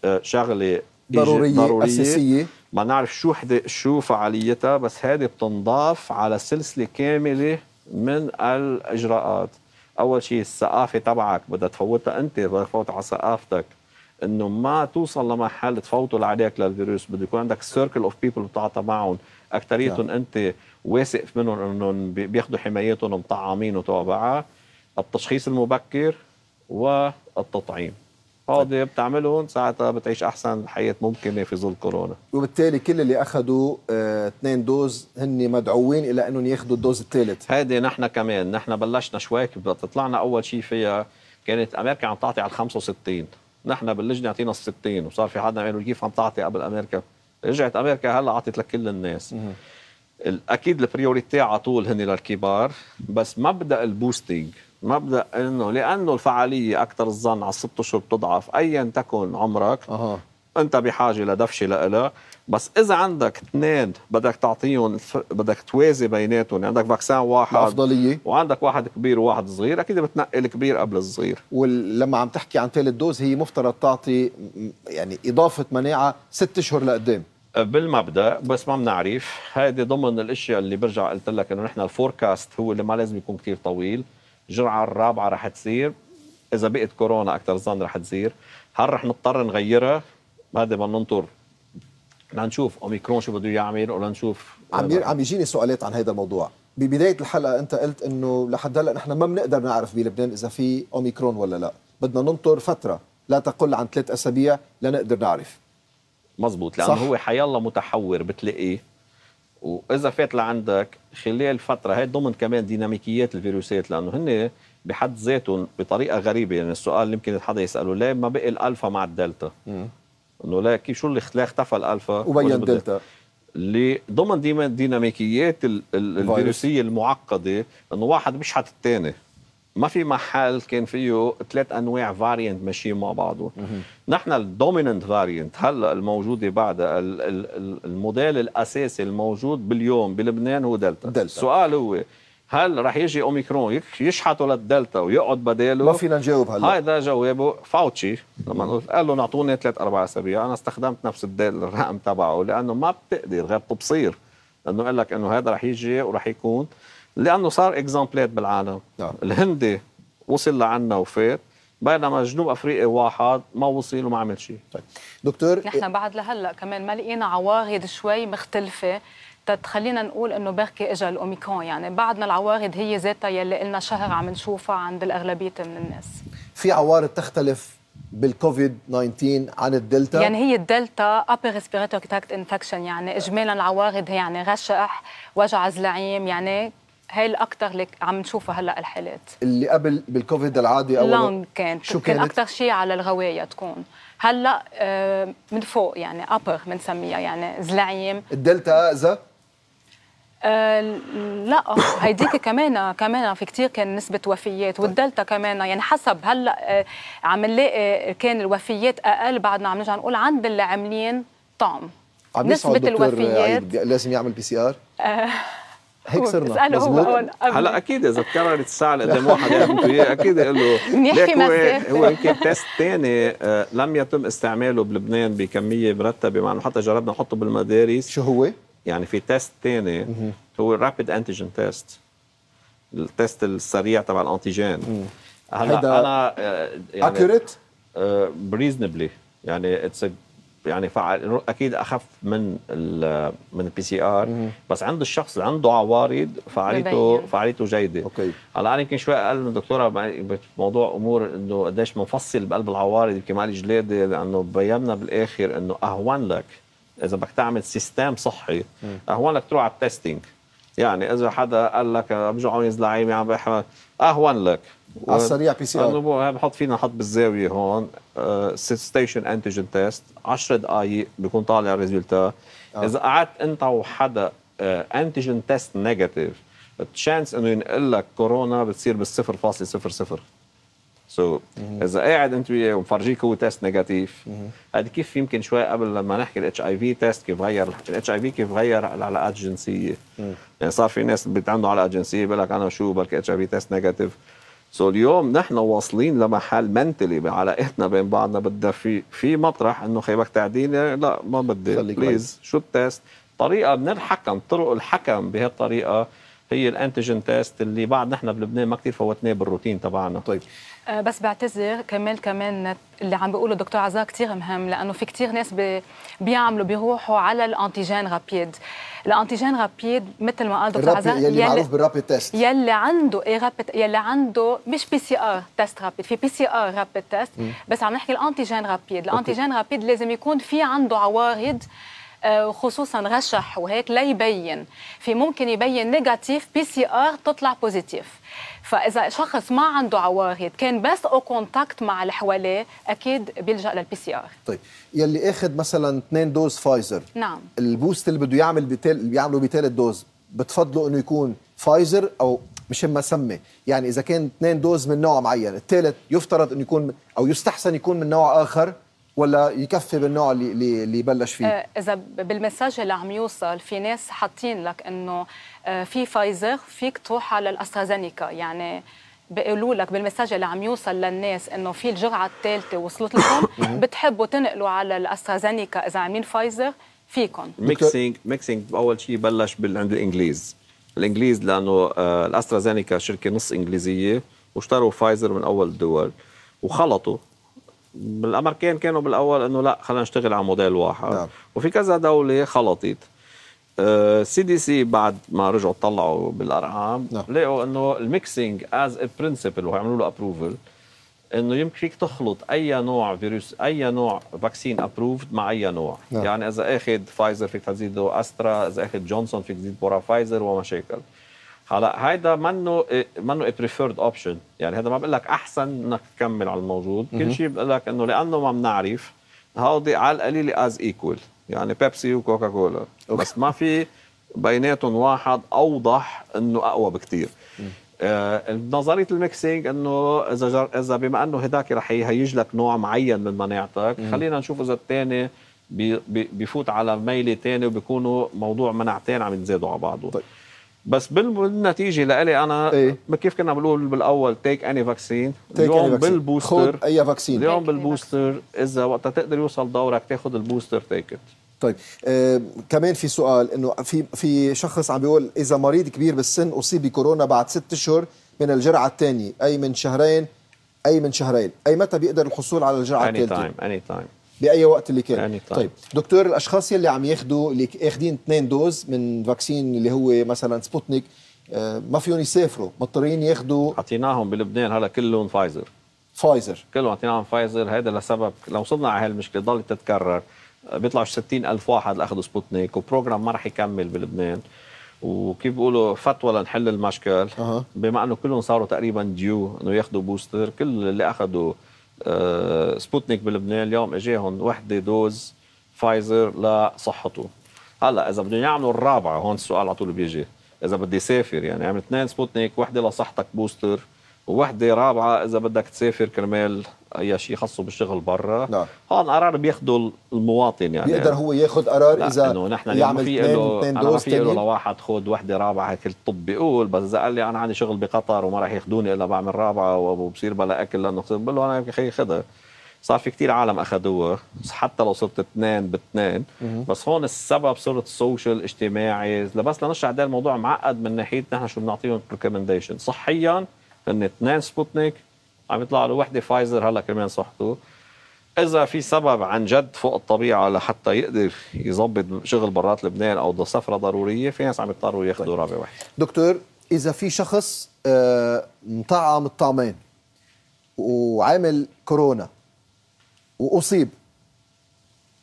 آه، شغله ضروريه ضروريه اساسيه ما نعرف شو حد شو فعاليتها بس هذه بتنضاف على سلسله كامله من الاجراءات اول شيء الثقافه تبعك بدها تفوتها انت بدها تفوت على ثقافتك انه ما توصل لمحل تفوتوا لعليك للفيروس بده يكون عندك سيركل اوف بيبل بتعاطى معهم اكثريتهم انت واثق منهم انهم بياخذوا حمايتهم مطعمين وتوابعها التشخيص المبكر والتطعيم فاضيه بتعملهم ساعتها بتعيش احسن حياه ممكنه في ظل كورونا وبالتالي كل اللي اخذوا آه، اثنين دوز هن مدعوين الى انهم ياخذوا الدوز الثالث هيدي نحن كمان نحن بلشنا شوي طلعنا اول شيء فيها كانت امريكا عم تعطي على ال 65 نحن باللجنه اعطينا ال 60 وصار في حدا قال كيف عم تعطي قبل امريكا رجعت امريكا هلا اعطت لكل الناس اكيد البريوريتي على طول هن للكبار بس مبدا البوستنج مبدا انه لانه الفعاليه اكثر الظن على الست اشهر بتضعف ايا تكن عمرك أه. انت بحاجه لدفشه لها بس اذا عندك اثنين بدك تعطيهم بدك توازي بيناتهم يعني عندك فاكسان واحد افضليه وعندك واحد كبير وواحد صغير اكيد بتنقي الكبير قبل الصغير ولما عم تحكي عن ثالث دوز هي مفترض تعطي يعني اضافه مناعه ست اشهر لقدام بالمبدا بس ما بنعرف هيدي ضمن الاشياء اللي برجع قلت لك انه نحن الفوركاست هو اللي ما لازم يكون كثير طويل الجرعه الرابعه رح تصير اذا بقت كورونا اكثر ظن رح تصير هل رح نضطر نغيرها هذا بدنا ننطر لنشوف اوميكرون شو بده يعمل ولنشوف عم عم يجيني سؤالات عن هذا الموضوع ببدايه الحلقه انت قلت انه لحد هلا نحن ما بنقدر نعرف بلبنان اذا في اوميكرون ولا لا بدنا ننطر فتره لا تقل عن ثلاث اسابيع لنقدر نعرف مزبوط لانه هو حيالله متحور بتلاقيه واذا فات لعندك خلال الفتره هاي ضمن كمان ديناميكيات الفيروسات لانه هن بحد ذاتهم بطريقه غريبه يعني السؤال اللي يمكن حدا يساله ليه ما بقي الالفا مع الدلتا؟ انه ليه كيف شو اللي اختفى الالفا؟ وبين الدلتا اللي ضمن ديناميكيات الفيروسيه المعقده انه واحد بيشحت الثاني ما في محل كان فيه ثلاث انواع فاريانت ماشيين مع بعضه نحن الدوميننت فاريانت هلا الموجوده بعد الموديل الاساسي الموجود باليوم بلبنان هو دلتا, دلتا. السؤال هو هل رح يجي اوميكرون يشحطوا للدلتا ويقعد بداله ما فينا نجاوب هلا هيدا جوابه فاوتشي لما قال له نعطوني ثلاث اربع اسابيع انا استخدمت نفس الرقم تبعه لانه ما بتقدر غير تبصير لانه قال لك انه هذا رح يجي ورح يكون لانه صار اكزامبلات بالعالم نعم. الهندي وصل لعنا وفات بينما جنوب افريقيا واحد ما وصل وما عمل شيء طيب. دكتور نحن بعد لهلا كمان ما لقينا عواغد شوي مختلفه تتخلينا نقول انه بركي اجى الاوميكون يعني بعدنا العوارض هي ذاتها يلي قلنا شهر عم نشوفها عند الاغلبيه من الناس في عوارض تختلف بالكوفيد 19 عن الدلتا يعني هي الدلتا ابر respiratory tract انفكشن يعني اجمالا العوارض هي يعني رشح وجع زلعيم يعني هاي الاكثر اللي عم نشوفها هلا الحالات اللي قبل بالكوفيد العادي او لونج كانت شو كان اكثر شيء على الغوايه تكون هلا آه، من فوق يعني ابر بنسميها يعني زلعيم الدلتا اذا آه، لا هيديك كمان كمان في كتير كان نسبة وفيات طيب. والدلتا كمان يعني حسب هلا آه، عم نلاقي كان الوفيات أقل بعدنا عم نرجع نقول عند اللي عاملين طعم عم نسبة الوفيات لازم يعمل بي سي ار؟ هيك صرنا مزبوط هلا اكيد اذا تكررت الساعه قدام واحد إيه، اكيد يقول له بنحكي (laughs) هو إيه، هو يمكن تيست ثاني آه، لم يتم استعماله بلبنان بكميه مرتبه مع انه حتى جربنا نحطه بالمدارس شو هو؟ يعني في تيست ثاني هو الرابيد انتيجين تيست التيست السريع تبع الانتيجين هلا انا آه، يعني اكيوريت؟ آه، بريزنبلي يعني اتس يعني فعال اكيد اخف من من البي سي ار بس عند الشخص اللي عنده عوارض فعاليته فعاليته جيده اوكي هلا انا يمكن شوي اقل من الدكتوره بموضوع امور انه قديش بنفصل بقلب العوارض يمكن معالج جلاده لانه بينا بالاخر انه اهون لك اذا بدك تعمل سيستم صحي اهون لك تروح على التستنج يعني اذا حدا قال لك رجعوني لعيبه عم بحمل اهون لك على السريع بي سي ار بحط فينا نحط بالزاويه هون ستيشن انتيجين تيست 10 دقائق بيكون طالع آه. اذا قعدت انت وحدا انتيجين تيست نيجاتيف التشانس انه ينقل لك كورونا بتصير بال 0.00 سو so, اذا قاعد انت وياه ومفرجيك هو تيست نيجاتيف هذا كيف يمكن شوي قبل لما نحكي الاتش اي في تيست كيف غير الاتش اي في كيف غير العلاقات الجنسيه يعني صار في ناس عندهم علاقات جنسيه بقول لك انا شو بركي اتش اي في تيست نيجاتيف سو so اليوم نحن واصلين لمحل منتلي بعلاقتنا بين بعضنا بدها في في مطرح انه خيبك تعديني لا ما بدي بليز شو التيست طريقه من الحكم طرق الحكم بهالطريقه هي الانتيجين تيست اللي بعد نحن بلبنان ما كثير فوتناه بالروتين تبعنا طيب آه، بس بعتذر كمان كمان اللي عم بيقوله الدكتور عزاء كثير مهم لانه في كثير ناس بيعملوا بيروحوا على الانتيجين رابيد الانتيجين رابيد مثل ما قال دكتور عزام يلي معروف بالرابيد تيست يلي عنده اي رابيد يلي عنده مش بي سي ار تيست رابيد في بي سي ار رابيد تيست بس عم نحكي الانتيجين رابيد الانتيجين رابيد لازم يكون في عنده عوارض آه، خصوصا رشح وهيك لا يبين في ممكن يبين نيجاتيف بي سي ار تطلع بوزيتيف فاذا شخص ما عنده عوارض كان بس او كونتاكت مع اللي حواليه اكيد بيلجا للبي سي ار طيب يلي اخذ مثلا اثنين دوز فايزر نعم البوست اللي بده يعمل بتال بيعمله بثالث دوز بتفضلوا انه يكون فايزر او مش ما سمي يعني اذا كان اثنين دوز من نوع معين الثالث يفترض انه يكون او يستحسن يكون من نوع اخر ولا يكفي بالنوع اللي اللي بلش فيه آه، اذا بالمساج اللي عم يوصل في ناس حاطين لك انه آه، في فايزر فيك تروح على الاسترازينيكا يعني بيقولوا لك بالمساج اللي عم يوصل للناس انه في الجرعه الثالثه وصلت لكم (coughs) بتحبوا تنقلوا على الاسترازينيكا اذا عاملين فايزر فيكم ميكسينج ميكسينج اول شيء بلش عند الانجليز الانجليز لانه آه، الاسترازينيكا شركه نص انجليزيه واشتروا فايزر من اول الدول وخلطوا بالامريكان كانوا بالاول انه لا خلينا نشتغل على موديل واحد نعم. وفي كذا دوله خلطت سي دي سي بعد ما رجعوا طلعوا بالارقام نعم. لقوا انه الميكسينج از ا برنسبل وعملوا له ابروفل انه يمكن فيك تخلط اي نوع فيروس اي نوع فاكسين ابروفد مع اي نوع نعم. يعني اذا اخذ فايزر فيك تزيده استرا اذا اخذ جونسون فيك تزيد بورا فايزر ومشاكل هلا هيدا منه منه بريفيرد اوبشن يعني هذا ما بقول لك احسن انك تكمل على الموجود كل شيء بقول لك انه لانه ما بنعرف هودي على القليله از ايكول يعني بيبسي وكوكا كولا بس ما في بيناتهم واحد اوضح انه اقوى بكثير آه نظريه الميكسينج انه اذا جر... اذا بما انه هداك رح يهيج لك نوع معين من مناعتك خلينا نشوف اذا الثاني بي... بي... بيفوت على ميله ثانيه وبيكونوا موضوع مناعتين عم يتزادوا على بعضه طيب. بس بالنتيجه لإلي انا إيه؟ كيف كنا بنقول بالاول تيك اني فاكسين اليوم بالبوستر اي فاكسين اليوم بالبوستر اذا وقتها تقدر يوصل دورك تاخذ البوستر تيك طيب آه، كمان في سؤال انه في في شخص عم بيقول اذا مريض كبير بالسن اصيب بكورونا بعد ست اشهر من الجرعه الثانيه اي من شهرين اي من شهرين اي متى بيقدر الحصول على الجرعه الثالثه اني تايم اني تايم باي وقت اللي كان يعني طيب. طيب دكتور الاشخاص يلي عم ياخذوا اللي اخذين اثنين دوز من فاكسين اللي هو مثلا سبوتنيك آه، ما فيهم يسافروا مضطرين ياخذوا اعطيناهم بلبنان هلا كلهم فايزر فايزر كلهم اعطيناهم فايزر هذا لسبب لو وصلنا على هالمشكله ضلت تتكرر بيطلعوا 60 ألف واحد اخذوا سبوتنيك وبروجرام ما راح يكمل بلبنان وكيف بيقولوا فتوى لنحل المشكل أه. بما انه كلهم صاروا تقريبا ديو انه ياخذوا بوستر كل اللي اخذوا آه، سبوتنيك بلبنان اليوم اجاهم وحده دوز فايزر لصحته هلا اذا بدهم يعملوا الرابعه هون السؤال على طول بيجي اذا بدي سافر يعني عملت اثنين سبوتنيك وحده لصحتك بوستر ووحده رابعه اذا بدك تسافر كرمال اي شيء خاصه بالشغل برا نعم هون قرار بياخذه المواطن يعني بيقدر هو ياخذ قرار اذا انه نحن يعمل في له انا ما في له لواحد خذ وحده رابعه هيك الطب بيقول بس اذا قال لي انا عندي شغل بقطر وما راح ياخذوني الا بعمل رابعه وبصير بلا اكل لانه بقول له انا يا خيي خذها صار في كتير عالم اخذوها حتى لو صرت اثنين باثنين بس هون السبب صرت سوشيال اجتماعي بس لنشرح ده الموضوع معقد من ناحيه نحن شو بنعطيهم ريكومنديشن صحيا هن اثنين سبوتنيك عم يطلع له وحده فايزر هلا كمان صحته اذا في سبب عن جد فوق الطبيعه لحتى يقدر يظبط شغل برات لبنان او سفره ضروريه في ناس عم يضطروا ياخذوا طيب. رابع واحد دكتور اذا في شخص آه، مطعم الطعمين وعامل كورونا واصيب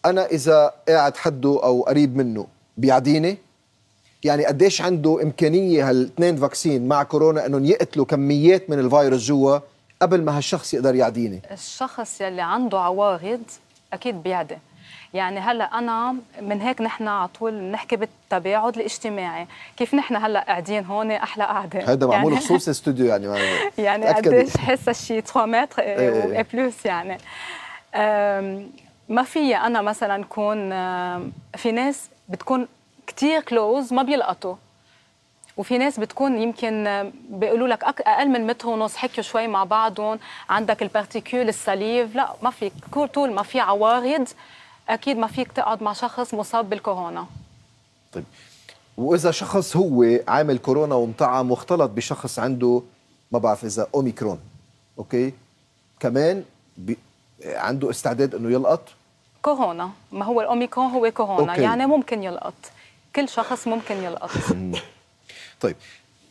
انا اذا قاعد حده او قريب منه بيعديني يعني قديش عنده امكانيه هالاثنين فاكسين مع كورونا انهم يقتلوا كميات من الفيروس جوا قبل ما هالشخص يقدر يعديني الشخص يلي عنده عوارض اكيد بيعدي يعني هلا انا من هيك نحن على طول بنحكي بالتباعد الاجتماعي كيف نحن هلا قاعدين هون احلى قعده هذا معمول خصوص استوديو يعني (laughs) يعني, يعني قديش حس شيء 3 متر اي بلوس إيه، إيه. يعني ما في انا مثلا كون في ناس بتكون كتير كلوز ما بيلقطوا وفي ناس بتكون يمكن بيقولوا لك اقل من متر ونص حكيوا شوي مع بعضهم عندك البارتيكول السليف لا ما فيك طول ما في عوارض اكيد ما فيك تقعد مع شخص مصاب بالكورونا طيب واذا شخص هو عامل كورونا ومطعم واختلط بشخص عنده ما بعرف اذا اوميكرون اوكي كمان بي عنده استعداد انه يلقط كورونا ما هو الاوميكرون هو كورونا أوكي. يعني ممكن يلقط كل شخص ممكن يلقط (laughs) طيب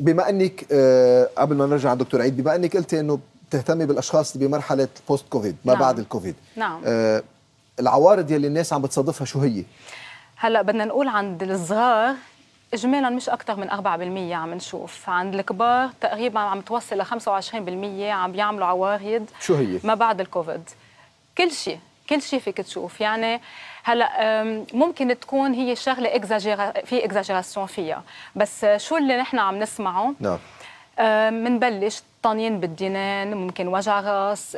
بما انك آه، قبل ما نرجع على دكتور عيد بما انك قلتي انه بتهتمي بالاشخاص بمرحله بوست كوفيد ما نعم. بعد الكوفيد نعم آه العوارض يلي الناس عم بتصادفها شو هي هلا بدنا نقول عند الصغار اجمالا مش اكثر من 4% عم نشوف عند الكبار تقريبا عم توصل ل 25% عم بيعملوا عوارض شو هي ما بعد الكوفيد كل شيء كل شيء فيك تشوف يعني هلا ممكن تكون هي شغله اكزاجيرا في اكزاجيراسيون فيها بس شو اللي نحن عم نسمعه نعم بنبلش طنين بالدينان ممكن وجع راس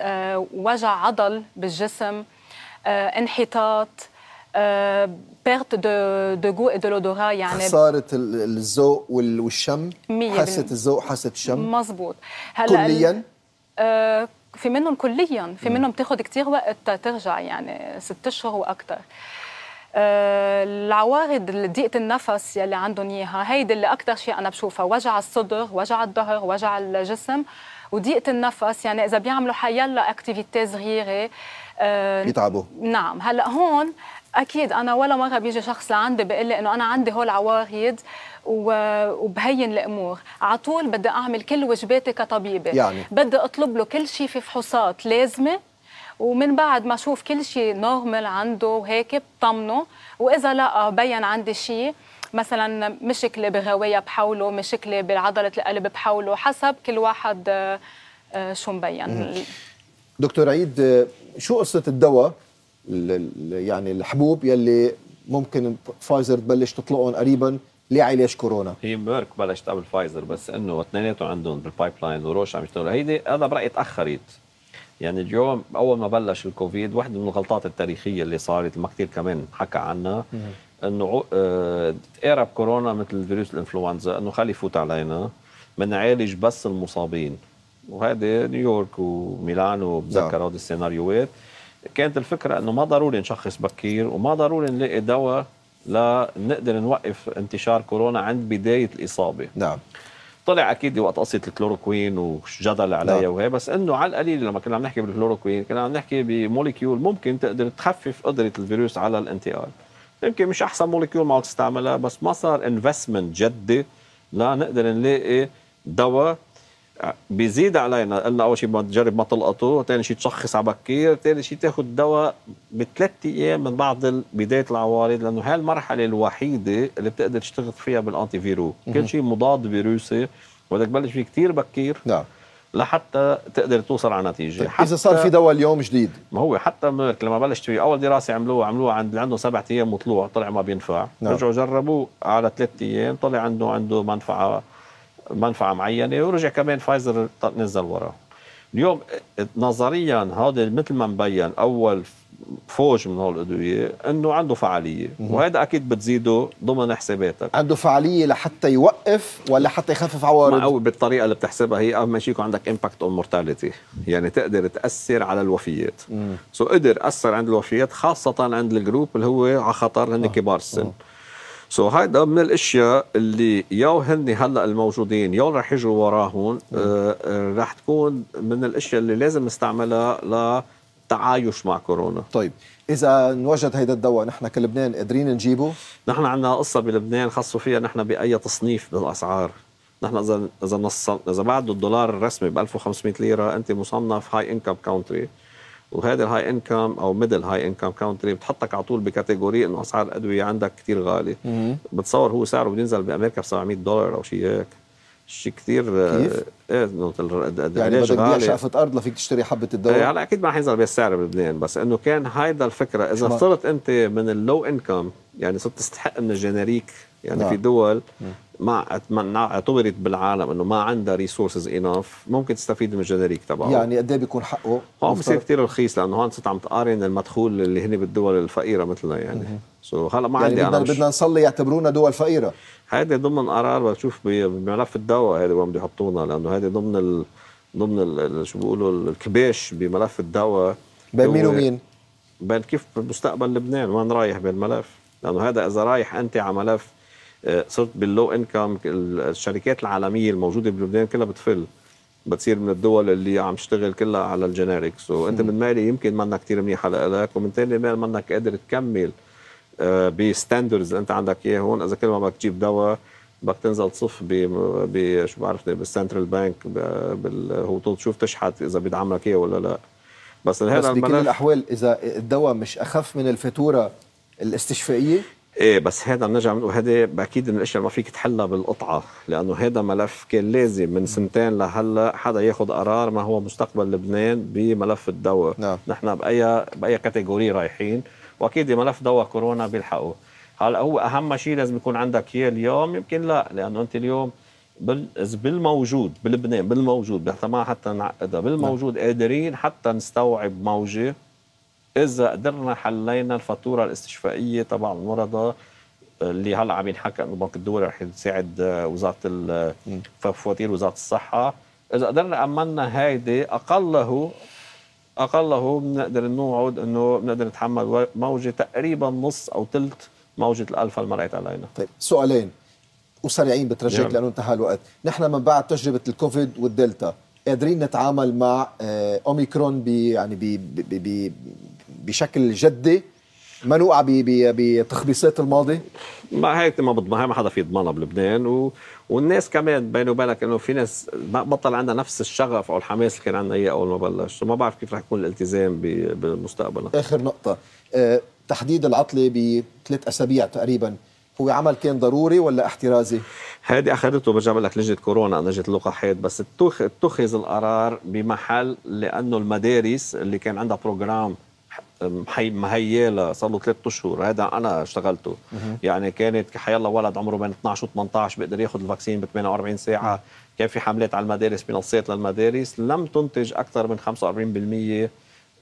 وجع عضل بالجسم انحطاط بيرت دو دو جو دو لودورا يعني خساره الذوق والشم حاسه الذوق حاسه الشم مزبوط هلا كليا في منهم كليا في منهم بتاخد كتير وقت ترجع يعني ست اشهر واكثر آه العوارض ضيقه النفس يلي عندهم اياها هيدي اللي اكثر شيء انا بشوفها وجع الصدر وجع الظهر وجع الجسم وضيقه النفس يعني اذا بيعملوا حيلا اكتيفيتي صغيره آه نعم هلا هون اكيد انا ولا مره بيجي شخص لعندي بيقول لي انه انا عندي هول عوارض وبهين الامور على طول بدي اعمل كل وجباتي كطبيبه يعني. بدي اطلب له كل شيء في فحوصات لازمه ومن بعد ما اشوف كل شيء نورمال عنده وهيك بطمنه واذا لا آه، بين عندي شيء مثلا مشكله بغوايه بحوله مشكله بعضله القلب بحوله حسب كل واحد آه، آه، شو مبين دكتور عيد شو قصه الدواء يعني الحبوب يلي ممكن فايزر تبلش تطلقهم قريبا لعلاج علاج كورونا هي ميرك بلشت قبل فايزر بس انه اثنيناتهم عندهم بالبايب لاين وروش عم يشتغلوا هيدي انا برايي تاخرت يعني اليوم اول ما بلش الكوفيد واحدة من الغلطات التاريخيه اللي صارت ما كثير كمان حكى عنها انه اه كورونا مثل فيروس الانفلونزا انه خلي يفوت علينا بنعالج بس المصابين وهذا نيويورك وميلان بتذكر نعم. هذه السيناريوهات كانت الفكره انه ما ضروري نشخص بكير وما ضروري نلاقي دواء لنقدر نوقف انتشار كورونا عند بدايه الاصابه نعم طلع اكيد وقت قصه الكلوروكوين وجدل عليها نعم. وهي بس انه على القليل لما كنا عم نحكي بالكلوروكوين كنا عم نحكي بموليكيول ممكن تقدر تخفف قدره الفيروس على الانتقال يمكن مش احسن موليكيول ما تستعملها بس ما صار انفستمنت جدي لنقدر نلاقي دواء بيزيد علينا قلنا اول شيء ما تجرب ما تلقطه ثاني شيء تشخص على بكير ثاني شيء تاخذ دواء بثلاث ايام من بعد بدايه العوارض لانه هاي المرحله الوحيده اللي بتقدر تشتغل فيها بالانتي فيرو كل شيء مضاد فيروسي بدك تبلش فيه كثير بكير نعم لحتى تقدر توصل على نتيجه طيب. اذا صار في دواء اليوم جديد ما هو حتى ميرك لما بلشت فيه اول دراسه عملوها عملوها عند اللي عنده سبعة ايام وطلوع طلع ما بينفع نعم. رجعوا جربوه على ثلاث ايام طلع عنده عنده منفعه منفعه معينه ورجع كمان فايزر نزل وراه اليوم نظريا هذا مثل ما مبين اول فوج من هول الادويه انه عنده فعاليه وهذا اكيد بتزيده ضمن حساباتك عنده فعاليه لحتى يوقف ولا حتى يخفف عوارض او بالطريقه اللي بتحسبها هي اهم شيء يكون عندك امباكت اون مورتاليتي يعني تقدر تاثر على الوفيات سو so قدر اثر عند الوفيات خاصه عند الجروب اللي هو على خطر هن آه. كبار السن آه. سو so, هيدا من الاشياء اللي ياو هن هلا الموجودين ياو رح يجوا وراهم نعم. آه،, آه رح تكون من الاشياء اللي لازم نستعملها للتعايش مع كورونا طيب اذا نوجد هيدا الدواء نحن كلبنان قادرين نجيبه نحن عندنا قصه بلبنان خاصه فيها نحن باي تصنيف بالاسعار نحن اذا اذا نص اذا بعد الدولار الرسمي ب 1500 ليره انت مصنف هاي انكم كونتري وهذا الهاي انكم او ميدل هاي انكم كونتري بتحطك على طول بكاتيجوري انه اسعار الادويه عندك كثير غالي بتصور هو سعره بده ينزل بامريكا ب 700 دولار او شيء هيك شيء كثير آه، كيف؟ ايه يعني بدك تبيع شقفة ارض لفيك تشتري حبة الدواء إيه، هلا يعني اكيد ما حينزل بهالسعر بلبنان بس انه كان هيدا الفكرة اذا صرت انت من اللو انكم يعني صرت تستحق من الجنريك يعني لا. في نعم. دول ما اتمنى اعتبرت بالعالم انه ما عندها ريسورسز انف ممكن تستفيد من الجنريك تبعه يعني قد ايه بيكون حقه؟ هون بصير كثير رخيص لانه هون صرت عم تقارن المدخول اللي هن بالدول الفقيره مثلنا يعني سو so هلا ما يعني عندي بدنا بدنا نصلي يعتبرونا دول فقيره هذا ضمن قرار بشوف بملف الدواء هذا وين بده يحطونا لانه هذا ضمن ال... ضمن ال... شو بيقولوا الكباش بملف الدواء بين مين ومين؟ بين كيف مستقبل لبنان وين رايح بالملف لانه هذا اذا رايح انت على ملف صرت باللو انكم الشركات العالميه الموجوده بلبنان كلها بتفل بتصير من الدول اللي عم تشتغل كلها على الجينيركس وانت من مالي يمكن منا كثير منيحه لك ومن ثاني مال منك قادر تكمل آه، بستاندرز انت عندك اياه هون اذا كل ما بدك تجيب دواء بدك تنزل تصف ب شو بعرفني بالسنترال بانك هو تشوف تشحت اذا بيدعم لك اياه ولا لا بس, بس بكل الاحوال اذا الدواء مش اخف من الفاتوره الاستشفائيه ايه بس هذا بنرجع بنقول هذا اكيد من الاشياء اللي ما فيك تحلها بالقطعه لانه هذا ملف كان لازم من سنتين لهلا حدا ياخذ قرار ما هو مستقبل لبنان بملف الدواء نعم. نحن باي باي كاتيجوري رايحين واكيد ملف دواء كورونا بيلحقوا هلا هو اهم شيء لازم يكون عندك اياه اليوم يمكن لا لانه انت اليوم بال... بالموجود بلبنان بالموجود حتى ما حتى نعقدها بالموجود نعم. قادرين حتى نستوعب موجه اذا قدرنا حلينا الفاتوره الاستشفائيه تبع المرضى آه، اللي هلا عم ينحكى انه البنك الدولي رح يساعد آه، وزاره فواتير وزاره الصحه اذا قدرنا امننا هيدي اقله اقله بنقدر نوعد انه بنقدر نتحمل موجه تقريبا نص او ثلث موجه الالفا اللي مرقت علينا طيب سؤالين وسريعين بترجيك لانه انتهى الوقت نحن من بعد تجربه الكوفيد والدلتا قادرين نتعامل مع آه، اوميكرون ب يعني ب بشكل جدي ما نوقع بتخبيصات الماضي؟ ما هيك ما بضمنها ما حدا في يضمنها بلبنان و... والناس كمان بيني وبينك انه في ناس بطل عندها نفس الشغف او الحماس اللي كان عندنا اياه اول ما بلش وما بعرف كيف رح يكون الالتزام ب... بالمستقبل اخر نقطه أه تحديد العطله بثلاث اسابيع تقريبا هو عمل كان ضروري ولا احترازي؟ هذه اخذته برجع بقول لك لجنه كورونا لجنه اللقاحات بس اتخذ القرار بمحل لانه المدارس اللي كان عندها بروجرام مهيالة صار له ثلاث اشهر هذا انا اشتغلته يعني كانت حيالله ولد عمره بين 12 و 18 بيقدر ياخذ الفاكسين ب 48 ساعه كان في حملات على المدارس بنصيات للمدارس لم تنتج اكثر من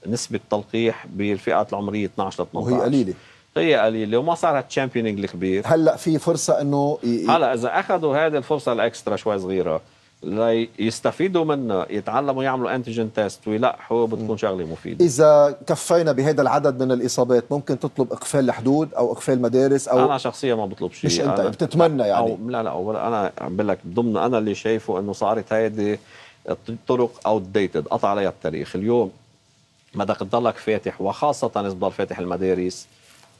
45% نسبه تلقيح بالفئات العمريه 12 ل 18 وهي قليله هي قليله وما صارت تشامبيونينج الكبير هلا في فرصه انه ي... هلا اذا اخذوا هذه الفرصه الاكسترا شوي صغيره ليستفيدوا منها يتعلموا يعملوا انتيجين تيست ويلقحوا بتكون شغله مفيده اذا كفينا بهذا العدد من الاصابات ممكن تطلب اقفال الحدود او اقفال مدارس او انا شخصيا ما بطلب شيء مش انت بتتمنى يعني أو لا لا أو انا عم بقول لك ضمن انا اللي شايفه انه صارت هيدي الطرق اوت ديتد قطع عليها التاريخ اليوم بدك تضلك فاتح وخاصه اذا بضل فاتح المدارس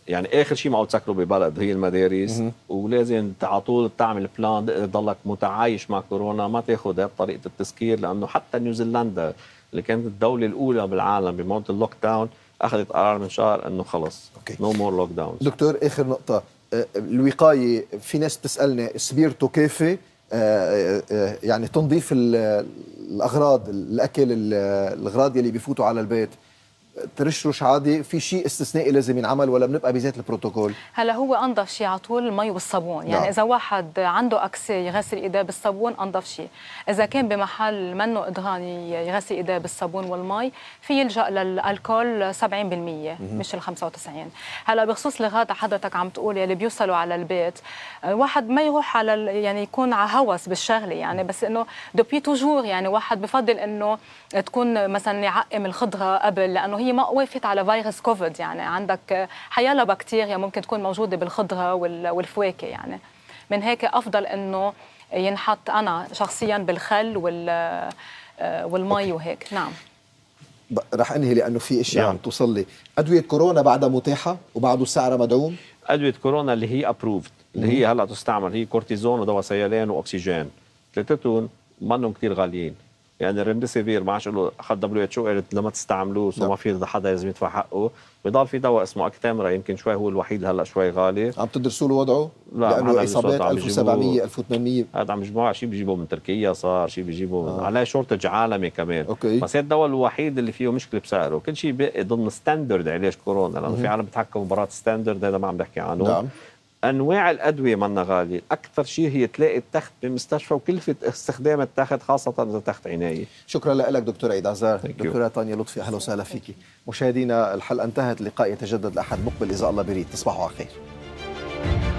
يعني اخر شيء معه تسكروا ببلد هي المدارس ولازم على طول تعمل بلان تضلك متعايش مع كورونا ما تاخذ طريقه التسكير لانه حتى نيوزيلندا اللي كانت الدوله الاولى بالعالم بموت اللوك داون اخذت قرار من شهر انه خلص نو مور لوك داون دكتور اخر نقطه آه، الوقايه في ناس بتسالني سبيرته آه، كافي آه، يعني تنظيف الاغراض الاكل الاغراض اللي بيفوتوا على البيت ترشرش عادي في شيء استثنائي لازم ينعمل ولا بنبقى بذات البروتوكول هلا هو انظف شيء على طول المي والصابون يعني نعم. اذا واحد عنده اكسي يغسل ايديه بالصابون انظف شيء اذا كان بمحل منه ادغان يغسل ايديه بالصابون والمي في يلجا للالكول 70% مم. مش ال 95 هلا بخصوص لغات حضرتك عم تقول يلي بيوصلوا على البيت واحد ما يروح على يعني يكون على هوس بالشغله يعني بس انه دوبي توجور يعني واحد بفضل انه تكون مثلا يعقم الخضره قبل لانه هي يعني ما وافت على فيروس كوفيد يعني عندك حيالة بكتيريا ممكن تكون موجوده بالخضره والفواكه يعني من هيك افضل انه ينحط انا شخصيا بالخل والمي وهيك نعم رح انهي لانه في اشياء نعم. عم توصل لي ادويه كورونا بعدها متاحه وبعده سعرها مدعوم ادويه كورونا اللي هي ابروفد اللي هي هلا تستعمل هي كورتيزون ودواء سيلان واكسجين ثلاثتهم منهم كثير غاليين يعني الريمديسيفير ما عادش له حد دبليو اتش او قالت لما تستعملوه وما نعم. في حدا لازم يدفع حقه بضل في دواء اسمه اكتامرا يمكن شوي هو الوحيد هلا شوي غالي عم تدرسوا له وضعه؟ لا لانه اصابات 1700 1800 هذا عم يجمعوا شيء بيجيبوه من تركيا صار شيء بيجيبوه آه. عليه شورتج عالمي كمان أوكي. بس هذا الدواء الوحيد اللي فيه مشكله بسعره كل شيء بقي ضمن ستاندرد علاج كورونا لانه في عالم بتحكم مباراه ستاندرد هذا ما عم بحكي عنه نعم. انواع الادويه منا غاليه اكثر شيء هي تلاقي التخت بمستشفى وكلفه استخدام التخت خاصه اذا تخت عنايه شكرا لك دكتور عيد عزار دكتوره تانيا لطفي اهلا وسهلا فيك مشاهدينا الحلقه انتهت لقاء يتجدد الاحد مقبل اذا الله بريد تصبحوا على خير